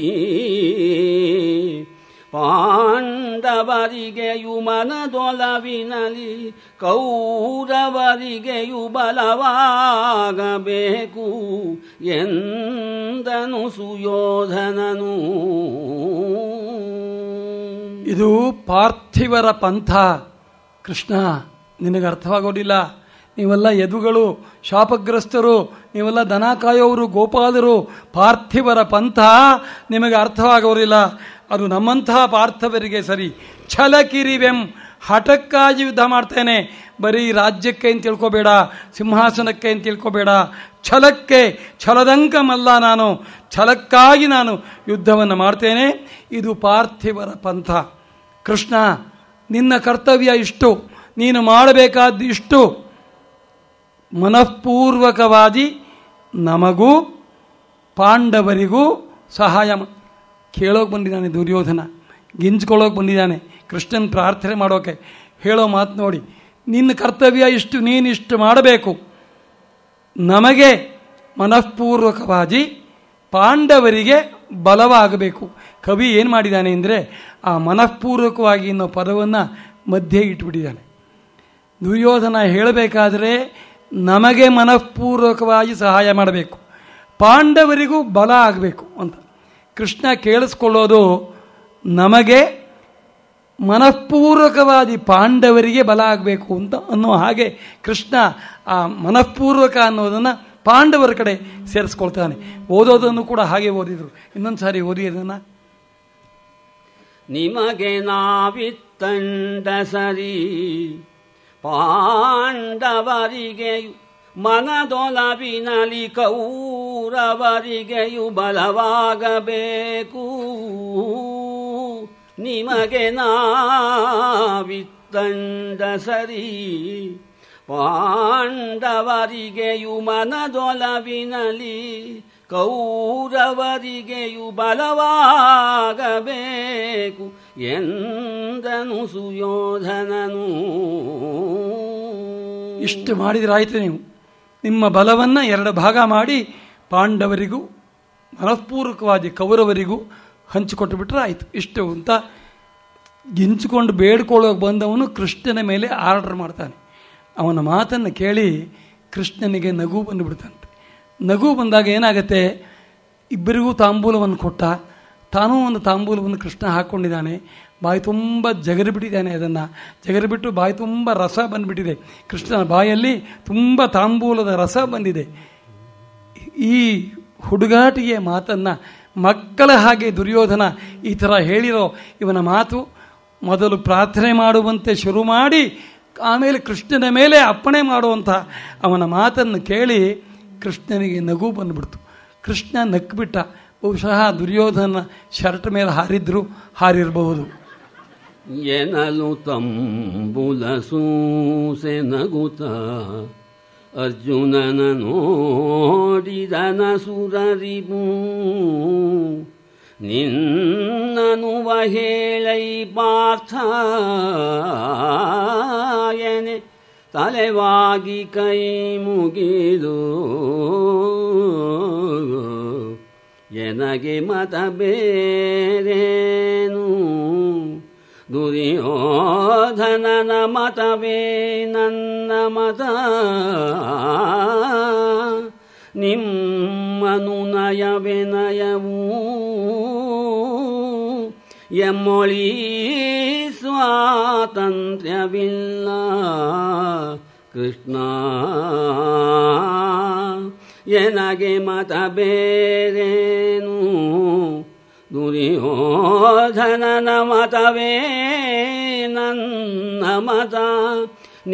ಪಾಂಡವರಿಗೆಯು ಮನದೊಲವಿನಲಿ ಕೌರವರಿಗೆಯು ಬಲವಾಗಬೇಕು ಎಂದನು ಸುಯೋಧನನು ಇದು ಪಾರ್ಥಿವರ ಪಂಥ ಕೃಷ್ಣ ನಿನಗೆ ಅರ್ಥವಾಗೋದಿಲ್ಲ ನೀವೆಲ್ಲ ಯದುಗಳು ಶಾಪಗ್ರಸ್ತರು ನೀವೆಲ್ಲ ದನ ಕಾಯೋರು ಗೋಪಾಲರು ಪಾರ್ಥಿವರ ಪಂಥ ನಿಮಗೆ ಅರ್ಥವಾಗೋರಿಲ್ಲ ಅದು ನಮ್ಮಂತಹ ಪಾರ್ಥವರಿಗೆ ಸರಿ ಛಲಕಿರಿವೆಂ ಹಠಕ್ಕಾಗಿ ಯುದ್ಧ ಮಾಡ್ತೇನೆ ಬರೀ ರಾಜ್ಯಕ್ಕೆ ಅಂತ ತಿಳ್ಕೊಬೇಡ ಸಿಂಹಾಸನಕ್ಕೆ ಅಂತ ತಿಳ್ಕೊಬೇಡ ಛಲಕ್ಕೆ ಛಲದಂಕಮಲ್ಲ ನಾನು ಛಲಕ್ಕಾಗಿ ನಾನು ಯುದ್ಧವನ್ನು ಮಾಡ್ತೇನೆ ಇದು ಪಾರ್ಥಿವರ ಪಂಥ ಕೃಷ್ಣ ನಿನ್ನ ಕರ್ತವ್ಯ ಇಷ್ಟು ನೀನು ಮಾಡಬೇಕಾದ್ದು ಇಷ್ಟು ಮನಃಪೂರ್ವಕವಾಗಿ ನಮಗೂ ಪಾಂಡವರಿಗೂ ಸಹಾಯ ಕೇಳೋಕೆ ಬಂದಿದ್ದಾನೆ ದುರ್ಯೋಧನ ಗಿಂಜ್ಕೊಳ್ಳೋಕೆ ಬಂದಿದ್ದಾನೆ ಕೃಷ್ಣನ್ ಪ್ರಾರ್ಥನೆ ಮಾಡೋಕೆ ಹೇಳೋ ಮಾತು ನೋಡಿ ನಿನ್ನ ಕರ್ತವ್ಯ ಇಷ್ಟು ನೀನಿಷ್ಟು ಮಾಡಬೇಕು ನಮಗೆ ಮನಃಪೂರ್ವಕವಾಗಿ ಪಾಂಡವರಿಗೆ ಬಲವಾಗಬೇಕು ಕವಿ ಏನು ಮಾಡಿದ್ದಾನೆ ಅಂದರೆ ಆ ಮನಃಪೂರ್ವಕವಾಗಿ ಅನ್ನೋ ಪದವನ್ನು ಮಧ್ಯೆ ಇಟ್ಬಿಟ್ಟಿದ್ದಾನೆ ದುರ್ಯೋಧನ ಹೇಳಬೇಕಾದರೆ ನಮಗೆ ಮನಃಪೂರ್ವಕವಾಗಿ ಸಹಾಯ ಮಾಡಬೇಕು ಪಾಂಡವರಿಗೂ ಬಲ ಆಗಬೇಕು ಅಂತ ಕೃಷ್ಣ ಕೇಳಿಸ್ಕೊಳ್ಳೋದು ನಮಗೆ ಮನಃಪೂರ್ವಕವಾಗಿ ಪಾಂಡವರಿಗೆ ಬಲ ಆಗಬೇಕು ಅಂತ ಅನ್ನೋ ಹಾಗೆ ಕೃಷ್ಣ ಆ ಮನಃಪೂರ್ವಕ ಅನ್ನೋದನ್ನು ಪಾಂಡವರ ಕಡೆ ಸೇರಿಸ್ಕೊಳ್ತಾನೆ ಓದೋದನ್ನು ಕೂಡ ಹಾಗೆ ಓದಿದರು ಇನ್ನೊಂದು ಸಾರಿ ಓದಿ ಅದನ್ನು ನಿಮಗೆ ನಾವಿತ್ತಂಡ ಸರಿ ಪಾಂಡವರಿಗೆ ಮನದೊಲವಿನಲಿ ಕೌರವರಿಗೆಯು ಬಲವಾಗಬೇಕು ನಿಮಗೆ ನಾವಿತ್ತಂದ ಸರಿ ಪಾಂಡವರಿಗೆಯು ಮನದೊಲವಿನಲಿ ಕೌರವರಿಗೆಯು ಬಲವಾಗಬೇಕು ಎಂದನು ಸುಯೋಧನನು ಇಷ್ಟು ಮಾಡಿದ್ರಾಯ್ತು ನೀವು ನಿಮ್ಮ ಬಲವನ್ನು ಎರಡು ಭಾಗ ಮಾಡಿ ಪಾಂಡವರಿಗೂ ಮನಃಪೂರ್ವಕವಾಗಿ ಕೌರವರಿಗೂ ಹಂಚಿಕೊಟ್ಟು ಬಿಟ್ಟರೆ ಆಯಿತು ಇಷ್ಟು ಅಂತ ಗಿಂಚಿಕೊಂಡು ಬೇಡ್ಕೊಳ್ಳೋಕೆ ಬಂದವನು ಕೃಷ್ಣನ ಮೇಲೆ ಆರ್ಡರ್ ಮಾಡ್ತಾನೆ ಅವನ ಮಾತನ್ನು ಕೇಳಿ ಕೃಷ್ಣನಿಗೆ ನಗು ಬಂದುಬಿಡ್ತಂತೆ ನಗು ಬಂದಾಗ ಏನಾಗುತ್ತೆ ಇಬ್ಬರಿಗೂ ತಾಂಬೂಲವನ್ನು ಕೊಟ್ಟ ತಾನೂ ಒಂದು ತಾಂಬೂಲವನ್ನು ಕೃಷ್ಣ ಹಾಕ್ಕೊಂಡಿದ್ದಾನೆ ಬಾಯಿ ತುಂಬ ಜಗರಿಬಿಟ್ಟಿದ್ದಾನೆ ಅದನ್ನು ಜಗರಿಬಿಟ್ಟು ಬಾಯಿ ತುಂಬ ರಸ ಬಂದುಬಿಟ್ಟಿದೆ ಕೃಷ್ಣನ ಬಾಯಲ್ಲಿ ತುಂಬ ತಾಂಬೂಲದ ರಸ ಬಂದಿದೆ ಈ ಹುಡುಗಾಟಿಗೆ ಮಾತನ್ನು ಮಕ್ಕಳ ಹಾಗೆ ದುರ್ಯೋಧನ ಈ ಥರ ಹೇಳಿರೋ ಇವನ ಮಾತು ಮೊದಲು ಪ್ರಾರ್ಥನೆ ಮಾಡುವಂತೆ ಶುರು ಮಾಡಿ ಆಮೇಲೆ ಕೃಷ್ಣನ ಮೇಲೆ ಅಪ್ಪಣೆ ಮಾಡುವಂಥ ಅವನ ಮಾತನ್ನು ಕೇಳಿ ಕೃಷ್ಣನಿಗೆ ನಗು ಬಂದುಬಿಡ್ತು ಕೃಷ್ಣ ನಕ್ಬಿಟ್ಟ ಬಹುಶಃ ದುರ್ಯೋಧನ ಶರ್ಟ್ ಮೇಲೆ ಹಾರಿದ್ರು ಹಾರಿರಬಹುದು ಎನಲು ತಂಬುಲ ನಗುತ ಅರ್ಜುನನ ನೋಡಿದನ ಸುರರಿಬೂ ನಿನ್ನನು ವಹೇಳೈ ಎನೆ ತಲೆವಾಗಿ ಕೈ ಮುಗಿದು ಎನಗೆ ಮತ ಬೇರೇನು ದುರ್ಯೋಧನನ ಮತವೇ ನನ್ನ ಮತ ನಯ ವಿನಯವು ಎಮ್ಮೊಳಿ ಸ್ವಾತಂತ್ರ್ಯವಿಲ್ಲ ಕೃಷ್ಣ ಎನಗೆ ಮತ ದುರ್ಯೋಧನನ ಮತವೇ ನನ್ನ ಮತ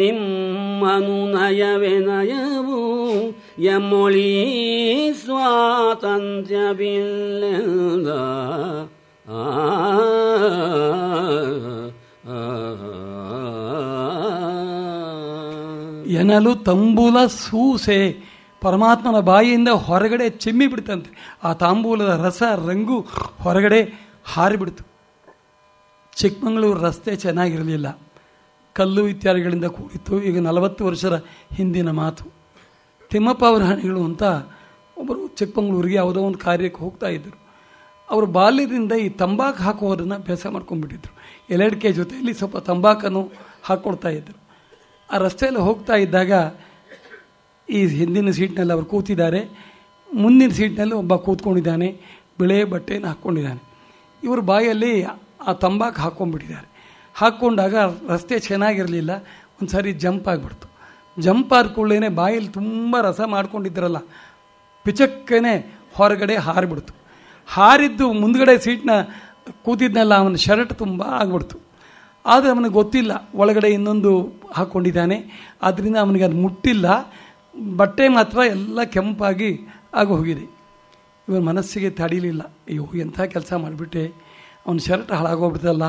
ನಿಮ್ಮನು ನಯವೇ ನಯವು ಯಮೊಳಿ ಸ್ವಾತಂತ್ರ್ಯವಿಲ್ಲದ ಎನಲು ತಂಬುಲ ಸೂಸೆ ಪರಮಾತ್ಮನ ಬಾಯಿಯಿಂದ ಹೊರಗಡೆ ಚಿಮ್ಮಿ ಬಿಡ್ತಂತೆ ಆ ತಾಂಬೂಲದ ರಸ ರಂಗು ಹೊರಗಡೆ ಹಾರಿಬಿಡ್ತು ಚಿಕ್ಕಮಂಗ್ಳೂರು ರಸ್ತೆ ಚೆನ್ನಾಗಿರಲಿಲ್ಲ ಕಲ್ಲು ಇತ್ಯಾದಿಗಳಿಂದ ಕೂಡಿತ್ತು ಈಗ ನಲವತ್ತು ವರ್ಷದ ಹಿಂದಿನ ಮಾತು ತಿಮ್ಮಪ್ಪ ಅವರ ಹಣಿಗಳು ಅಂತ ಒಬ್ಬರು ಚಿಕ್ಕಮಗಳೂರಿಗೆ ಯಾವುದೋ ಒಂದು ಕಾರ್ಯಕ್ಕೆ ಹೋಗ್ತಾ ಇದ್ದರು ಅವರು ಬಾಲ್ಯದಿಂದ ಈ ತಂಬಾಕು ಹಾಕುವುದನ್ನು ಅಭ್ಯಾಸ ಮಾಡ್ಕೊಂಡ್ಬಿಟ್ಟಿದ್ರು ಕೆ ಜೊತೆಯಲ್ಲಿ ಸ್ವಲ್ಪ ತಂಬಾಕನ್ನು ಹಾಕ್ಕೊಡ್ತಾ ಇದ್ದರು ಆ ರಸ್ತೆಯಲ್ಲಿ ಹೋಗ್ತಾ ಇದ್ದಾಗ ಈ ಹಿಂದಿನ ಸೀಟ್ನಲ್ಲಿ ಅವರು ಕೂತಿದ್ದಾರೆ ಮುಂದಿನ ಸೀಟ್ನಲ್ಲಿ ಒಬ್ಬ ಕೂತ್ಕೊಂಡಿದ್ದಾನೆ ಬಿಳೆ ಬಟ್ಟೆಯನ್ನು ಹಾಕ್ಕೊಂಡಿದ್ದಾನೆ ಇವರು ಬಾಯಲ್ಲಿ ಆ ತಂಬಾಕು ಹಾಕ್ಕೊಂಡ್ಬಿಟ್ಟಿದ್ದಾರೆ ಹಾಕ್ಕೊಂಡಾಗ ರಸ್ತೆ ಚೆನ್ನಾಗಿರಲಿಲ್ಲ ಒಂದು ಸಾರಿ ಜಂಪ್ ಆಗಿಬಿಡ್ತು ಜಂಪ್ ಕೂಡಲೇ ಬಾಯಲ್ಲಿ ತುಂಬ ರಸ ಮಾಡ್ಕೊಂಡಿದ್ರಲ್ಲ ಪಿಚಕ್ಕನೆ ಹೊರಗಡೆ ಹಾರಿಬಿಡ್ತು ಹಾರಿದ್ದು ಮುಂದಗಡೆ ಸೀಟ್ನ ಕೂತಿದ್ನಲ್ಲ ಅವನ ಶರ್ಟ್ ತುಂಬ ಆಗಿಬಿಡ್ತು ಆದರೆ ಅವನಿಗೆ ಗೊತ್ತಿಲ್ಲ ಒಳಗಡೆ ಇನ್ನೊಂದು ಹಾಕ್ಕೊಂಡಿದ್ದಾನೆ ಆದ್ದರಿಂದ ಅವನಿಗೆ ಅದು ಮುಟ್ಟಿಲ್ಲ ಬಟ್ಟೆ ಮಾತ್ರ ಎಲ್ಲ ಕೆಂಪಾಗಿ ಆಗಿ ಹೋಗಿದೆ ಇವನ ಮನಸ್ಸಿಗೆ ತಡೀಲಿಲ್ಲ ಅಯ್ಯೋ ಎಂಥ ಕೆಲಸ ಮಾಡಿಬಿಟ್ಟೆ ಅವನ ಶರ್ಟ್ ಹಾಳಾಗೋಗ್ಬಿಡ್ತಲ್ಲ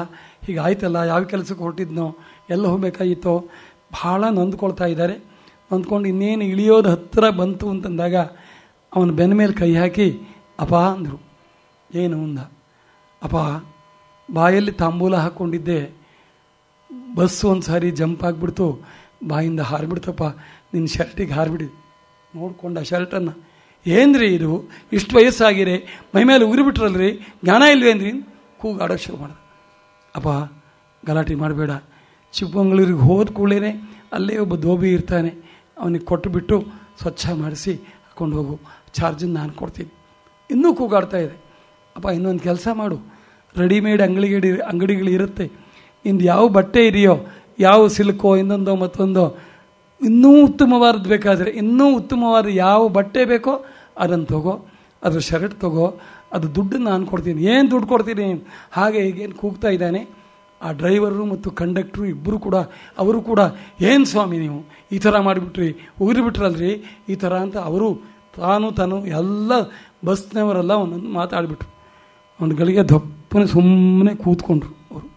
ಆಯ್ತಲ್ಲ ಯಾವ ಕೆಲಸಕ್ಕೆ ಹೊರಟಿದ್ನೋ ಎಲ್ಲ ಹೋಗಬೇಕಾಗಿತ್ತೋ ಭಾಳ ನೊಂದ್ಕೊಳ್ತಾ ಇದ್ದಾರೆ ನೊಂದ್ಕೊಂಡು ಇನ್ನೇನು ಇಳಿಯೋದು ಹತ್ತಿರ ಬಂತು ಅಂತಂದಾಗ ಅವನ ಬೆನ್ನ ಮೇಲೆ ಕೈ ಹಾಕಿ ಅಪ ಅಂದರು ಏನು ಅಂದ ಅಪ ಬಾಯಲ್ಲಿ ತಾಂಬೂಲ ಹಾಕ್ಕೊಂಡಿದ್ದೆ ಬಸ್ಸು ಒಂದು ಸಾರಿ ಜಂಪ್ ಆಗಿಬಿಡ್ತು ಬಾಯಿಂದ ಹಾರಿಬಿಡ್ತಪ್ಪ ನಿನ್ನ ಶರ್ಟಿಗೆ ಹಾರಿಬಿಡಿ ನೋಡ್ಕೊಂಡು ಶರ್ಟನ್ನು ಏನ್ರಿ ಇದು ಇಷ್ಟು ವಯಸ್ಸಾಗಿರಿ ಮೈಮೇಲೆ ಉರಿಬಿಟ್ರಲ್ರಿ ಜ್ಞಾನ ಇನ್ನು ಕೂಗಾಡೋ ಶುರು ಮಾಡಿದೆ ಅಪ್ಪ ಗಲಾಟೆ ಮಾಡಬೇಡ ಚಿಕ್ಕಮಂಗ್ಳೂರಿಗೆ ಹೋದ ಕೂಡಲೇ ಅಲ್ಲೇ ಒಬ್ಬ ದೋಬಿ ಇರ್ತಾನೆ ಅವನಿಗೆ ಕೊಟ್ಟುಬಿಟ್ಟು ಸ್ವಚ್ಛ ಮಾಡಿಸಿ ಹಾಕೊಂಡು ಹೋಗು ಚಾರ್ಜನ್ನು ನಾನು ಕೊಡ್ತೀನಿ ಇನ್ನೂ ಕೂಗಾಡ್ತಾ ಇದೆ ಅಪ್ಪ ಇನ್ನೊಂದು ಕೆಲಸ ಮಾಡು ರೆಡಿಮೇಡ್ ಅಂಗಡಿಗಳು ಅಂಗಡಿಗಳಿರುತ್ತೆ ಇಂದು ಯಾವ ಬಟ್ಟೆ ಇದೆಯೋ ಯಾವ ಸಿಲ್ಕೋ ಇನ್ನೊಂದೋ ಮತ್ತೊಂದೋ ಇನ್ನೂ ಉತ್ತಮವಾದದ್ದು ಬೇಕಾದರೆ ಇನ್ನೂ ಉತ್ತಮವಾದ ಯಾವ ಬಟ್ಟೆ ಬೇಕೋ ಅದನ್ನು ತಗೋ ಅದ್ರ ಶರ್ಟ್ ತಗೋ ಅದು ದುಡ್ಡು ನಾನು ಕೊಡ್ತೀನಿ ಏನು ದುಡ್ಡು ಕೊಡ್ತೀನಿ ಹಾಗೆ ಹೀಗೇನು ಕೂಗ್ತಾ ಇದ್ದಾನೆ ಆ ಡ್ರೈವರು ಮತ್ತು ಕಂಡಕ್ಟ್ರು ಇಬ್ಬರು ಕೂಡ ಅವರು ಕೂಡ ಏನು ಸ್ವಾಮಿ ನೀವು ಈ ಥರ ಮಾಡಿಬಿಟ್ರಿ ಉಗಿರಿಬಿಟ್ರಲ್ರಿ ಈ ಥರ ಅಂತ ಅವರು ತಾನು ತಾನು ಎಲ್ಲ ಬಸ್ನವರೆಲ್ಲ ಒಂದೊಂದು ಮಾತಾಡಿಬಿಟ್ರು ಒಂದು ಗಳಿಗೆ ದಪ್ಪನೆ ಸುಮ್ಮನೆ ಕೂತ್ಕೊಂಡ್ರು ಅವರು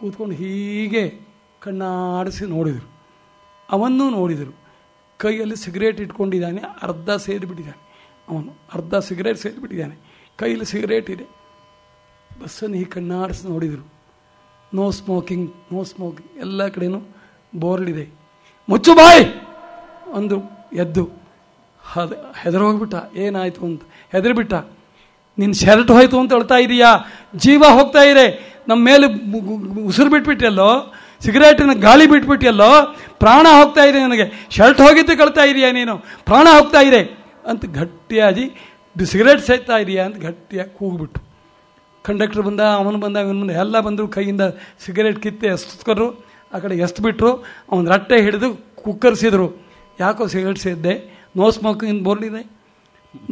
ಕೂತ್ಕೊಂಡು ಹೀಗೆ ಕಣ್ಣಾಡಿಸಿ ನೋಡಿದರು ಅವನ್ನೂ ನೋಡಿದರು ಕೈಯಲ್ಲಿ ಸಿಗರೇಟ್ ಇಟ್ಕೊಂಡಿದ್ದಾನೆ ಅರ್ಧ ಸೇರಿಬಿಟ್ಟಿದ್ದಾನೆ ಅವನು ಅರ್ಧ ಸಿಗರೇಟ್ ಸೇರಿಬಿಟ್ಟಿದ್ದಾನೆ ಕೈಯಲ್ಲಿ ಸಿಗರೇಟ್ ಇದೆ ಬಸ್ಸನ್ನು ಈ ಕಣ್ಣಾಡಿಸಿ ನೋಡಿದರು ನೋ ಸ್ಮೋಕಿಂಗ್ ನೋ ಸ್ಮೋಕಿಂಗ್ ಎಲ್ಲ ಕಡೆಯೂ ಬೋರ್ಡ್ ಇದೆ ಮುಚ್ಚು ಬಾಯ್ ಒಂದು ಎದ್ದು ಹದ ಹೆದರೋಗ್ಬಿಟ್ಟ ಏನಾಯಿತು ಅಂತ ಹೆದರಿಬಿಟ್ಟ ನಿನ್ನ ಶರ್ಟ್ ಹೋಯ್ತು ಅಂತ ಹೇಳ್ತಾ ಇದೀಯಾ ಜೀವ ಹೋಗ್ತಾ ಇದೆ ನಮ್ಮ ಮೇಲೆ ಉಸಿರು ಬಿಟ್ಬಿಟ್ಟೆಲ್ಲೋ ಸಿಗರೇಟಿನ ಗಾಳಿ ಬಿಟ್ಬಿಟ್ಟಿಯಲ್ಲೋ ಪ್ರಾಣ ಹೋಗ್ತಾ ಇದೆ ನನಗೆ ಶರ್ಟ್ ಹೋಗಿದ್ದು ಕಳ್ತಾ ಇದೆಯಾ ನೀನು ಪ್ರಾಣ ಹೋಗ್ತಾ ಇದೆ ಅಂತ ಗಟ್ಟಿಯಾಗಿ ಸಿಗರೇಟ್ ಸೇತಾ ಇದೆಯಾ ಅಂತ ಗಟ್ಟಿಯಾಗಿ ಕೂಗ್ಬಿಟ್ಟು ಕಂಡಕ್ಟ್ರ್ ಬಂದ ಅವನು ಬಂದ ಇವನು ಬಂದ ಎಲ್ಲ ಬಂದರು ಕೈಯಿಂದ ಸಿಗರೇಟ್ ಕಿತ್ತೆ ಎಸ್ಕರು ಆ ಕಡೆ ಎಸ್ತು ಬಿಟ್ಟರು ಅವನ ರಟ್ಟೆ ಹಿಡಿದು ಕುಕ್ಕರ್ಸಿದ್ರು ಯಾಕೋ ಸಿಗರೇಟ್ ಸೇದ್ದೆ ನೋ ಸ್ಮೋಕಿಂಗ್ ಬೋರ್ಡ್ ಇದೆ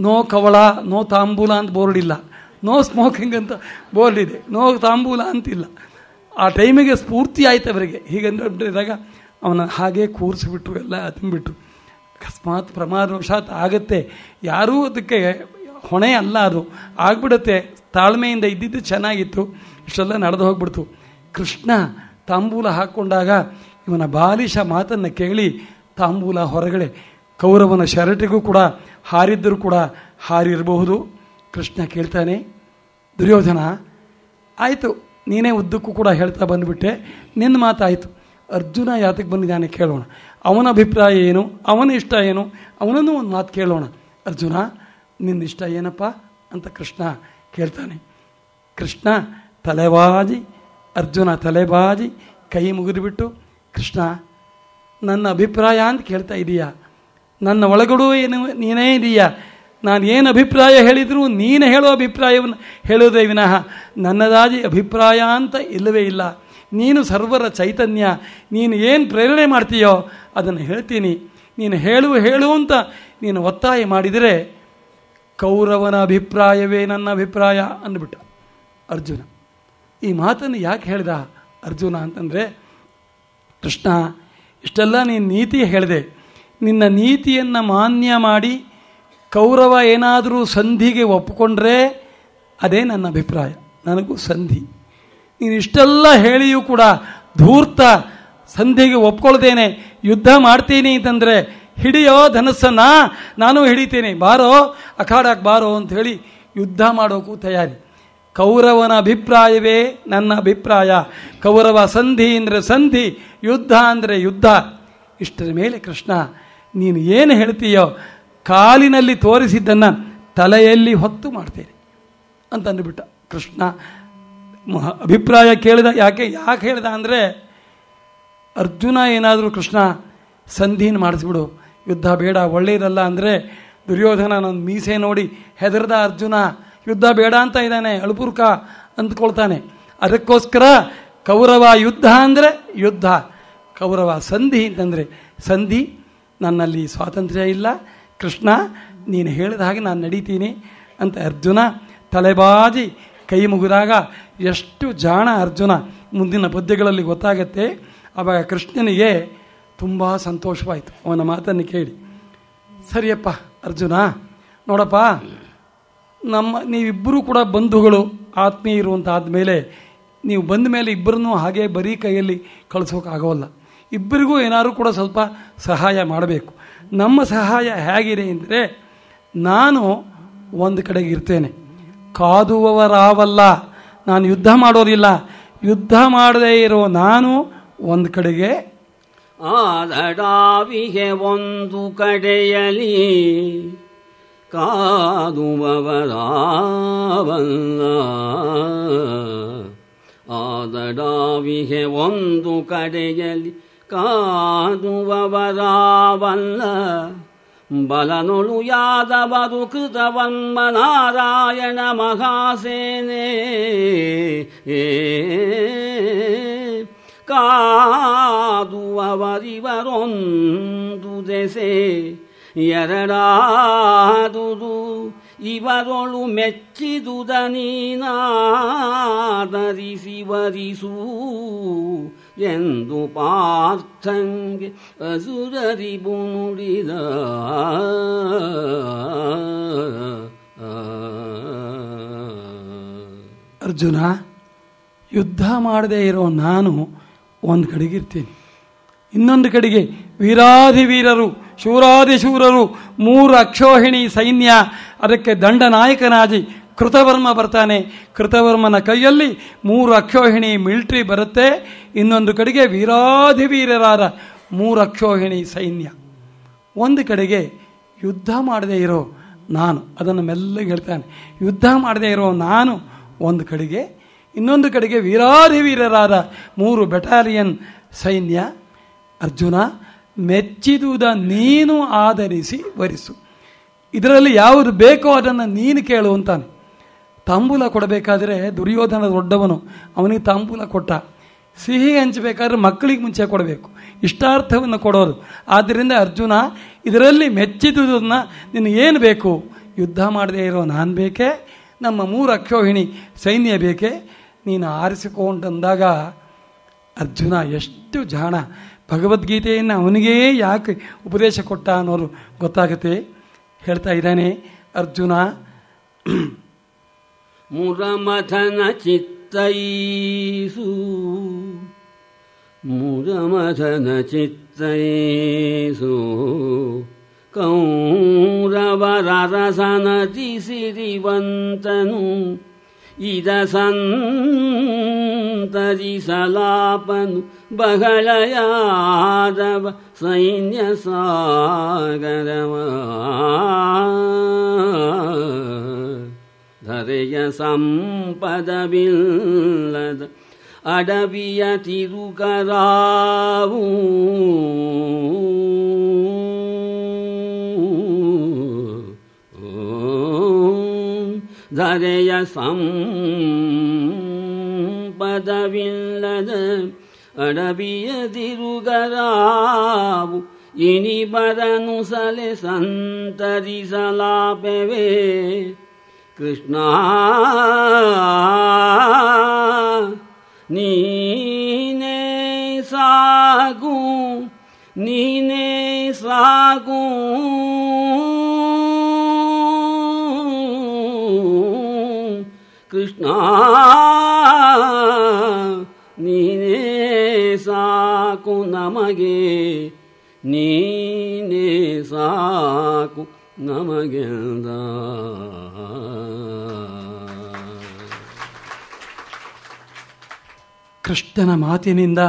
ನೋ ಕವಳ ನೋ ತಾಂಬೂಲ ಅಂತ ಬೋರ್ಡ್ ಇಲ್ಲ ನೋ ಸ್ಮೋಕಿಂಗ್ ಅಂತ ಬೋರ್ಡ್ ಇದೆ ನೋ ತಾಂಬೂಲ ಅಂತಿಲ್ಲ ಆ ಟೈಮಿಗೆ ಸ್ಫೂರ್ತಿ ಆಯ್ತು ಅವರಿಗೆ ಇದ್ದಾಗ ಅವನ ಹಾಗೆ ಕೂರಿಸಿಬಿಟ್ರು ಎಲ್ಲ ತುಂಬಿಟ್ಟು ಅಕಸ್ಮಾತ್ ಪ್ರಮಾದವಶಾತ್ ಆಗುತ್ತೆ ಯಾರೂ ಅದಕ್ಕೆ ಹೊಣೆ ಅಲ್ಲ ಅದು ಆಗ್ಬಿಡುತ್ತೆ ತಾಳ್ಮೆಯಿಂದ ಇದ್ದಿದ್ದು ಚೆನ್ನಾಗಿತ್ತು ಇಷ್ಟೆಲ್ಲ ನಡೆದು ಹೋಗ್ಬಿಡ್ತು ಕೃಷ್ಣ ತಾಂಬೂಲ ಹಾಕ್ಕೊಂಡಾಗ ಇವನ ಬಾಲಿಶ ಮಾತನ್ನು ಕೇಳಿ ತಾಂಬೂಲ ಹೊರಗಡೆ ಕೌರವನ ಶರಟಿಗೂ ಕೂಡ ಹಾರಿದ್ದರೂ ಕೂಡ ಹಾರಿರಬಹುದು ಕೃಷ್ಣ ಕೇಳ್ತಾನೆ ದುರ್ಯೋಧನ ಆಯಿತು ನೀನೇ ಉದ್ದಕ್ಕೂ ಕೂಡ ಹೇಳ್ತಾ ಬಂದುಬಿಟ್ಟೆ ನಿನ್ನ ಮಾತಾಯಿತು ಅರ್ಜುನ ಯಾತಕ್ಕೆ ಬಂದಿದ್ದಾನೆ ಕೇಳೋಣ ಅವನ ಅಭಿಪ್ರಾಯ ಏನು ಅವನ ಇಷ್ಟ ಏನು ಅವನನ್ನು ಒಂದು ಮಾತು ಕೇಳೋಣ ಅರ್ಜುನ ನಿನ್ನ ಇಷ್ಟ ಏನಪ್ಪ ಅಂತ ಕೃಷ್ಣ ಕೇಳ್ತಾನೆ ಕೃಷ್ಣ ತಲೆಬಾಜಿ ಅರ್ಜುನ ತಲೆಬಾಜಿ ಕೈ ಮುಗಿದುಬಿಟ್ಟು ಕೃಷ್ಣ ನನ್ನ ಅಭಿಪ್ರಾಯ ಅಂತ ಕೇಳ್ತಾ ಇದೀಯಾ ನನ್ನ ಒಳಗಡೂ ಏನು ನೀನೇ ಇದೀಯಾ ನಾನು ಏನು ಅಭಿಪ್ರಾಯ ಹೇಳಿದರೂ ನೀನು ಹೇಳೋ ಅಭಿಪ್ರಾಯವನ್ನು ಹೇಳೋದೇ ವಿನಃ ನನ್ನದಾಗಿ ಅಭಿಪ್ರಾಯ ಅಂತ ಇಲ್ಲವೇ ಇಲ್ಲ ನೀನು ಸರ್ವರ ಚೈತನ್ಯ ನೀನು ಏನು ಪ್ರೇರಣೆ ಮಾಡ್ತೀಯೋ ಅದನ್ನು ಹೇಳ್ತೀನಿ ನೀನು ಹೇಳು ಹೇಳು ಅಂತ ನೀನು ಒತ್ತಾಯ ಮಾಡಿದರೆ ಕೌರವನ ಅಭಿಪ್ರಾಯವೇ ನನ್ನ ಅಭಿಪ್ರಾಯ ಅಂದ್ಬಿಟ್ಟ ಅರ್ಜುನ ಈ ಮಾತನ್ನು ಯಾಕೆ ಹೇಳಿದ ಅರ್ಜುನ ಅಂತಂದರೆ ಕೃಷ್ಣ ಇಷ್ಟೆಲ್ಲ ನೀನು ನೀತಿ ಹೇಳಿದೆ ನಿನ್ನ ನೀತಿಯನ್ನು ಮಾನ್ಯ ಮಾಡಿ ಕೌರವ ಏನಾದರೂ ಸಂಧಿಗೆ ಒಪ್ಪಿಕೊಂಡ್ರೆ ಅದೇ ನನ್ನ ಅಭಿಪ್ರಾಯ ನನಗೂ ಸಂಧಿ ನೀನು ಇಷ್ಟೆಲ್ಲ ಹೇಳಿಯೂ ಕೂಡ ಧೂರ್ತ ಸಂಧಿಗೆ ಒಪ್ಕೊಳ್ತೇನೆ ಯುದ್ಧ ಮಾಡ್ತೀನಿ ಅಂತಂದರೆ ಹಿಡಿಯೋ ಧನಸ್ಸನ್ನ ನಾನು ಹಿಡಿತೇನೆ ಬಾರೋ ಅಖಾಡಕ್ಕೆ ಬಾರೋ ಅಂತ ಹೇಳಿ ಯುದ್ಧ ಮಾಡೋಕ್ಕೂ ತಯಾರಿ ಕೌರವನ ಅಭಿಪ್ರಾಯವೇ ನನ್ನ ಅಭಿಪ್ರಾಯ ಕೌರವ ಸಂಧಿ ಅಂದರೆ ಸಂಧಿ ಯುದ್ಧ ಅಂದರೆ ಯುದ್ಧ ಇಷ್ಟರ ಮೇಲೆ ಕೃಷ್ಣ ನೀನು ಏನು ಹೇಳ್ತೀಯೋ ಕಾಲಿನಲ್ಲಿ ತೋರಿಸಿದ್ದನ್ನು ತಲೆಯಲ್ಲಿ ಹೊತ್ತು ಮಾಡ್ತೇನೆ ಅಂತಂದುಬಿಟ್ಟ ಕೃಷ್ಣ ಅಭಿಪ್ರಾಯ ಕೇಳಿದ ಯಾಕೆ ಯಾಕೆ ಹೇಳಿದ ಅಂದರೆ ಅರ್ಜುನ ಏನಾದರೂ ಕೃಷ್ಣ ಸಂಧಿನ ಮಾಡಿಸ್ಬಿಡು ಯುದ್ಧ ಬೇಡ ಒಳ್ಳೆಯದಲ್ಲ ಅಂದರೆ ದುರ್ಯೋಧನ ನನ್ನ ಮೀಸೆ ನೋಡಿ ಹೆದರ್ದ ಅರ್ಜುನ ಯುದ್ಧ ಬೇಡ ಅಂತ ಇದ್ದಾನೆ ಅಳುಪುರ್ಕ ಅಂದ್ಕೊಳ್ತಾನೆ ಅದಕ್ಕೋಸ್ಕರ ಕೌರವ ಯುದ್ಧ ಅಂದರೆ ಯುದ್ಧ ಕೌರವ ಸಂಧಿ ಅಂತಂದರೆ ಸಂಧಿ ನನ್ನಲ್ಲಿ ಸ್ವಾತಂತ್ರ್ಯ ಇಲ್ಲ ಕೃಷ್ಣ ನೀನು ಹೇಳಿದ ಹಾಗೆ ನಾನು ನಡೀತೀನಿ ಅಂತ ಅರ್ಜುನ ತಲೆಬಾಜಿ ಕೈ ಮುಗಿದಾಗ ಎಷ್ಟು ಜಾಣ ಅರ್ಜುನ ಮುಂದಿನ ಪದ್ಯಗಳಲ್ಲಿ ಗೊತ್ತಾಗತ್ತೆ ಆವಾಗ ಕೃಷ್ಣನಿಗೆ ತುಂಬ ಸಂತೋಷವಾಯಿತು ಅವನ ಮಾತನ್ನು ಕೇಳಿ ಸರಿಯಪ್ಪ ಅರ್ಜುನ ನೋಡಪ್ಪ ನಮ್ಮ ನೀವಿಬ್ಬರೂ ಕೂಡ ಬಂಧುಗಳು ಆತ್ಮೀಯರು ಅಂತ ಆದಮೇಲೆ ನೀವು ಬಂದ ಮೇಲೆ ಇಬ್ಬರನ್ನೂ ಹಾಗೆ ಬರೀ ಕೈಯಲ್ಲಿ ಕಳಿಸೋಕ್ಕಾಗೋಲ್ಲ ಇಬ್ಬರಿಗೂ ಏನಾದರೂ ಕೂಡ ಸ್ವಲ್ಪ ಸಹಾಯ ಮಾಡಬೇಕು ನಮ್ಮ ಸಹಾಯ ಹೇಗಿದೆ ಅಂದರೆ ನಾನು ಒಂದು ಕಡೆಗೆ ಇರ್ತೇನೆ ಕಾದುವವರಾವಲ್ಲ ನಾನು ಯುದ್ಧ ಮಾಡೋದಿಲ್ಲ ಯುದ್ಧ ಮಾಡದೇ ಇರೋ ನಾನು ಒಂದು ಕಡೆಗೆ ಆದಡಾವಿಗೆ ಒಂದು ಕಡೆಯಲಿ ಕಾದುವವರಾವಲ್ಲ ಆದಡಾವಿಗೆ ಒಂದು ಕಡೆಯಲಿ ಕಾದುವವರಾವಲ್ಲ ಬಲನೊಳು ಯಾದವರು ಕೃತವನ್ಮ ನಾರಾಯಣ ಮಹಾಸೇನೆ ಕಾದುವವರಿವರೊಂದು ದೆಸೆ ಎರಡಾದುದು ಇವರೊಳು ಮೆಚ್ಚಿದುದ ಎಂದು ಪಾರ್ಥಂಗೆ ಅಸುರರಿಬು ನುಡಿದ ಅರ್ಜುನ ಯುದ್ಧ ಮಾಡದೇ ಇರೋ ನಾನು ಒಂದು ಕಡೆಗಿರ್ತೀನಿ ಇನ್ನೊಂದು ಕಡೆಗೆ ಶೂರಾದಿ ಶೂರರು ಮೂರು ಅಕ್ಷೋಹಿಣಿ ಸೈನ್ಯ ಅದಕ್ಕೆ ನಾಯಕನಾಗಿ ಕೃತವರ್ಮ ಬರ್ತಾನೆ ಕೃತವರ್ಮನ ಕೈಯಲ್ಲಿ ಮೂರು ಅಕ್ಷೋಹಿಣಿ ಮಿಲ್ಟ್ರಿ ಬರುತ್ತೆ ಇನ್ನೊಂದು ಕಡೆಗೆ ವೀರಾಧಿವೀರರಾದ ಮೂರು ಅಕ್ಷೋಹಿಣಿ ಸೈನ್ಯ ಒಂದು ಕಡೆಗೆ ಯುದ್ಧ ಮಾಡದೇ ಇರೋ ನಾನು ಅದನ್ನು ಮೆಲ್ಲಗೆ ಹೇಳ್ತಾನೆ ಯುದ್ಧ ಮಾಡದೇ ಇರೋ ನಾನು ಒಂದು ಕಡೆಗೆ ಇನ್ನೊಂದು ಕಡೆಗೆ ವೀರಾಧಿವೀರರಾದ ಮೂರು ಬೆಟಾಲಿಯನ್ ಸೈನ್ಯ ಅರ್ಜುನ ಮೆಚ್ಚಿದುದ ನೀನು ಆಧರಿಸಿ ವರಿಸು ಇದರಲ್ಲಿ ಯಾವುದು ಬೇಕೋ ಅದನ್ನು ನೀನು ಕೇಳು ಅಂತಾನೆ ತಾಂಬೂಲ ಕೊಡಬೇಕಾದ್ರೆ ದುರ್ಯೋಧನ ದೊಡ್ಡವನು ಅವನಿಗೆ ತಾಂಬೂಲ ಕೊಟ್ಟ ಸಿಹಿ ಹಂಚಬೇಕಾದ್ರೆ ಮಕ್ಕಳಿಗೆ ಮುಂಚೆ ಕೊಡಬೇಕು ಇಷ್ಟಾರ್ಥವನ್ನು ಕೊಡೋರು ಆದ್ದರಿಂದ ಅರ್ಜುನ ಇದರಲ್ಲಿ ಮೆಚ್ಚಿದುದನ್ನು ಏನು ಬೇಕು ಯುದ್ಧ ಮಾಡದೇ ಇರೋ ನಾನು ಬೇಕೇ ನಮ್ಮ ಮೂರು ಅಕ್ಷೋಹಿಣಿ ಸೈನ್ಯ ಬೇಕೇ ನೀನು ಆರಿಸಿಕೊಂಡಂದಾಗ ಅರ್ಜುನ ಎಷ್ಟು ಜಾಣ ಭಗವದ್ಗೀತೆಯನ್ನು ಅವನಿಗೇ ಯಾಕೆ ಉಪದೇಶ ಕೊಟ್ಟ ಅನ್ನೋರು ಗೊತ್ತಾಗುತ್ತೆ ಹೇಳ್ತಾ ಇದ್ದಾನೆ ಅರ್ಜುನ मुरमथन चित्तैसु मुरमथन चित्तैसु कौरवररसनति सिरिवन्तनु इदसन् तरि सैन्यसागरवा धर्यसंपद बिल्लद अडबियतिरुकराव। धर्यसंपद बिल्लद अडबियतिरुकराव। इनि बरनुसले ಕೃಷ್ಣ ನೀನೆ ಸಾಗು ನೀನೆ ಸಾಗು ಕೃಷ್ಣ ನೀನೇ ಸಾಕು ನಮಗೆ ನೀನೆ ಸಾಕು ನಮಗೆಂದ ಕೃಷ್ಣನ ಮಾತಿನಿಂದ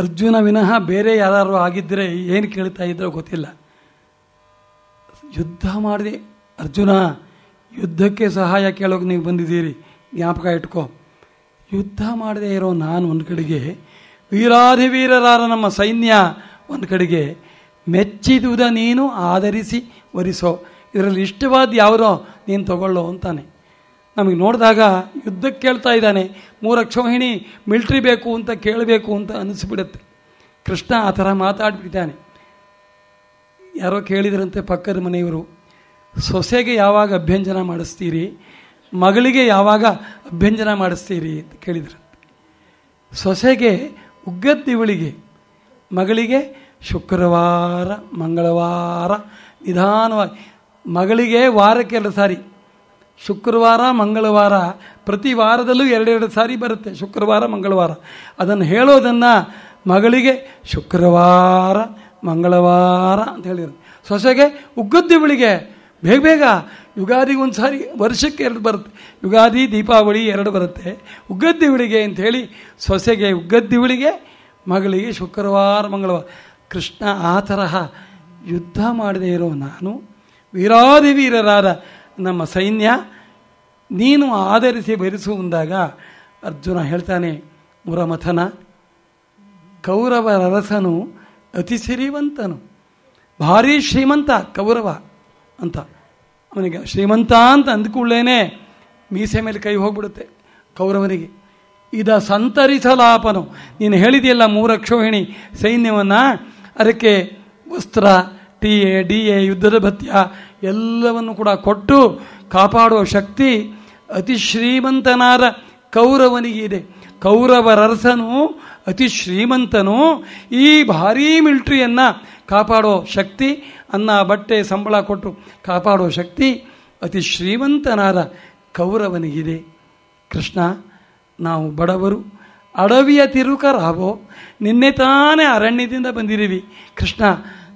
ಅರ್ಜುನ ವಿನಃ ಬೇರೆ ಯಾರು ಆಗಿದ್ದರೆ ಏನು ಕೇಳ್ತಾ ಇದ್ರೋ ಗೊತ್ತಿಲ್ಲ ಯುದ್ಧ ಮಾಡಿದೆ ಅರ್ಜುನ ಯುದ್ಧಕ್ಕೆ ಸಹಾಯ ಕೇಳೋಕೆ ನೀವು ಬಂದಿದ್ದೀರಿ ಜ್ಞಾಪಕ ಇಟ್ಕೊ ಯುದ್ಧ ಮಾಡದೇ ಇರೋ ನಾನು ಒಂದು ಕಡೆಗೆ ವೀರಾಧಿವೀರರಾದ ನಮ್ಮ ಸೈನ್ಯ ಒಂದು ಕಡೆಗೆ ಮೆಚ್ಚಿದುದ ನೀನು ಆಧರಿಸಿ ವರಿಸೋ ಇದರಲ್ಲಿ ಇಷ್ಟವಾದ ಯಾವುದೋ ನೀನು ತಗೊಳ್ಳೋ ಅಂತಾನೆ ನಮಗೆ ನೋಡಿದಾಗ ಯುದ್ಧಕ್ಕೆ ಕೇಳ್ತಾ ಇದ್ದಾನೆ ಮೂರಕ್ಷೋಹಿಣಿ ಮಿಲ್ಟ್ರಿ ಬೇಕು ಅಂತ ಕೇಳಬೇಕು ಅಂತ ಅನಿಸ್ಬಿಡುತ್ತೆ ಕೃಷ್ಣ ಆ ಥರ ಮಾತಾಡ್ಬಿಟ್ಟಿದ್ದಾನೆ ಯಾರೋ ಕೇಳಿದ್ರಂತೆ ಪಕ್ಕದ ಮನೆಯವರು ಸೊಸೆಗೆ ಯಾವಾಗ ಅಭ್ಯಂಜನ ಮಾಡಿಸ್ತೀರಿ ಮಗಳಿಗೆ ಯಾವಾಗ ಅಭ್ಯಂಜನ ಮಾಡಿಸ್ತೀರಿ ಅಂತ ಕೇಳಿದ್ರಂತೆ ಸೊಸೆಗೆ ಉಗ್ಗದ್ದಿವಳಿಗೆ ಮಗಳಿಗೆ ಶುಕ್ರವಾರ ಮಂಗಳವಾರ ನಿಧಾನವಾಗಿ ಮಗಳಿಗೆ ವಾರಕ್ಕೆ ಎರಡು ಸಾರಿ ಶುಕ್ರವಾರ ಮಂಗಳವಾರ ಪ್ರತಿ ವಾರದಲ್ಲೂ ಎರಡೆರಡು ಸಾರಿ ಬರುತ್ತೆ ಶುಕ್ರವಾರ ಮಂಗಳವಾರ ಅದನ್ನು ಹೇಳೋದನ್ನು ಮಗಳಿಗೆ ಶುಕ್ರವಾರ ಮಂಗಳವಾರ ಅಂತ ಹೇಳಿರು ಸೊಸೆಗೆ ಉಗ್ಗದ್ದಿವಳಿಗೆ ಬೇಗ ಬೇಗ ಯುಗಾದಿಗೆ ಒಂದು ಸಾರಿ ವರ್ಷಕ್ಕೆ ಎರಡು ಬರುತ್ತೆ ಯುಗಾದಿ ದೀಪಾವಳಿ ಎರಡು ಬರುತ್ತೆ ಹುಳಿಗೆ ಅಂಥೇಳಿ ಸೊಸೆಗೆ ಉಗ್ಗದ್ದಿವಳಿಗೆ ಮಗಳಿಗೆ ಶುಕ್ರವಾರ ಮಂಗಳವಾರ ಕೃಷ್ಣ ಆ ತರಹ ಯುದ್ಧ ಮಾಡದೇ ಇರೋ ನಾನು ವೀರಾದಿವೀರರಾದ ನಮ್ಮ ಸೈನ್ಯ ನೀನು ಆಧರಿಸಿ ಭರಿಸು ಅರ್ಜುನ ಹೇಳ್ತಾನೆ ಮುರಮಥನ ಕೌರವರ ರಸನು ಅತಿ ಸಿರಿವಂತನು ಭಾರೀ ಶ್ರೀಮಂತ ಕೌರವ ಅಂತ ಅವನಿಗೆ ಶ್ರೀಮಂತ ಅಂತ ಅಂದ್ಕೊಳ್ಳೇನೆ ಮೀಸೆ ಮೇಲೆ ಕೈ ಹೋಗ್ಬಿಡುತ್ತೆ ಕೌರವನಿಗೆ ಇದ ಸಂತರಿಸಲಾಪನು ನೀನು ಹೇಳಿದೆಯಲ್ಲ ಮೂರಕ್ಷೋಹಿಣಿ ಸೈನ್ಯವನ್ನು ಅದಕ್ಕೆ ವಸ್ತ್ರ ಟಿ ಎ ಡಿ ಎ ಯುದ್ಧದ ಭತ್ಯ ಎಲ್ಲವನ್ನು ಕೂಡ ಕೊಟ್ಟು ಕಾಪಾಡುವ ಶಕ್ತಿ ಅತಿ ಶ್ರೀಮಂತನಾದ ಕೌರವನಿಗೆ ಇದೆ ಕೌರವರಸನು ಅತಿ ಶ್ರೀಮಂತನು ಈ ಭಾರೀ ಮಿಲ್ಟ್ರಿಯನ್ನು ಕಾಪಾಡೋ ಶಕ್ತಿ ಅನ್ನ ಬಟ್ಟೆ ಸಂಬಳ ಕೊಟ್ಟು ಕಾಪಾಡೋ ಶಕ್ತಿ ಅತಿ ಶ್ರೀಮಂತನಾದ ಕೌರವನಿಗಿದೆ ಕೃಷ್ಣ ನಾವು ಬಡವರು ಅಡವಿಯ ತಿರುಕ ರಾವೋ ನಿನ್ನೆ ತಾನೇ ಅರಣ್ಯದಿಂದ ಬಂದಿರೀವಿ ಕೃಷ್ಣ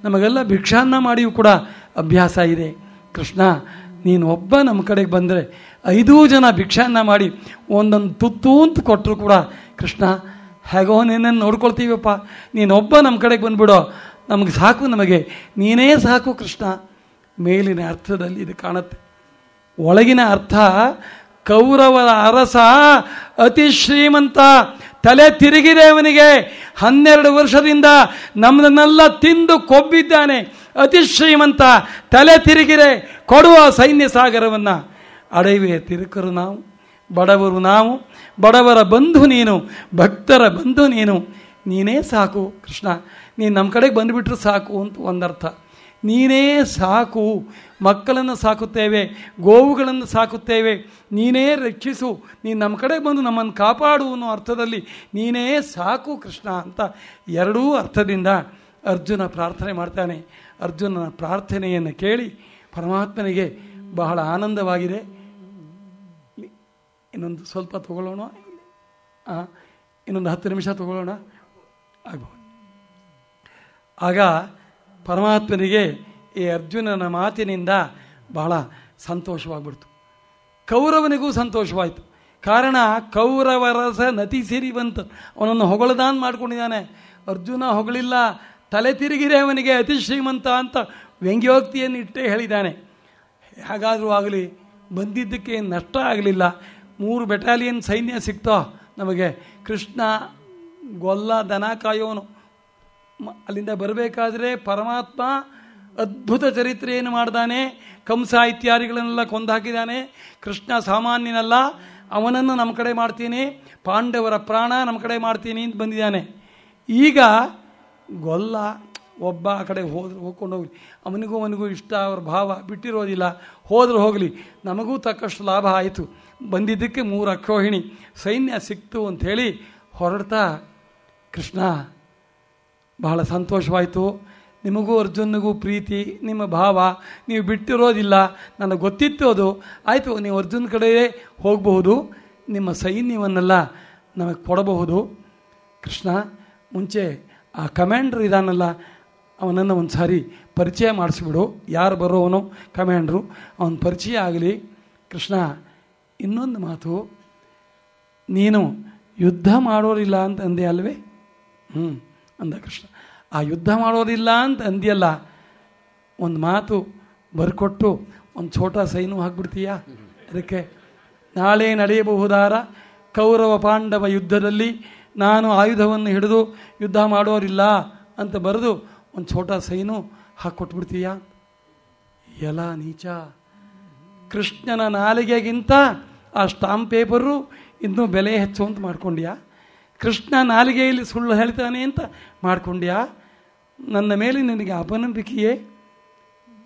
ನಮಗೆಲ್ಲ ಭಿಕ್ಷಾನ್ನ ಮಾಡಿಯೂ ಕೂಡ ಅಭ್ಯಾಸ ಇದೆ ಕೃಷ್ಣ ನೀನು ಒಬ್ಬ ನಮ್ಮ ಕಡೆಗೆ ಬಂದರೆ ಐದೂ ಜನ ಭಿಕ್ಷಾನ್ನ ಮಾಡಿ ಒಂದೊಂದು ತುತ್ತು ಅಂತ ಕೊಟ್ಟರು ಕೂಡ ಕೃಷ್ಣ ಹೇಗೋ ನಿನ್ನನ್ನು ನೋಡ್ಕೊಳ್ತೀವಪ್ಪ ನೀನೊಬ್ಬ ನಮ್ಮ ಕಡೆಗೆ ಬಂದುಬಿಡೋ ನಮಗೆ ಸಾಕು ನಮಗೆ ನೀನೇ ಸಾಕು ಕೃಷ್ಣ ಮೇಲಿನ ಅರ್ಥದಲ್ಲಿ ಇದು ಕಾಣುತ್ತೆ ಒಳಗಿನ ಅರ್ಥ ಕೌರವರ ಅರಸ ಅತಿ ಶ್ರೀಮಂತ ತಲೆ ತಿರುಗಿದೆ ಅವನಿಗೆ ಹನ್ನೆರಡು ವರ್ಷದಿಂದ ನಮ್ಮನ್ನೆಲ್ಲ ತಿಂದು ಕೊಬ್ಬಿದ್ದಾನೆ ಅತಿ ಶ್ರೀಮಂತ ತಲೆ ತಿರುಗಿರೆ ಕೊಡುವ ಸೈನ್ಯ ಸಾಗರವನ್ನು ಅಡವಿಯ ತಿರುಕರು ನಾವು ಬಡವರು ನಾವು ಬಡವರ ಬಂಧು ನೀನು ಭಕ್ತರ ಬಂಧು ನೀನು ನೀನೇ ಸಾಕು ಕೃಷ್ಣ ನೀನು ನಮ್ಮ ಕಡೆಗೆ ಬಂದುಬಿಟ್ರೆ ಸಾಕು ಅಂತ ಒಂದರ್ಥ ನೀನೇ ಸಾಕು ಮಕ್ಕಳನ್ನು ಸಾಕುತ್ತೇವೆ ಗೋವುಗಳನ್ನು ಸಾಕುತ್ತೇವೆ ನೀನೇ ರಕ್ಷಿಸು ನೀನು ನಮ್ಮ ಕಡೆ ಬಂದು ನಮ್ಮನ್ನು ಕಾಪಾಡು ಅನ್ನೋ ಅರ್ಥದಲ್ಲಿ ನೀನೇ ಸಾಕು ಕೃಷ್ಣ ಅಂತ ಎರಡೂ ಅರ್ಥದಿಂದ ಅರ್ಜುನ ಪ್ರಾರ್ಥನೆ ಮಾಡ್ತಾನೆ ಅರ್ಜುನನ ಪ್ರಾರ್ಥನೆಯನ್ನು ಕೇಳಿ ಪರಮಾತ್ಮನಿಗೆ ಬಹಳ ಆನಂದವಾಗಿದೆ ಇನ್ನೊಂದು ಸ್ವಲ್ಪ ತಗೊಳ್ಳೋಣ ಇನ್ನೊಂದು ಹತ್ತು ನಿಮಿಷ ತಗೊಳ್ಳೋಣ ಆಗ್ಬೋದು ಆಗ ಪರಮಾತ್ಮನಿಗೆ ಈ ಅರ್ಜುನನ ಮಾತಿನಿಂದ ಬಹಳ ಸಂತೋಷವಾಗ್ಬಿಡ್ತು ಕೌರವನಿಗೂ ಸಂತೋಷವಾಯಿತು ಕಾರಣ ಕೌರವರಸ ನತಿ ಸಿರಿ ಬಂತು ಅವನನ್ನು ಹೊಗಳದಾನ್ ಮಾಡ್ಕೊಂಡಿದ್ದಾನೆ ಅರ್ಜುನ ಹೊಗಳಿಲ್ಲ ತಲೆ ತಿರುಗಿರೆ ಅವನಿಗೆ ಅತಿ ಶ್ರೀಮಂತ ಅಂತ ವ್ಯಂಗ್ಯೋಕ್ತಿಯನ್ನು ಇಟ್ಟೇ ಹೇಳಿದ್ದಾನೆ ಹೇಗಾದರೂ ಆಗಲಿ ಬಂದಿದ್ದಕ್ಕೆ ನಷ್ಟ ಆಗಲಿಲ್ಲ ಮೂರು ಬೆಟಾಲಿಯನ್ ಸೈನ್ಯ ಸಿಕ್ತೋ ನಮಗೆ ಕೃಷ್ಣ ಗೊಲ್ಲ ದನ ಕಾಯೋನು ಅಲ್ಲಿಂದ ಬರಬೇಕಾದ್ರೆ ಪರಮಾತ್ಮ ಅದ್ಭುತ ಚರಿತ್ರೆಯನ್ನು ಮಾಡಿದಾನೆ ಕಂಸ ಇತ್ಯಾದಿಗಳನ್ನೆಲ್ಲ ಕೊಂದು ಹಾಕಿದ್ದಾನೆ ಕೃಷ್ಣ ಸಾಮಾನ್ಯನಲ್ಲ ಅವನನ್ನು ನಮ್ಮ ಕಡೆ ಮಾಡ್ತೀನಿ ಪಾಂಡವರ ಪ್ರಾಣ ನಮ್ಮ ಕಡೆ ಮಾಡ್ತೀನಿ ಅಂತ ಬಂದಿದ್ದಾನೆ ಈಗ ಗೊಲ್ಲ ಒಬ್ಬ ಆ ಕಡೆ ಹೋದ್ರೆ ಹೋಗ್ಕೊಂಡು ಹೋಗಲಿ ಅವನಿಗೂ ಅವನಿಗೂ ಇಷ್ಟ ಅವ್ರ ಭಾವ ಬಿಟ್ಟಿರೋದಿಲ್ಲ ಹೋದ್ರೆ ಹೋಗಲಿ ನಮಗೂ ತಕ್ಕಷ್ಟು ಲಾಭ ಆಯಿತು ಬಂದಿದ್ದಕ್ಕೆ ಮೂರು ಅಕ್ಷೋಹಿಣಿ ಸೈನ್ಯ ಸಿಕ್ತು ಅಂಥೇಳಿ ಹೊರಡ್ತಾ ಕೃಷ್ಣ ಬಹಳ ಸಂತೋಷವಾಯಿತು ನಿಮಗೂ ಅರ್ಜುನಿಗೂ ಪ್ರೀತಿ ನಿಮ್ಮ ಭಾವ ನೀವು ಬಿಟ್ಟಿರೋದಿಲ್ಲ ನನಗೆ ಗೊತ್ತಿತ್ತು ಅದು ಆಯಿತು ನೀವು ಅರ್ಜುನ್ ಕಡೆಯೇ ಹೋಗಬಹುದು ನಿಮ್ಮ ಸೈನ್ಯವನ್ನೆಲ್ಲ ನಮಗೆ ಕೊಡಬಹುದು ಕೃಷ್ಣ ಮುಂಚೆ ಆ ಕಮಾಂಡ್ರ್ ಇದಾನಲ್ಲ ಅವನನ್ನು ಒಂದು ಸಾರಿ ಪರಿಚಯ ಮಾಡಿಸ್ಬಿಡು ಯಾರು ಬರೋವನು ಕಮ್ಯಾಂಡ್ರು ಅವನ ಪರಿಚಯ ಆಗಲಿ ಕೃಷ್ಣ ಇನ್ನೊಂದು ಮಾತು ನೀನು ಯುದ್ಧ ಮಾಡೋರಿಲ್ಲ ಅಂತ ಅಂದೆ ಅಲ್ವೇ ಹ್ಞೂ ಅಂದ ಕೃಷ್ಣ ಆ ಯುದ್ಧ ಮಾಡೋದಿಲ್ಲ ಅಂತ ಅಂದ್ಯಲ್ಲ ಒಂದು ಮಾತು ಬರ್ಕೊಟ್ಟು ಒಂದು ಛೋಟ ಸೈನು ಹಾಕ್ಬಿಡ್ತೀಯಾ ಅದಕ್ಕೆ ನಾಳೆ ನಡೆಯಬಹುದಾರ ಕೌರವ ಪಾಂಡವ ಯುದ್ಧದಲ್ಲಿ ನಾನು ಆಯುಧವನ್ನು ಹಿಡಿದು ಯುದ್ಧ ಮಾಡೋರಿಲ್ಲ ಅಂತ ಬರೆದು ಒಂದು ಛೋಟ ಸೈನು ಹಾಕ್ಕೊಟ್ಬಿಡ್ತೀಯಾ ಎಲ್ಲ ನೀಚ ಕೃಷ್ಣನ ನಾಲಿಗೆಗಿಂತ ಆ ಸ್ಟಾಂಪ್ ಪೇಪರು ಇನ್ನೂ ಬೆಲೆ ಹೆಚ್ಚು ಅಂತ ಮಾಡ್ಕೊಂಡ್ಯಾ ಕೃಷ್ಣ ನಾಲಿಗೆಯಲ್ಲಿ ಸುಳ್ಳು ಹೇಳ್ತಾನೆ ಅಂತ ಮಾಡ್ಕೊಂಡ್ಯಾ ನನ್ನ ಮೇಲೆ ನಿನಗೆ ಅಪನಂಬಿಕೆಯೇ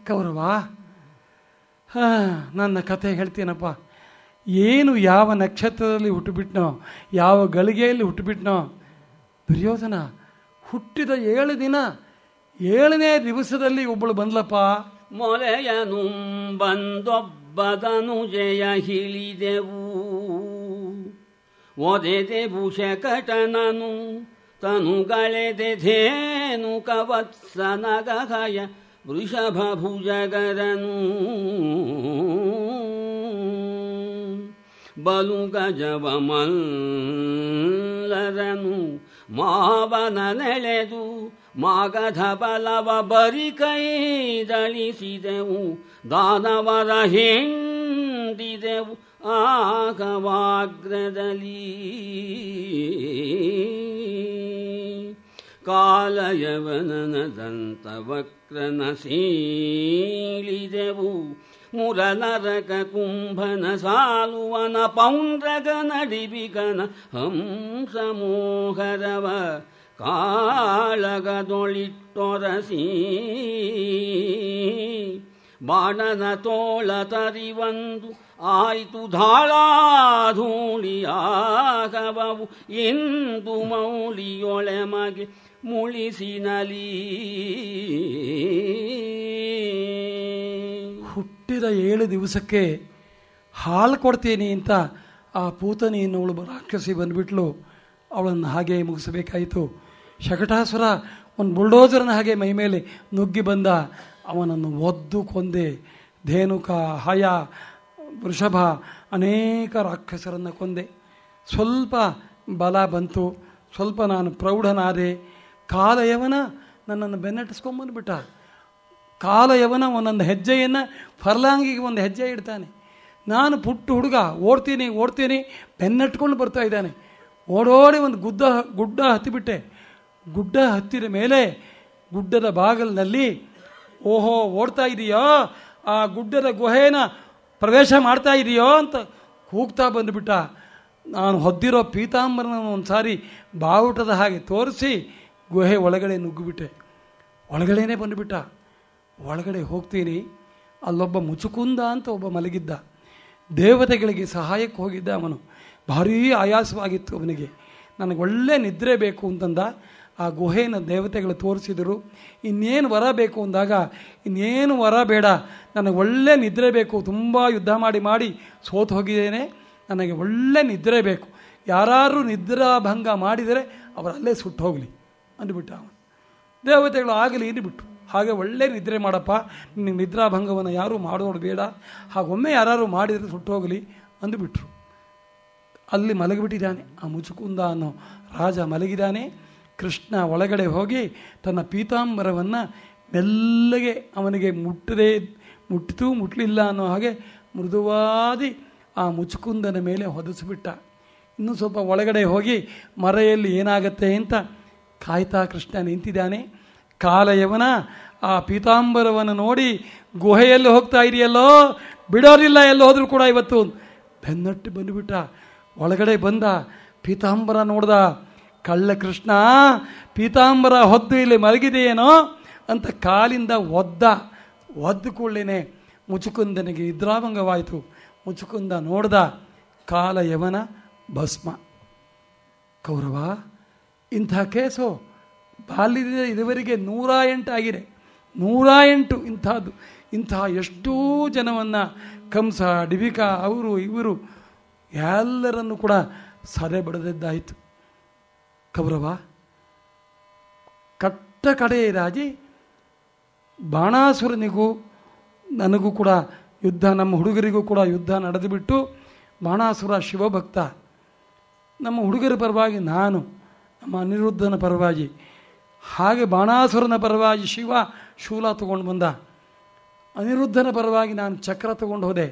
ಗೌರವ ನನ್ನ ಕಥೆ ಹೇಳ್ತೀನಪ್ಪ ಏನು ಯಾವ ನಕ್ಷತ್ರದಲ್ಲಿ ಹುಟ್ಟುಬಿಟ್ನೋ ಯಾವ ಗಳಿಗೆಯಲ್ಲಿ ಹುಟ್ಟುಬಿಟ್ನೋ ದುರ್ಯೋಧನ ಹುಟ್ಟಿದ ಏಳು ದಿನ ಏಳನೇ ದಿವಸದಲ್ಲಿ ಒಬ್ಬಳು ಬಂದ್ಲಪ್ಪ ಮೊಲೆಯನು ಬಂದೊಬ್ಬದನು ಜಯ ಹಿಳಿದೆವು ಒದೆದೆ ಭೂಷಕಟನನು तनु गले तनुगलेदेधेनु कवत्स नगहय वृषभभुजगरनु बलुगजवमल्लरनु मावननेळेदु मागधबलव बरिकैदळिसिदेवु दानवरहिन्दिदेवु आगवाग्रदली ಕಾಲಯವನನದಂತ ವಕ್ರನ ಸೀಳಿದೆವು ಮುರನರಕ ಕುಂಭನ ಸಾಲುವನ ಪೌಂಡ್ರಗನ ಡಿಬಿಗನ ಹಂಸ ಮೋಹರವ ಕಾಳಗದೊಳಿಟ್ಟೊರಸಿ ಬಾಣನ ತೋಳ ತರಿವಂದು ಆಯಿತು ಧಾಳಾಧೂಳಿಯಾಗವವು ಇಂದು ಮೌಲಿಯೊಳೆ ಮಗೆ ಮುಳಿಸಿನಲಿ ಹುಟ್ಟಿದ ಏಳು ದಿವಸಕ್ಕೆ ಹಾಲು ಕೊಡ್ತೀನಿ ಅಂತ ಆ ಪೂತನಿಯನ್ನು ಅವಳು ರಾಕ್ಷಸಿ ಬಂದುಬಿಟ್ಲು ಅವಳನ್ನು ಹಾಗೆ ಮುಗಿಸಬೇಕಾಯಿತು ಶಕಟಾಸುರ ಒಂದು ಬುಲ್ಡೋಸರ್ನ ಹಾಗೆ ಮೈ ಮೇಲೆ ನುಗ್ಗಿ ಬಂದ ಅವನನ್ನು ಒದ್ದು ಕೊಂದೆ ಧೇನುಕ ಹಯ ವೃಷಭ ಅನೇಕ ರಾಕ್ಷಸರನ್ನು ಕೊಂದೆ ಸ್ವಲ್ಪ ಬಲ ಬಂತು ಸ್ವಲ್ಪ ನಾನು ಪ್ರೌಢನಾದೆ ಕಾಲಯವನ ನನ್ನನ್ನು ಬೆನ್ನಟ್ಟಿಸ್ಕೊಂಬಂದುಬಿಟ್ಟ ಕಾಲಯವನ ಒಂದೊಂದು ಹೆಜ್ಜೆಯನ್ನು ಫರ್ಲಾಂಗಿಗೆ ಒಂದು ಹೆಜ್ಜೆ ಇಡ್ತಾನೆ ನಾನು ಪುಟ್ಟ ಹುಡುಗ ಓಡ್ತೀನಿ ಓಡ್ತೀನಿ ಬೆನ್ನಟ್ಕೊಂಡು ಬರ್ತಾ ಇದ್ದಾನೆ ಓಡೋಡಿ ಒಂದು ಗುಡ್ಡ ಗುಡ್ಡ ಹತ್ತಿಬಿಟ್ಟೆ ಗುಡ್ಡ ಹತ್ತಿದ ಮೇಲೆ ಗುಡ್ಡದ ಬಾಗಿಲಿನಲ್ಲಿ ಓಹೋ ಓಡ್ತಾ ಇದೆಯೋ ಆ ಗುಡ್ಡದ ಗುಹೆನ ಪ್ರವೇಶ ಮಾಡ್ತಾ ಇದೆಯೋ ಅಂತ ಕೂಗ್ತಾ ಬಂದುಬಿಟ್ಟ ನಾನು ಹೊದ್ದಿರೋ ಪೀತಾಂಬರನ ಒಂದು ಸಾರಿ ಬಾವುಟದ ಹಾಗೆ ತೋರಿಸಿ ಗುಹೆ ಒಳಗಡೆ ನುಗ್ಗಿಬಿಟ್ಟೆ ಒಳಗಡೆನೇ ಬಂದುಬಿಟ್ಟ ಒಳಗಡೆ ಹೋಗ್ತೀನಿ ಅಲ್ಲೊಬ್ಬ ಮುಚುಕುಂದ ಅಂತ ಒಬ್ಬ ಮಲಗಿದ್ದ ದೇವತೆಗಳಿಗೆ ಸಹಾಯಕ್ಕೆ ಹೋಗಿದ್ದ ಅವನು ಭಾರೀ ಆಯಾಸವಾಗಿತ್ತು ಅವನಿಗೆ ನನಗೆ ಒಳ್ಳೆ ನಿದ್ರೆ ಬೇಕು ಅಂತಂದ ಆ ಗುಹೆಯನ್ನು ದೇವತೆಗಳು ತೋರಿಸಿದರು ಇನ್ನೇನು ವರ ಬೇಕು ಅಂದಾಗ ಇನ್ನೇನು ವರ ಬೇಡ ನನಗೆ ಒಳ್ಳೆ ನಿದ್ರೆ ಬೇಕು ತುಂಬ ಯುದ್ಧ ಮಾಡಿ ಮಾಡಿ ಸೋತು ಹೋಗಿದ್ದೇನೆ ನನಗೆ ಒಳ್ಳೆ ನಿದ್ರೆ ಬೇಕು ಯಾರಾದರೂ ನಿದ್ರಾಭಂಗ ಮಾಡಿದರೆ ಅವರಲ್ಲೇ ಸುಟ್ಟು ಹೋಗಲಿ ಅಂದುಬಿಟ್ಟ ಅವನು ದೇವತೆಗಳು ಆಗಲಿ ಬಿಟ್ಟು ಹಾಗೆ ಒಳ್ಳೆ ನಿದ್ರೆ ಮಾಡಪ್ಪ ನಿನ್ನ ನಿದ್ರಾಭಂಗವನ್ನು ಯಾರೂ ಮಾಡೋದು ಬೇಡ ಹಾಗೊಮ್ಮೆ ಯಾರು ಮಾಡಿದರೆ ಸುಟ್ಟೋಗಲಿ ಅಂದುಬಿಟ್ರು ಅಲ್ಲಿ ಮಲಗಿಬಿಟ್ಟಿದ್ದಾನೆ ಆ ಮುಚುಕುಂದ ಅನ್ನೋ ರಾಜ ಮಲಗಿದ್ದಾನೆ ಕೃಷ್ಣ ಒಳಗಡೆ ಹೋಗಿ ತನ್ನ ಪೀತಾಂಬರವನ್ನು ಮೆಲ್ಲಗೆ ಅವನಿಗೆ ಮುಟ್ಟದೇ ಮುಟ್ಟಿತು ಮುಟ್ಟಲಿಲ್ಲ ಅನ್ನೋ ಹಾಗೆ ಮೃದುವಾದಿ ಆ ಮುಚುಕುಂದನ ಮೇಲೆ ಹೊದಿಸ್ಬಿಟ್ಟ ಇನ್ನೂ ಸ್ವಲ್ಪ ಒಳಗಡೆ ಹೋಗಿ ಮರೆಯಲ್ಲಿ ಏನಾಗತ್ತೆ ಅಂತ ಕಾಯ್ತಾ ಕೃಷ್ಣ ನಿಂತಿದ್ದಾನೆ ಕಾಲಯವನ ಆ ಪೀತಾಂಬರವನ್ನು ನೋಡಿ ಗುಹೆಯಲ್ಲಿ ಹೋಗ್ತಾ ಇದೆಯಲ್ಲೋ ಬಿಡೋರಿಲ್ಲ ಎಲ್ಲೋ ಹೋದರೂ ಕೂಡ ಇವತ್ತು ಬೆನ್ನಟ್ಟು ಬಂದುಬಿಟ್ಟ ಒಳಗಡೆ ಬಂದ ಪೀತಾಂಬರ ನೋಡ್ದ ಕಳ್ಳ ಕೃಷ್ಣ ಪೀತಾಂಬರ ಹೊದ್ದು ಇಲ್ಲಿ ಮಲಗಿದೆಯೇನೋ ಅಂತ ಕಾಲಿಂದ ಒದ್ದ ಒದ್ದು ಕೂಡಲೇ ಮುಚುಕುಂದನಿಗೆ ಇದ್ರಾಭಂಗವಾಯಿತು ಮುಚುಕುಂದ ನೋಡ್ದ ಕಾಲ ಯವನ ಭಸ್ಮ ಕೌರವ ಇಂಥ ಕೇಸು ಬಾಲ್ಯದಿಂದ ಇದುವರೆಗೆ ನೂರ ಎಂಟು ಆಗಿದೆ ನೂರ ಎಂಟು ಇಂಥದ್ದು ಇಂಥ ಎಷ್ಟೋ ಜನವನ್ನು ಕಂಸ ಡಿಬಿಕಾ ಅವರು ಇವರು ಎಲ್ಲರನ್ನು ಕೂಡ ಸದೆ ಬಡದಿದ್ದಾಯಿತು ಕೌರವ ಕಟ್ಟ ಕಡೆ ರಾಜಿ ಬಾಣಾಸುರನಿಗೂ ನನಗೂ ಕೂಡ ಯುದ್ಧ ನಮ್ಮ ಹುಡುಗರಿಗೂ ಕೂಡ ಯುದ್ಧ ನಡೆದುಬಿಟ್ಟು ಬಾಣಾಸುರ ಶಿವಭಕ್ತ ನಮ್ಮ ಹುಡುಗರ ಪರವಾಗಿ ನಾನು ನಮ್ಮ ಅನಿರುದ್ಧನ ಪರವಾಗಿ ಹಾಗೆ ಬಾಣಾಸುರನ ಪರವಾಗಿ ಶಿವ ಶೂಲ ತಗೊಂಡು ಬಂದ ಅನಿರುದ್ಧನ ಪರವಾಗಿ ನಾನು ಚಕ್ರ ತಗೊಂಡು ಹೋದೆ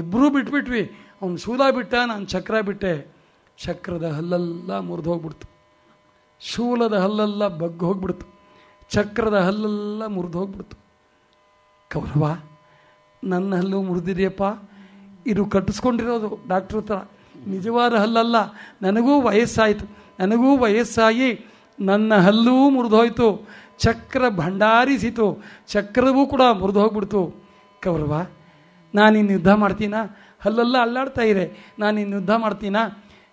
ಇಬ್ಬರೂ ಬಿಟ್ಬಿಟ್ವಿ ಅವನು ಶೂಲ ಬಿಟ್ಟ ನಾನು ಚಕ್ರ ಬಿಟ್ಟೆ ಚಕ್ರದ ಹಲ್ಲೆಲ್ಲ ಮುರಿದು ಹೋಗ್ಬಿಡ್ತು ಶೂಲದ ಹಲ್ಲೆಲ್ಲ ಬಗ್ಗೆ ಹೋಗ್ಬಿಡ್ತು ಚಕ್ರದ ಹಲ್ಲೆಲ್ಲ ಮುರಿದು ಹೋಗ್ಬಿಡ್ತು ಕೌರವ ನನ್ನ ಹಲ್ಲು ಮುರಿದಿದೆಯಪ್ಪ ಇದು ಕಟ್ಟಿಸ್ಕೊಂಡಿರೋದು ಡಾಕ್ಟ್ರ ಹತ್ರ ನಿಜವಾದ ಹಲ್ಲಲ್ಲ ನನಗೂ ವಯಸ್ಸಾಯಿತು ನನಗೂ ವಯಸ್ಸಾಗಿ ನನ್ನ ಹಲ್ಲೂ ಮುರಿದೋಯ್ತು ಚಕ್ರ ಭಂಡಾರಿಸಿತು ಚಕ್ರವೂ ಕೂಡ ಮುರಿದು ಹೋಗ್ಬಿಡ್ತು ಕೌರವ ನಾನಿನ್ನು ಯುದ್ಧ ಮಾಡ್ತೀನ ಹಲ್ಲೆಲ್ಲ ಅಲ್ಲಾಡ್ತಾ ಇದೆ ನಾನಿನ್ನು ಯುದ್ಧ ಮಾಡ್ತೀನಾ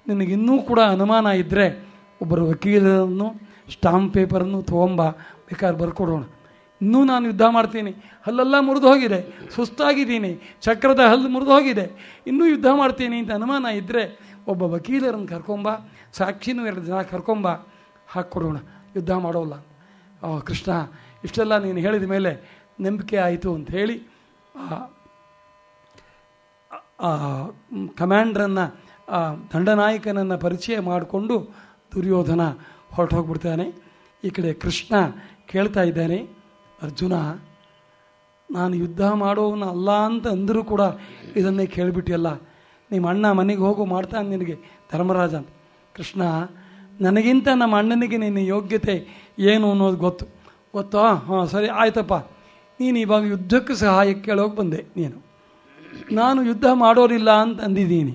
ನಿನಗಿನ್ನೂ ಕೂಡ ಅನುಮಾನ ಇದ್ದರೆ ಒಬ್ಬರು ವಕೀಲರನ್ನು ಸ್ಟಾಂಪ್ ಪೇಪರನ್ನು ತೊಗೊಂಬ ಬೇಕಾದ್ರೆ ಬರ್ಕೊಡೋಣ ಇನ್ನೂ ನಾನು ಯುದ್ಧ ಮಾಡ್ತೀನಿ ಹಲ್ಲೆಲ್ಲ ಮುರಿದು ಹೋಗಿದೆ ಸುಸ್ತಾಗಿದ್ದೀನಿ ಚಕ್ರದ ಹಲ್ಲು ಮುರಿದು ಹೋಗಿದೆ ಇನ್ನೂ ಯುದ್ಧ ಮಾಡ್ತೀನಿ ಅಂತ ಅನುಮಾನ ಇದ್ದರೆ ಒಬ್ಬ ವಕೀಲರನ್ನು ಕರ್ಕೊಂಬ ಸಾಕ್ಷಿನೂ ಎರಡು ಜನ ಕರ್ಕೊಂಬ ಹಾಕ್ಕೊಡೋಣ ಯುದ್ಧ ಮಾಡೋಲ್ಲ ಕೃಷ್ಣ ಇಷ್ಟೆಲ್ಲ ನೀನು ಹೇಳಿದ ಮೇಲೆ ನಂಬಿಕೆ ಆಯಿತು ಅಂತ ಹೇಳಿ ಕಮ್ಯಾಂಡ್ರನ್ನು ದಂಡನಾಯಕನನ್ನು ಪರಿಚಯ ಮಾಡಿಕೊಂಡು ದುರ್ಯೋಧನ ಹೊರಟೋಗ್ಬಿಡ್ತಾನೆ ಈ ಕಡೆ ಕೃಷ್ಣ ಕೇಳ್ತಾ ಇದ್ದಾನೆ ಅರ್ಜುನ ನಾನು ಯುದ್ಧ ಮಾಡೋವನ್ನ ಅಲ್ಲ ಅಂತ ಅಂದರೂ ಕೂಡ ಇದನ್ನೇ ಕೇಳಿಬಿಟ್ಟಿಯಲ್ಲ ನಿಮ್ಮ ಅಣ್ಣ ಮನೆಗೆ ಹೋಗು ಮಾಡ್ತಾನೆ ನಿನಗೆ ಧರ್ಮರಾಜ ಅಂತ ಕೃಷ್ಣ ನನಗಿಂತ ನಮ್ಮ ಅಣ್ಣನಿಗೆ ನಿನ್ನ ಯೋಗ್ಯತೆ ಏನು ಅನ್ನೋದು ಗೊತ್ತು ಗೊತ್ತಾ ಹಾಂ ಸರಿ ಆಯ್ತಪ್ಪ ನೀನು ಇವಾಗ ಯುದ್ಧಕ್ಕೆ ಸಹಾಯಕ್ಕೆ ಕೇಳೋಕೆ ಬಂದೆ ನೀನು ನಾನು ಯುದ್ಧ ಮಾಡೋರಿಲ್ಲ ಅಂತ ಅಂದಿದ್ದೀನಿ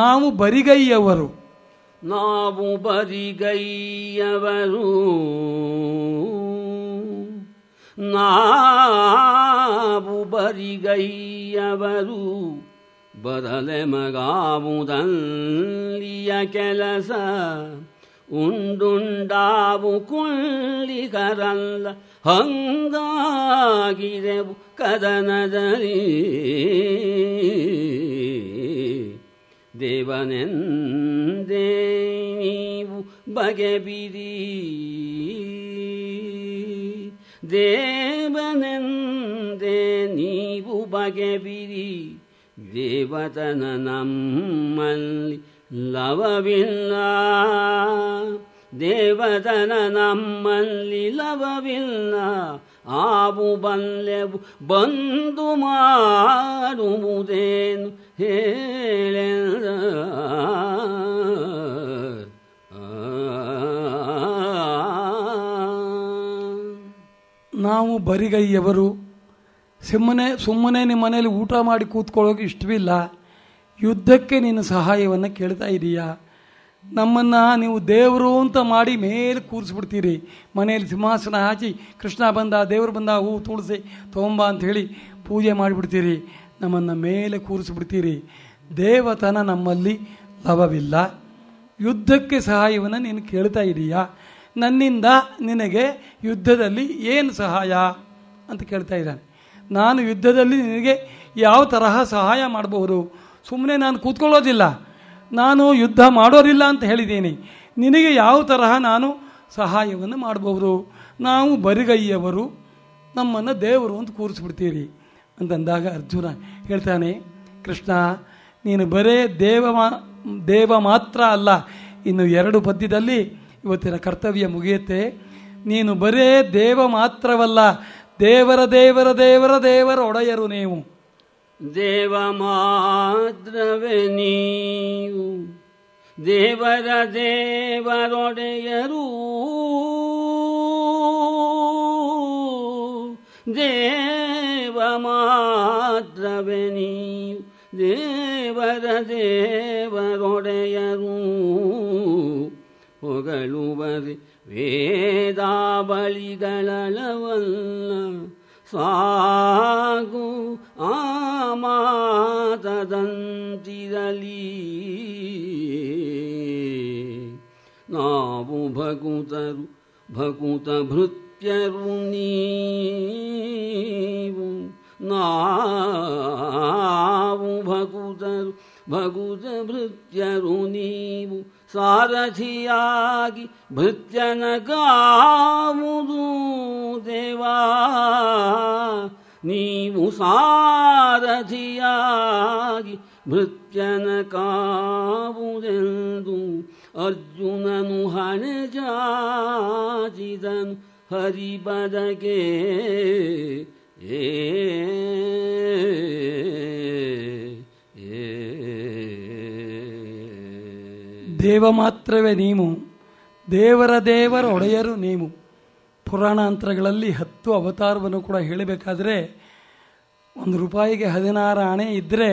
ನಾವು ಬರಿಗೈಯವರು ನಾವು ಬರಿಗೈಯವರು ನಾವು ಬರಿಗೈಯವರು ಬರಲೆ ಮಗಾವುದಲ್ಲಿಯ ಕೆಲಸ ಉಂಡುಂಡಾವು ಕುಳ್ಳಿಗರಲ್ಲ ಹಂಗಾಗಿರೆವು ಕದನದಲ್ಲಿ ದೇವನೆಂದೇ ನೀವು ಬಗೆ ಬಿರಿ ದೇವನೆಂದೇ ನೀವು ಬಗೆ ಬಿರಿ ದೇವತನ ನಮ್ಮಲ್ಲಿ ಲವವಿಲ್ಲ ದೇವತನ ನಮ್ಮಲ್ಲಿ ಲವವಿಲ್ಲ ಆವು ಬಲ್ಲೆವು ಬಂದು ಮಾರುವುದೇನು ಹೇಳ ನಾವು ಬರಿಗೈಯವರು ಸುಮ್ಮನೆ ಸುಮ್ಮನೆ ನಿಮ್ಮ ಮನೇಲಿ ಊಟ ಮಾಡಿ ಕೂತ್ಕೊಳ್ಳೋಕೆ ಇಷ್ಟವಿಲ್ಲ ಯುದ್ಧಕ್ಕೆ ನೀನು ಸಹಾಯವನ್ನು ಕೇಳ್ತಾ ಇದೀಯಾ ನಮ್ಮನ್ನು ನೀವು ದೇವರು ಅಂತ ಮಾಡಿ ಮೇಲೆ ಕೂರಿಸ್ಬಿಡ್ತೀರಿ ಮನೆಯಲ್ಲಿ ಸಿಂಹಾಸನ ಹಾಕಿ ಕೃಷ್ಣ ಬಂದ ದೇವರು ಬಂದ ಹೂ ತುಳಸಿ ಅಂತ ಅಂಥೇಳಿ ಪೂಜೆ ಮಾಡಿಬಿಡ್ತೀರಿ ನಮ್ಮನ್ನು ಮೇಲೆ ಕೂರಿಸ್ಬಿಡ್ತೀರಿ ದೇವತನ ನಮ್ಮಲ್ಲಿ ಲಭವಿಲ್ಲ ಯುದ್ಧಕ್ಕೆ ಸಹಾಯವನ್ನು ನೀನು ಕೇಳ್ತಾ ಇದೀಯಾ ನನ್ನಿಂದ ನಿನಗೆ ಯುದ್ಧದಲ್ಲಿ ಏನು ಸಹಾಯ ಅಂತ ಕೇಳ್ತಾ ಇದ್ದಾನೆ ನಾನು ಯುದ್ಧದಲ್ಲಿ ನಿನಗೆ ಯಾವ ತರಹ ಸಹಾಯ ಮಾಡಬಹುದು ಸುಮ್ಮನೆ ನಾನು ಕೂತ್ಕೊಳ್ಳೋದಿಲ್ಲ ನಾನು ಯುದ್ಧ ಮಾಡೋರಿಲ್ಲ ಅಂತ ಹೇಳಿದ್ದೀನಿ ನಿನಗೆ ಯಾವ ತರಹ ನಾನು ಸಹಾಯವನ್ನು ಮಾಡಬಹುದು ನಾವು ಬರಿಗೈಯವರು ನಮ್ಮನ್ನು ದೇವರು ಅಂತ ಕೂರಿಸ್ಬಿಡ್ತೀರಿ ಅಂತಂದಾಗ ಅರ್ಜುನ ಹೇಳ್ತಾನೆ ಕೃಷ್ಣ ನೀನು ಬರೇ ದೇವ ಮಾ ದೇವ ಮಾತ್ರ ಅಲ್ಲ ಇನ್ನು ಎರಡು ಪದ್ಯದಲ್ಲಿ ಇವತ್ತಿನ ಕರ್ತವ್ಯ ಮುಗಿಯುತ್ತೆ ನೀನು ಬರೇ ದೇವ ಮಾತ್ರವಲ್ಲ ದೇವರ ದೇವರ ದೇವರ ದೇವರ ಒಡೆಯರು ನೀವು ದೇವ ಮಾತ್ರವೇ ನೀವು ದೇವರ ದೇವರೊಡೆಯರು ದೇವ ಮಾತ್ರವೇ ನೀವು ದೇವರ ದೇವರೊಡೆಯರು ಹೊಗಳುವರೆ वेदा स्वागु आमातदन्तिरली नाव भकुतरु भकुतभृत्यरुनी न भकुतरु भकुत भृत्यरुनी ಸಾರಥಿಯಾಗಿ ಭೃತ್ಯನಗಾವುದು ದೇವಾ ನೀವು ಸಾರಥಿಯಾಗಿ ಭೃತ್ಯನ ಕಾವುದೆಂದು ಅರ್ಜುನನು ಹಣಜಾಜಿದನು ಹರಿ ಬದಗೆ ಏ ದೇವ ಮಾತ್ರವೇ ನೀವು ದೇವರ ದೇವರ ಒಡೆಯರು ನೀವು ಪುರಾಣಾಂತರಗಳಲ್ಲಿ ಹತ್ತು ಅವತಾರವನ್ನು ಕೂಡ ಹೇಳಬೇಕಾದರೆ ಒಂದು ರೂಪಾಯಿಗೆ ಹದಿನಾರು ಆಣೆ ಇದ್ದರೆ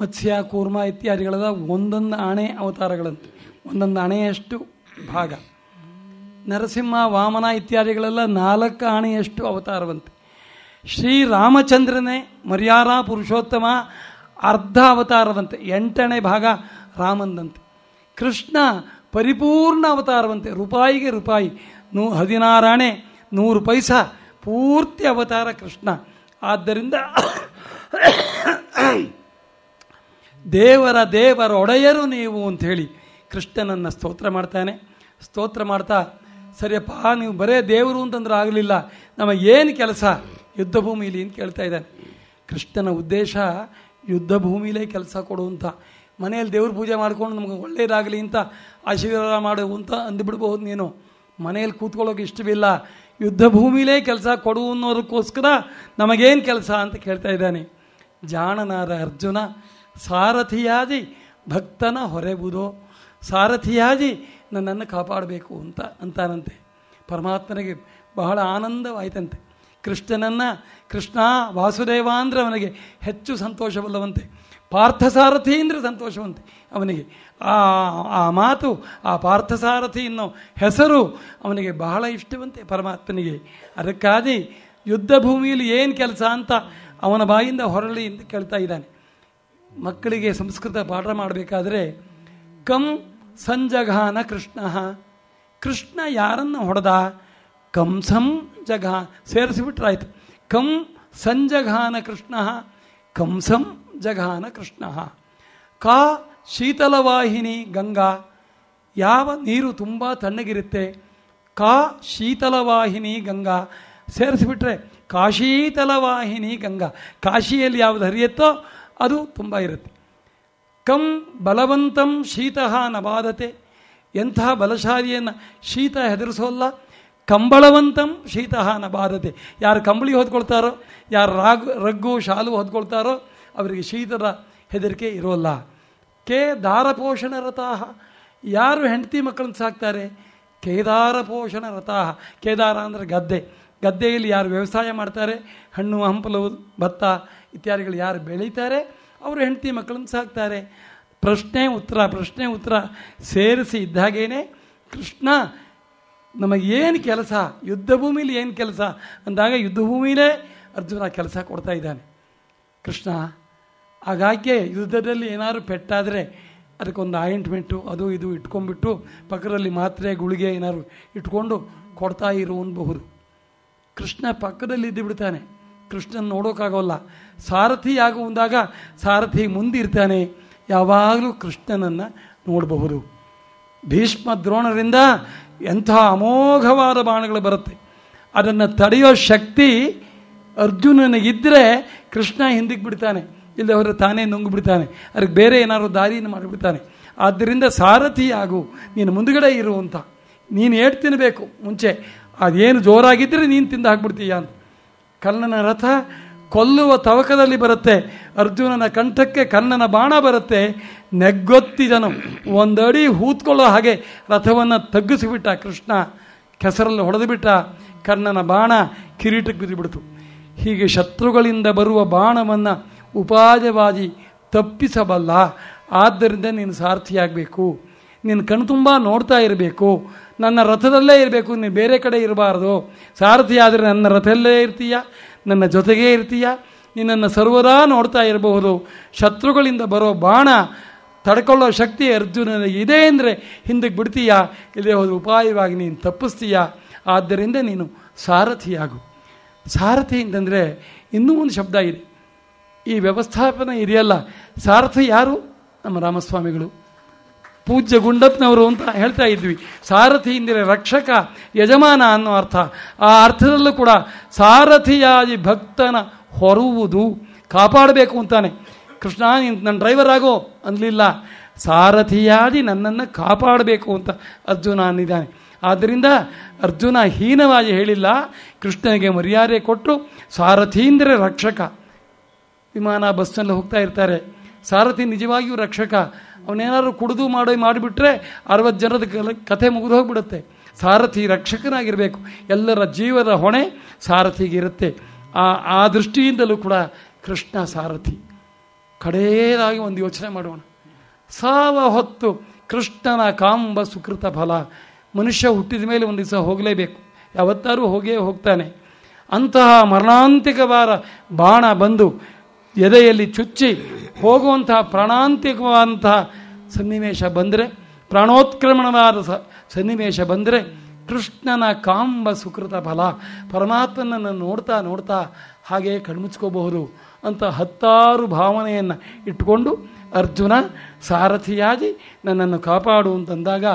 ಮತ್ಸ್ಯ ಕೂರ್ಮ ಇತ್ಯಾದಿಗಳೆಲ್ಲ ಒಂದೊಂದು ಆಣೆ ಅವತಾರಗಳಂತೆ ಒಂದೊಂದು ಆಣೆಯಷ್ಟು ಭಾಗ ನರಸಿಂಹ ವಾಮನ ಇತ್ಯಾದಿಗಳೆಲ್ಲ ನಾಲ್ಕು ಆಣೆಯಷ್ಟು ಅವತಾರವಂತೆ ಶ್ರೀರಾಮಚಂದ್ರನೇ ಮರಿಯಾರ ಪುರುಷೋತ್ತಮ ಅರ್ಧ ಅವತಾರದಂತೆ ಎಂಟನೇ ಭಾಗ ರಾಮಂದಂತೆ ಕೃಷ್ಣ ಪರಿಪೂರ್ಣ ಅವತಾರವಂತೆ ರೂಪಾಯಿಗೆ ರೂಪಾಯಿ ನೂ ಹದಿನಾರಾಣೆ ನೂರು ಪೈಸ ಪೂರ್ತಿ ಅವತಾರ ಕೃಷ್ಣ ಆದ್ದರಿಂದ ದೇವರ ದೇವರ ಒಡೆಯರು ನೀವು ಅಂಥೇಳಿ ಕೃಷ್ಣನನ್ನು ಸ್ತೋತ್ರ ಮಾಡ್ತಾನೆ ಸ್ತೋತ್ರ ಮಾಡ್ತಾ ಸರಿಯಪ್ಪ ನೀವು ಬರೇ ದೇವರು ಅಂತಂದ್ರೆ ಆಗಲಿಲ್ಲ ನಮಗೇನು ಕೆಲಸ ಯುದ್ಧ ಭೂಮಿಲಿ ಅಂತ ಕೇಳ್ತಾ ಇದ್ದಾನೆ ಕೃಷ್ಣನ ಉದ್ದೇಶ ಯುದ್ಧ ಭೂಮಿಲೇ ಕೆಲಸ ಕೊಡುವಂಥ ಮನೆಯಲ್ಲಿ ದೇವ್ರ ಪೂಜೆ ಮಾಡ್ಕೊಂಡು ನಮಗೆ ಒಳ್ಳೆಯದಾಗಲಿ ಅಂತ ಆಶೀರ್ವಾದ ಮಾಡು ಅಂತ ಅಂದುಬಿಡ್ಬಹುದು ನೀನು ಮನೆಯಲ್ಲಿ ಕೂತ್ಕೊಳ್ಳೋಕೆ ಇಷ್ಟವಿಲ್ಲ ಯುದ್ಧ ಭೂಮಿಲೇ ಕೆಲಸ ಕೊಡು ಅನ್ನೋದಕ್ಕೋಸ್ಕರ ನಮಗೇನು ಕೆಲಸ ಅಂತ ಕೇಳ್ತಾ ಇದ್ದಾನೆ ಜಾಣನಾದ ಅರ್ಜುನ ಸಾರಥಿಯಾದಿ ಭಕ್ತನ ಹೊರೆಬುದು ಸಾರಥಿಯಾದಿ ನನ್ನನ್ನು ಕಾಪಾಡಬೇಕು ಅಂತ ಅಂತಾನಂತೆ ಪರಮಾತ್ಮನಿಗೆ ಬಹಳ ಆನಂದವಾಯ್ತಂತೆ ಕೃಷ್ಣನನ್ನು ಕೃಷ್ಣ ವಾಸುದೇವ ಅಂದರೆ ಅವನಿಗೆ ಹೆಚ್ಚು ಸಂತೋಷವಲ್ಲವಂತೆ ಪಾರ್ಥಸಾರಥಿ ಅಂದರೆ ಸಂತೋಷವಂತೆ ಅವನಿಗೆ ಆ ಆ ಮಾತು ಆ ಪಾರ್ಥಸಾರಥಿ ಅನ್ನೋ ಹೆಸರು ಅವನಿಗೆ ಬಹಳ ಇಷ್ಟವಂತೆ ಪರಮಾತ್ಮನಿಗೆ ಅದಕ್ಕಾಗಿ ಯುದ್ಧ ಭೂಮಿಯಲ್ಲಿ ಏನು ಕೆಲಸ ಅಂತ ಅವನ ಬಾಯಿಂದ ಹೊರಳಿ ಎಂದು ಕೇಳ್ತಾ ಇದ್ದಾನೆ ಮಕ್ಕಳಿಗೆ ಸಂಸ್ಕೃತ ಪಾಠ ಮಾಡಬೇಕಾದ್ರೆ ಕಂ ಸಂಜಘಾನ ಕೃಷ್ಣ ಕೃಷ್ಣ ಯಾರನ್ನು ಹೊಡೆದ ಕಂಸಂ ಜಘಾ ಸೇರಿಸಿಬಿಟ್ರಾಯ್ತು ಕಂ ಸಂಜಘಾನ ಕೃಷ್ಣ ಕಂಸಂ ಜಘಾನ ಕೃಷ್ಣ ಕಾ ಶೀತಲವಾಹಿನಿ ಗಂಗಾ ಯಾವ ನೀರು ತುಂಬ ತಣ್ಣಗಿರುತ್ತೆ ಕಾ ಶೀತಲವಾಹಿನಿ ಗಂಗಾ ಸೇರಿಸಿಬಿಟ್ರೆ ಕಾಶೀತಲವಾಹಿನಿ ಗಂಗಾ ಕಾಶಿಯಲ್ಲಿ ಯಾವುದು ಹರಿಯುತ್ತೋ ಅದು ತುಂಬ ಇರುತ್ತೆ ಕಂ ಬಲವಂತಂ ಶೀತಃ ನಬಾಧತೆ ಎಂತಹ ಬಲಶಾಲಿಯನ್ನು ಶೀತ ಹೆದರಿಸೋಲ್ಲ ಕಂಬಳವಂತಂ ಶೀತಃ ನಬಾಧತೆ ಯಾರು ಕಂಬಳಿ ಹೊದ್ಕೊಳ್ತಾರೋ ಯಾರು ರಾಗ್ ರಗ್ಗು ಶಾಲು ಹೊದ್ಕೊಳ್ತಾರೋ ಅವರಿಗೆ ಶೀತದ ಹೆದರಿಕೆ ಇರೋಲ್ಲ ಕೇ ಪೋಷಣ ರಥ ಯಾರು ಹೆಂಡತಿ ಮಕ್ಕಳನ್ನು ಸಾಕ್ತಾರೆ ಕೇದಾರ ಪೋಷಣ ರಥ ಕೇದಾರ ಅಂದರೆ ಗದ್ದೆ ಗದ್ದೆಯಲ್ಲಿ ಯಾರು ವ್ಯವಸಾಯ ಮಾಡ್ತಾರೆ ಹಣ್ಣು ಹಂಪಲು ಭತ್ತ ಇತ್ಯಾದಿಗಳು ಯಾರು ಬೆಳೀತಾರೆ ಅವರು ಹೆಂಡತಿ ಮಕ್ಕಳನ್ನು ಸಾಕ್ತಾರೆ ಪ್ರಶ್ನೆ ಉತ್ತರ ಪ್ರಶ್ನೆ ಉತ್ತರ ಸೇರಿಸಿ ಇದ್ದಾಗೇನೆ ಕೃಷ್ಣ ನಮಗೇನು ಕೆಲಸ ಯುದ್ಧ ಭೂಮಿಲಿ ಏನು ಕೆಲಸ ಅಂದಾಗ ಯುದ್ಧ ಭೂಮಿಲೇ ಅರ್ಜುನ ಕೆಲಸ ಕೊಡ್ತಾ ಇದ್ದಾನೆ ಕೃಷ್ಣ ಹಾಗಾಗಿ ಯುದ್ಧದಲ್ಲಿ ಏನಾದರೂ ಪೆಟ್ಟಾದರೆ ಅದಕ್ಕೊಂದು ಆಯಿಂಟ್ಮೆಂಟು ಅದು ಇದು ಇಟ್ಕೊಂಡ್ಬಿಟ್ಟು ಪಕ್ಕದಲ್ಲಿ ಮಾತ್ರೆ ಗುಳಿಗೆ ಏನಾದ್ರು ಇಟ್ಕೊಂಡು ಕೊಡ್ತಾ ಇರು ಕೃಷ್ಣ ಪಕ್ಕದಲ್ಲಿ ಇದ್ದು ಬಿಡ್ತಾನೆ ಕೃಷ್ಣನ ನೋಡೋಕ್ಕಾಗೋಲ್ಲ ಸಾರಥಿ ಆಗುವಂದಾಗ ಸಾರಥಿ ಮುಂದಿರ್ತಾನೆ ಯಾವಾಗಲೂ ಕೃಷ್ಣನನ್ನು ನೋಡಬಹುದು ಭೀಷ್ಮ ದ್ರೋಣರಿಂದ ಎಂಥ ಅಮೋಘವಾದ ಬಾಣಗಳು ಬರುತ್ತೆ ಅದನ್ನು ತಡೆಯೋ ಶಕ್ತಿ ಅರ್ಜುನನಿಗಿದ್ದರೆ ಕೃಷ್ಣ ಹಿಂದಿಗೆ ಬಿಡ್ತಾನೆ ಇಲ್ಲದೆ ಅವರ ತಾನೇ ನುಂಗ್ಬಿಡ್ತಾನೆ ಅದಕ್ಕೆ ಬೇರೆ ಏನಾದರೂ ದಾರಿಯನ್ನು ಮಾಡಿಬಿಡ್ತಾನೆ ಆದ್ದರಿಂದ ಸಾರಥಿ ಆಗು ನೀನು ಮುಂದುಗಡೆ ಇರುವಂಥ ನೀನು ಏಟು ತಿನ್ನಬೇಕು ಮುಂಚೆ ಅದೇನು ಜೋರಾಗಿದ್ದರೆ ನೀನು ತಿಂದು ಹಾಕ್ಬಿಡ್ತೀಯ ಅಂತ ಕರ್ಣನ ರಥ ಕೊಲ್ಲುವ ತವಕದಲ್ಲಿ ಬರುತ್ತೆ ಅರ್ಜುನನ ಕಂಠಕ್ಕೆ ಕರ್ಣನ ಬಾಣ ಬರುತ್ತೆ ನೆಗ್ಗೊತ್ತಿದನು ಒಂದಡಿ ಹೂತ್ಕೊಳ್ಳೋ ಹಾಗೆ ರಥವನ್ನು ತಗ್ಗಿಸಿಬಿಟ್ಟ ಕೃಷ್ಣ ಕೆಸರಲ್ಲಿ ಬಿಟ್ಟ ಕರ್ಣನ ಬಾಣ ಕಿರೀಟಕ್ಕೆ ಬಿದ್ದುಬಿಡ್ತು ಹೀಗೆ ಶತ್ರುಗಳಿಂದ ಬರುವ ಬಾಣವನ್ನು ಉಪಾಯವಾಗಿ ತಪ್ಪಿಸಬಲ್ಲ ಆದ್ದರಿಂದ ನೀನು ಸಾರ್ಥಿಯಾಗಬೇಕು ನಿನ್ನ ಕಣ್ ತುಂಬ ನೋಡ್ತಾ ಇರಬೇಕು ನನ್ನ ರಥದಲ್ಲೇ ಇರಬೇಕು ನೀನು ಬೇರೆ ಕಡೆ ಇರಬಾರ್ದು ಸಾರಥಿ ಆದರೆ ನನ್ನ ರಥದಲ್ಲೇ ಇರ್ತೀಯ ನನ್ನ ಜೊತೆಗೇ ಇರ್ತೀಯ ನಿನ್ನನ್ನು ಸರ್ವದಾ ನೋಡ್ತಾ ಇರಬಹುದು ಶತ್ರುಗಳಿಂದ ಬರೋ ಬಾಣ ತಡ್ಕೊಳ್ಳೋ ಶಕ್ತಿ ಅರ್ಜುನನಿಗೆ ಇದೆ ಅಂದರೆ ಹಿಂದಕ್ಕೆ ಬಿಡ್ತೀಯ ಇಲ್ಲೇ ಹೋದ ಉಪಾಯವಾಗಿ ನೀನು ತಪ್ಪಿಸ್ತೀಯ ಆದ್ದರಿಂದ ನೀನು ಸಾರಥಿಯಾಗು ಸಾರಥಿ ಅಂತಂದರೆ ಇನ್ನೂ ಒಂದು ಶಬ್ದ ಇದೆ ಈ ವ್ಯವಸ್ಥಾಪನೆ ಇದೆಯಲ್ಲ ಸಾರಥಿ ಯಾರು ನಮ್ಮ ರಾಮಸ್ವಾಮಿಗಳು ಪೂಜ್ಯ ಗುಂಡಪ್ಪನವರು ಅಂತ ಹೇಳ್ತಾ ಇದ್ವಿ ಸಾರಥಿ ಎಂದರೆ ರಕ್ಷಕ ಯಜಮಾನ ಅನ್ನೋ ಅರ್ಥ ಆ ಅರ್ಥದಲ್ಲೂ ಕೂಡ ಸಾರಥಿಯಾಗಿ ಭಕ್ತನ ಹೊರುವುದು ಕಾಪಾಡಬೇಕು ಅಂತಾನೆ ಕೃಷ್ಣ ನೀನು ನನ್ನ ಡ್ರೈವರ್ ಆಗೋ ಅನ್ನಲಿಲ್ಲ ಸಾರಥಿಯಾಗಿ ನನ್ನನ್ನು ಕಾಪಾಡಬೇಕು ಅಂತ ಅರ್ಜುನ ಅನ್ನಿದ್ದಾನೆ ಆದ್ದರಿಂದ ಅರ್ಜುನ ಹೀನವಾಗಿ ಹೇಳಿಲ್ಲ ಕೃಷ್ಣನಿಗೆ ಮರ್ಯಾದೆ ಕೊಟ್ಟು ಸಾರಥೀಂದರೆ ರಕ್ಷಕ ವಿಮಾನ ಬಸ್ನಲ್ಲಿ ಹೋಗ್ತಾ ಇರ್ತಾರೆ ಸಾರಥಿ ನಿಜವಾಗಿಯೂ ರಕ್ಷಕ ಅವನೇನಾದ್ರು ಕುಡಿದು ಮಾಡಿ ಮಾಡಿಬಿಟ್ರೆ ಅರವತ್ತು ಜನದ ಕಥೆ ಮುಗಿದು ಹೋಗ್ಬಿಡುತ್ತೆ ಸಾರಥಿ ರಕ್ಷಕನಾಗಿರಬೇಕು ಎಲ್ಲರ ಜೀವದ ಹೊಣೆ ಸಾರಥಿಗಿರುತ್ತೆ ಆ ಆ ದೃಷ್ಟಿಯಿಂದಲೂ ಕೂಡ ಕೃಷ್ಣ ಸಾರಥಿ ಕಡೆಯದಾಗಿ ಒಂದು ಯೋಚನೆ ಮಾಡೋಣ ಸಾವ ಹೊತ್ತು ಕೃಷ್ಣನ ಕಾಂಬ ಸುಕೃತ ಫಲ ಮನುಷ್ಯ ಹುಟ್ಟಿದ ಮೇಲೆ ಒಂದು ದಿವಸ ಹೋಗಲೇಬೇಕು ಯಾವತ್ತಾರೂ ಹೋಗೇ ಹೋಗ್ತಾನೆ ಅಂತಹ ಮರಣಾಂತಿಕವಾರ ಬಾಣ ಬಂದು ಎದೆಯಲ್ಲಿ ಚುಚ್ಚಿ ಹೋಗುವಂತಹ ಪ್ರಾಣಾಂತಿಕವಾದಂತಹ ಸನ್ನಿವೇಶ ಬಂದರೆ ಪ್ರಾಣೋತ್ಕ್ರಮಣವಾದ ಸ ಸನ್ನಿವೇಶ ಬಂದರೆ ಕೃಷ್ಣನ ಕಾಂಬ ಸುಕೃತ ಫಲ ಪರಮಾತ್ಮನನ್ನು ನೋಡ್ತಾ ನೋಡ್ತಾ ಹಾಗೆ ಕಣ್ಮುಚ್ಕೋಬಹುದು ಅಂತ ಹತ್ತಾರು ಭಾವನೆಯನ್ನು ಇಟ್ಟುಕೊಂಡು ಅರ್ಜುನ ಸಾರಥಿಯಾಗಿ ನನ್ನನ್ನು ಕಾಪಾಡು ಅಂತಂದಾಗ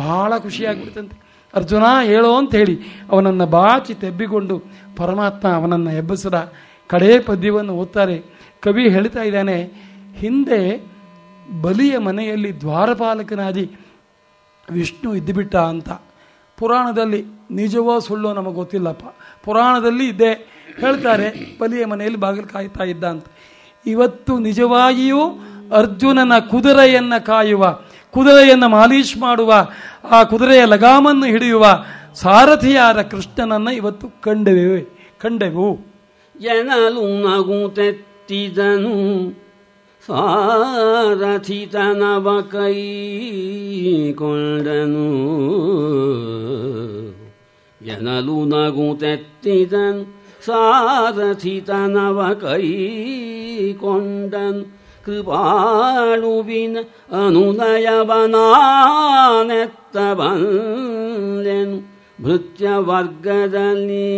ಬಹಳ ಖುಷಿಯಾಗ್ಬಿಡ್ತಂತೆ ಅರ್ಜುನ ಹೇಳೋ ಹೇಳಿ ಅವನನ್ನು ಬಾಚಿ ತೆಬ್ಬಿಕೊಂಡು ಪರಮಾತ್ಮ ಅವನನ್ನು ಎಬ್ಬಿಸದ ಕಡೇ ಪದ್ಯವನ್ನು ಓದ್ತಾರೆ ಕವಿ ಹೇಳ್ತಾ ಇದ್ದಾನೆ ಹಿಂದೆ ಬಲಿಯ ಮನೆಯಲ್ಲಿ ದ್ವಾರಪಾಲಕನಾದಿ ವಿಷ್ಣು ಇದ್ದುಬಿಟ್ಟ ಅಂತ ಪುರಾಣದಲ್ಲಿ ನಿಜವೋ ಸುಳ್ಳೋ ನಮಗೆ ಗೊತ್ತಿಲ್ಲಪ್ಪ ಪುರಾಣದಲ್ಲಿ ಇದೆ ಹೇಳ್ತಾರೆ ಬಲಿಯ ಮನೆಯಲ್ಲಿ ಬಾಗಿಲು ಕಾಯ್ತಾ ಇದ್ದ ಅಂತ ಇವತ್ತು ನಿಜವಾಗಿಯೂ ಅರ್ಜುನನ ಕುದುರೆಯನ್ನು ಕಾಯುವ ಕುದುರೆಯನ್ನು ಮಾಲೀಶ್ ಮಾಡುವ ಆ ಕುದುರೆಯ ಲಗಾಮನ್ನು ಹಿಡಿಯುವ ಸಾರಥಿಯಾದ ಕೃಷ್ಣನನ್ನು ಇವತ್ತು ಕಂಡೆವೆ ಕಂಡೆವು ಹುಟ್ಟಿದನು ಸಾರಥಿತನವ ಕೈಕೊಂಡನು ಜನಲು ನಗುತೆತ್ತಿದನು ಸಾರಥಿತನವ ಕೈಕೊಂಡನು ಕೃಪಾಳುವಿನ ಅನುನಯವನಾನೆತ್ತ ಬಂದೆನು ಭೃತ್ಯ ವರ್ಗದಲ್ಲಿ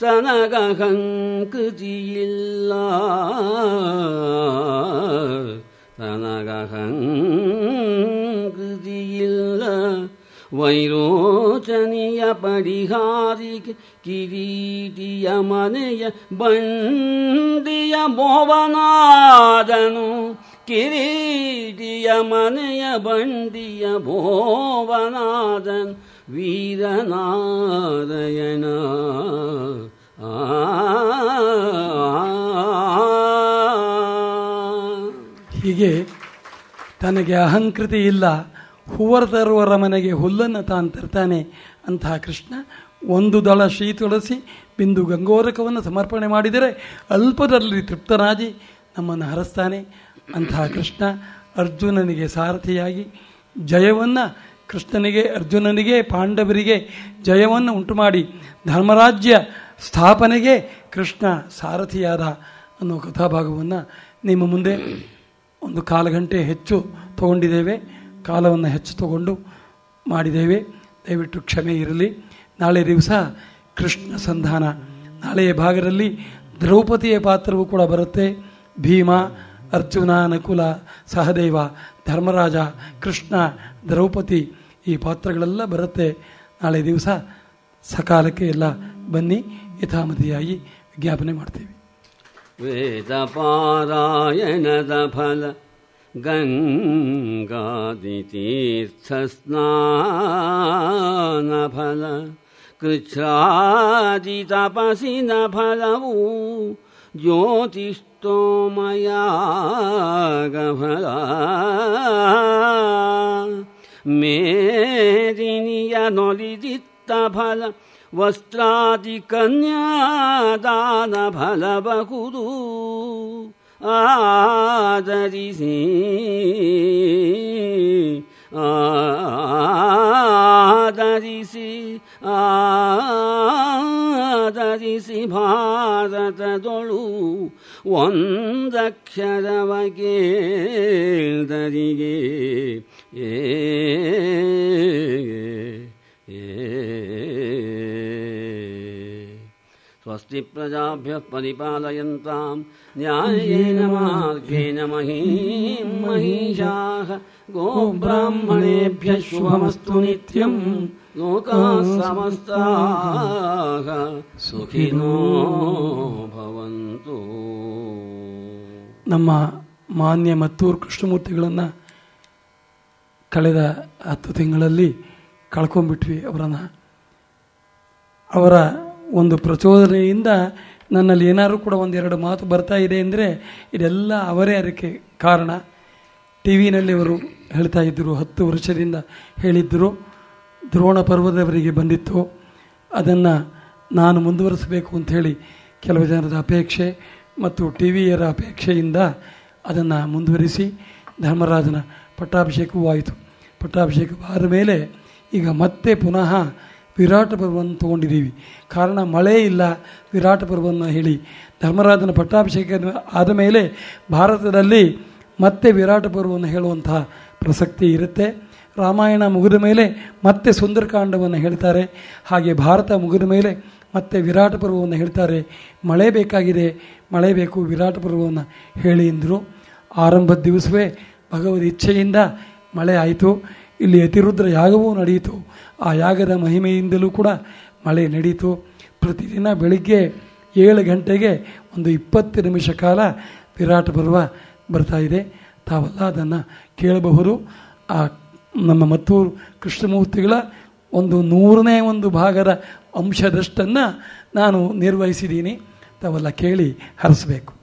ಚನಗ ಕೃತಿ ಇಲ್ಲ ಗಾಹ ಕೃತಿ ವೈರೋಚನಿಯ ಪರಿಹಾರಿಕ ಕಿರಿತಿಯ ಮನೆಯ ಬಂದಿಯ ಭವನ ಕಿರೀಟಿಯ ಮನೆಯ ಬಂಡಿಯ ಭೋವನಾದನ್ ವೀರನಾದಯನ ಹೀಗೆ ತನಗೆ ಅಹಂಕೃತಿ ಇಲ್ಲ ಹೂವರ ತರುವರ ಮನೆಗೆ ಹುಲ್ಲನ್ನು ತಾನು ತರ್ತಾನೆ ಅಂತಹ ಕೃಷ್ಣ ಒಂದು ದಳ ಶ್ರೀ ತುಳಸಿ ಬಿಂದು ಗಂಗೋರಕವನ್ನು ಸಮರ್ಪಣೆ ಮಾಡಿದರೆ ಅಲ್ಪದಲ್ಲಿ ತೃಪ್ತರಾಜಿ ನಮ್ಮನ್ನು ಹರಸ್ತಾನೆ ಅಂತಹ ಕೃಷ್ಣ ಅರ್ಜುನನಿಗೆ ಸಾರಥಿಯಾಗಿ ಜಯವನ್ನು ಕೃಷ್ಣನಿಗೆ ಅರ್ಜುನನಿಗೆ ಪಾಂಡವರಿಗೆ ಜಯವನ್ನು ಉಂಟು ಮಾಡಿ ಧರ್ಮರಾಜ್ಯ ಸ್ಥಾಪನೆಗೆ ಕೃಷ್ಣ ಸಾರಥಿಯಾದ ಅನ್ನೋ ಕಥಾಭಾಗವನ್ನು ನಿಮ್ಮ ಮುಂದೆ ಒಂದು ಕಾಲು ಗಂಟೆ ಹೆಚ್ಚು ತಗೊಂಡಿದ್ದೇವೆ ಕಾಲವನ್ನು ಹೆಚ್ಚು ತಗೊಂಡು ಮಾಡಿದ್ದೇವೆ ದಯವಿಟ್ಟು ಕ್ಷಮೆ ಇರಲಿ ನಾಳೆ ದಿವಸ ಕೃಷ್ಣ ಸಂಧಾನ ನಾಳೆಯ ಭಾಗದಲ್ಲಿ ದ್ರೌಪದಿಯ ಪಾತ್ರವೂ ಕೂಡ ಬರುತ್ತೆ ಭೀಮಾ ಅರ್ಜುನ ನಕುಲ ಸಹದೇವ ಧರ್ಮರಾಜ ಕೃಷ್ಣ ದ್ರೌಪದಿ ಈ ಪಾತ್ರಗಳೆಲ್ಲ ಬರುತ್ತೆ ನಾಳೆ ದಿವಸ ಸಕಾಲಕ್ಕೆ ಎಲ್ಲ ಬನ್ನಿ ಯಥಾಮತಿಯಾಗಿ ವಿಜ್ಞಾಪನೆ ಮಾಡ್ತೀವಿ ವೇದ ಪಾರಾಯಣದ ಫಲ ಸ್ನಾನ ಫಲ ಕೃಚ್ಛಾದಿ ತಪಸಿನ ಫಲವು ಜ್ಯೋತಿಷ್ ತೋಮಯಾಗ ಫಲ ಮೇರೀನಿಯ ನಲೀತಿತ್ತ ಫಲ ವಸ್ತ್ರಾದಿ ಕನ್ಯಾ ಫಲ ಬಗುರು ಆ ದರಿಸಿ ದತೊಳು ಒಂದರವೇರ್ದರಿೇ ಎೇ ಏ ಸ್ವಸ್ತಿ ಪ್ರಜಾಭ್ಯ ನ್ಯಾಯೇನ ಮಾರ್ಗೇನ ಮಹೀ ಮಹಿಷಾ ಗೋಬ್ರಾಹ್ಮಣೇಭ್ಯ ಶುಭಮಸ್ತು ನಿತ್ಯ लोका ಭವಂತು ನಮ್ಮ ಮಾನ್ಯ ಮತ್ತೂರು ಕೃಷ್ಣಮೂರ್ತಿಗಳನ್ನು ಕಳೆದ ಹತ್ತು ತಿಂಗಳಲ್ಲಿ ಕಳ್ಕೊಂಡ್ಬಿಟ್ವಿ ಅವರನ್ನು ಅವರ ಒಂದು ಪ್ರಚೋದನೆಯಿಂದ ನನ್ನಲ್ಲಿ ಏನಾದರೂ ಕೂಡ ಒಂದೆರಡು ಮಾತು ಬರ್ತಾ ಇದೆ ಅಂದರೆ ಇದೆಲ್ಲ ಅವರೇ ಅದಕ್ಕೆ ಕಾರಣ ಟಿ ವಿನಲ್ಲಿ ಅವರು ಹೇಳ್ತಾ ಇದ್ದರು ಹತ್ತು ವರ್ಷದಿಂದ ಹೇಳಿದ್ದರು ದ್ರೋಣ ಪರ್ವದವರಿಗೆ ಬಂದಿತ್ತು ಅದನ್ನು ನಾನು ಮುಂದುವರಿಸಬೇಕು ಅಂಥೇಳಿ ಕೆಲವು ಜನರ ಅಪೇಕ್ಷೆ ಮತ್ತು ಟಿ ವಿಯರ ಅಪೇಕ್ಷೆಯಿಂದ ಅದನ್ನು ಮುಂದುವರಿಸಿ ಧರ್ಮರಾಜನ ಪಟ್ಟಾಭಿಷೇಕವೂ ಆಯಿತು ಆದ ಮೇಲೆ ಈಗ ಮತ್ತೆ ಪುನಃ ವಿರಾಟ ಪರ್ವವನ್ನು ತೊಗೊಂಡಿದ್ದೀವಿ ಕಾರಣ ಮಳೆ ಇಲ್ಲ ವಿರಾಟ ಪರ್ವವನ್ನು ಹೇಳಿ ಧರ್ಮರಾಜನ ಪಟ್ಟಾಭಿಷೇಕ ಆದ ಮೇಲೆ ಭಾರತದಲ್ಲಿ ಮತ್ತೆ ವಿರಾಟ ಪರ್ವವನ್ನು ಹೇಳುವಂತಹ ಪ್ರಸಕ್ತಿ ಇರುತ್ತೆ ರಾಮಾಯಣ ಮುಗಿದ ಮೇಲೆ ಮತ್ತೆ ಸುಂದರಕಾಂಡವನ್ನು ಹೇಳ್ತಾರೆ ಹಾಗೆ ಭಾರತ ಮುಗಿದ ಮೇಲೆ ಮತ್ತೆ ವಿರಾಟ ಪರ್ವವನ್ನು ಹೇಳ್ತಾರೆ ಮಳೆ ಬೇಕಾಗಿದೆ ಮಳೆ ಬೇಕು ವಿರಾಟ ಪರ್ವವನ್ನು ಹೇಳಿ ಎಂದರು ಆರಂಭದ ದಿವಸವೇ ಭಗವದ್ ಇಚ್ಛೆಯಿಂದ ಮಳೆ ಆಯಿತು ಇಲ್ಲಿ ಅತಿರುದ್ರ ಯಾಗವೂ ನಡೆಯಿತು ಆ ಯಾಗದ ಮಹಿಮೆಯಿಂದಲೂ ಕೂಡ ಮಳೆ ನಡೆಯಿತು ಪ್ರತಿದಿನ ಬೆಳಿಗ್ಗೆ ಏಳು ಗಂಟೆಗೆ ಒಂದು ಇಪ್ಪತ್ತು ನಿಮಿಷ ಕಾಲ ವಿರಾಟ ಪರ್ವ ಬರ್ತಾಯಿದೆ ತಾವೆಲ್ಲ ಅದನ್ನು ಕೇಳಬಹುದು ಆ ನಮ್ಮ ಮತ್ತೂರು ಕೃಷ್ಣಮೂರ್ತಿಗಳ ಒಂದು ನೂರನೇ ಒಂದು ಭಾಗದ ಅಂಶದಷ್ಟನ್ನು ನಾನು ನಿರ್ವಹಿಸಿದ್ದೀನಿ ತಾವೆಲ್ಲ ಕೇಳಿ ಹರಿಸ್ಬೇಕು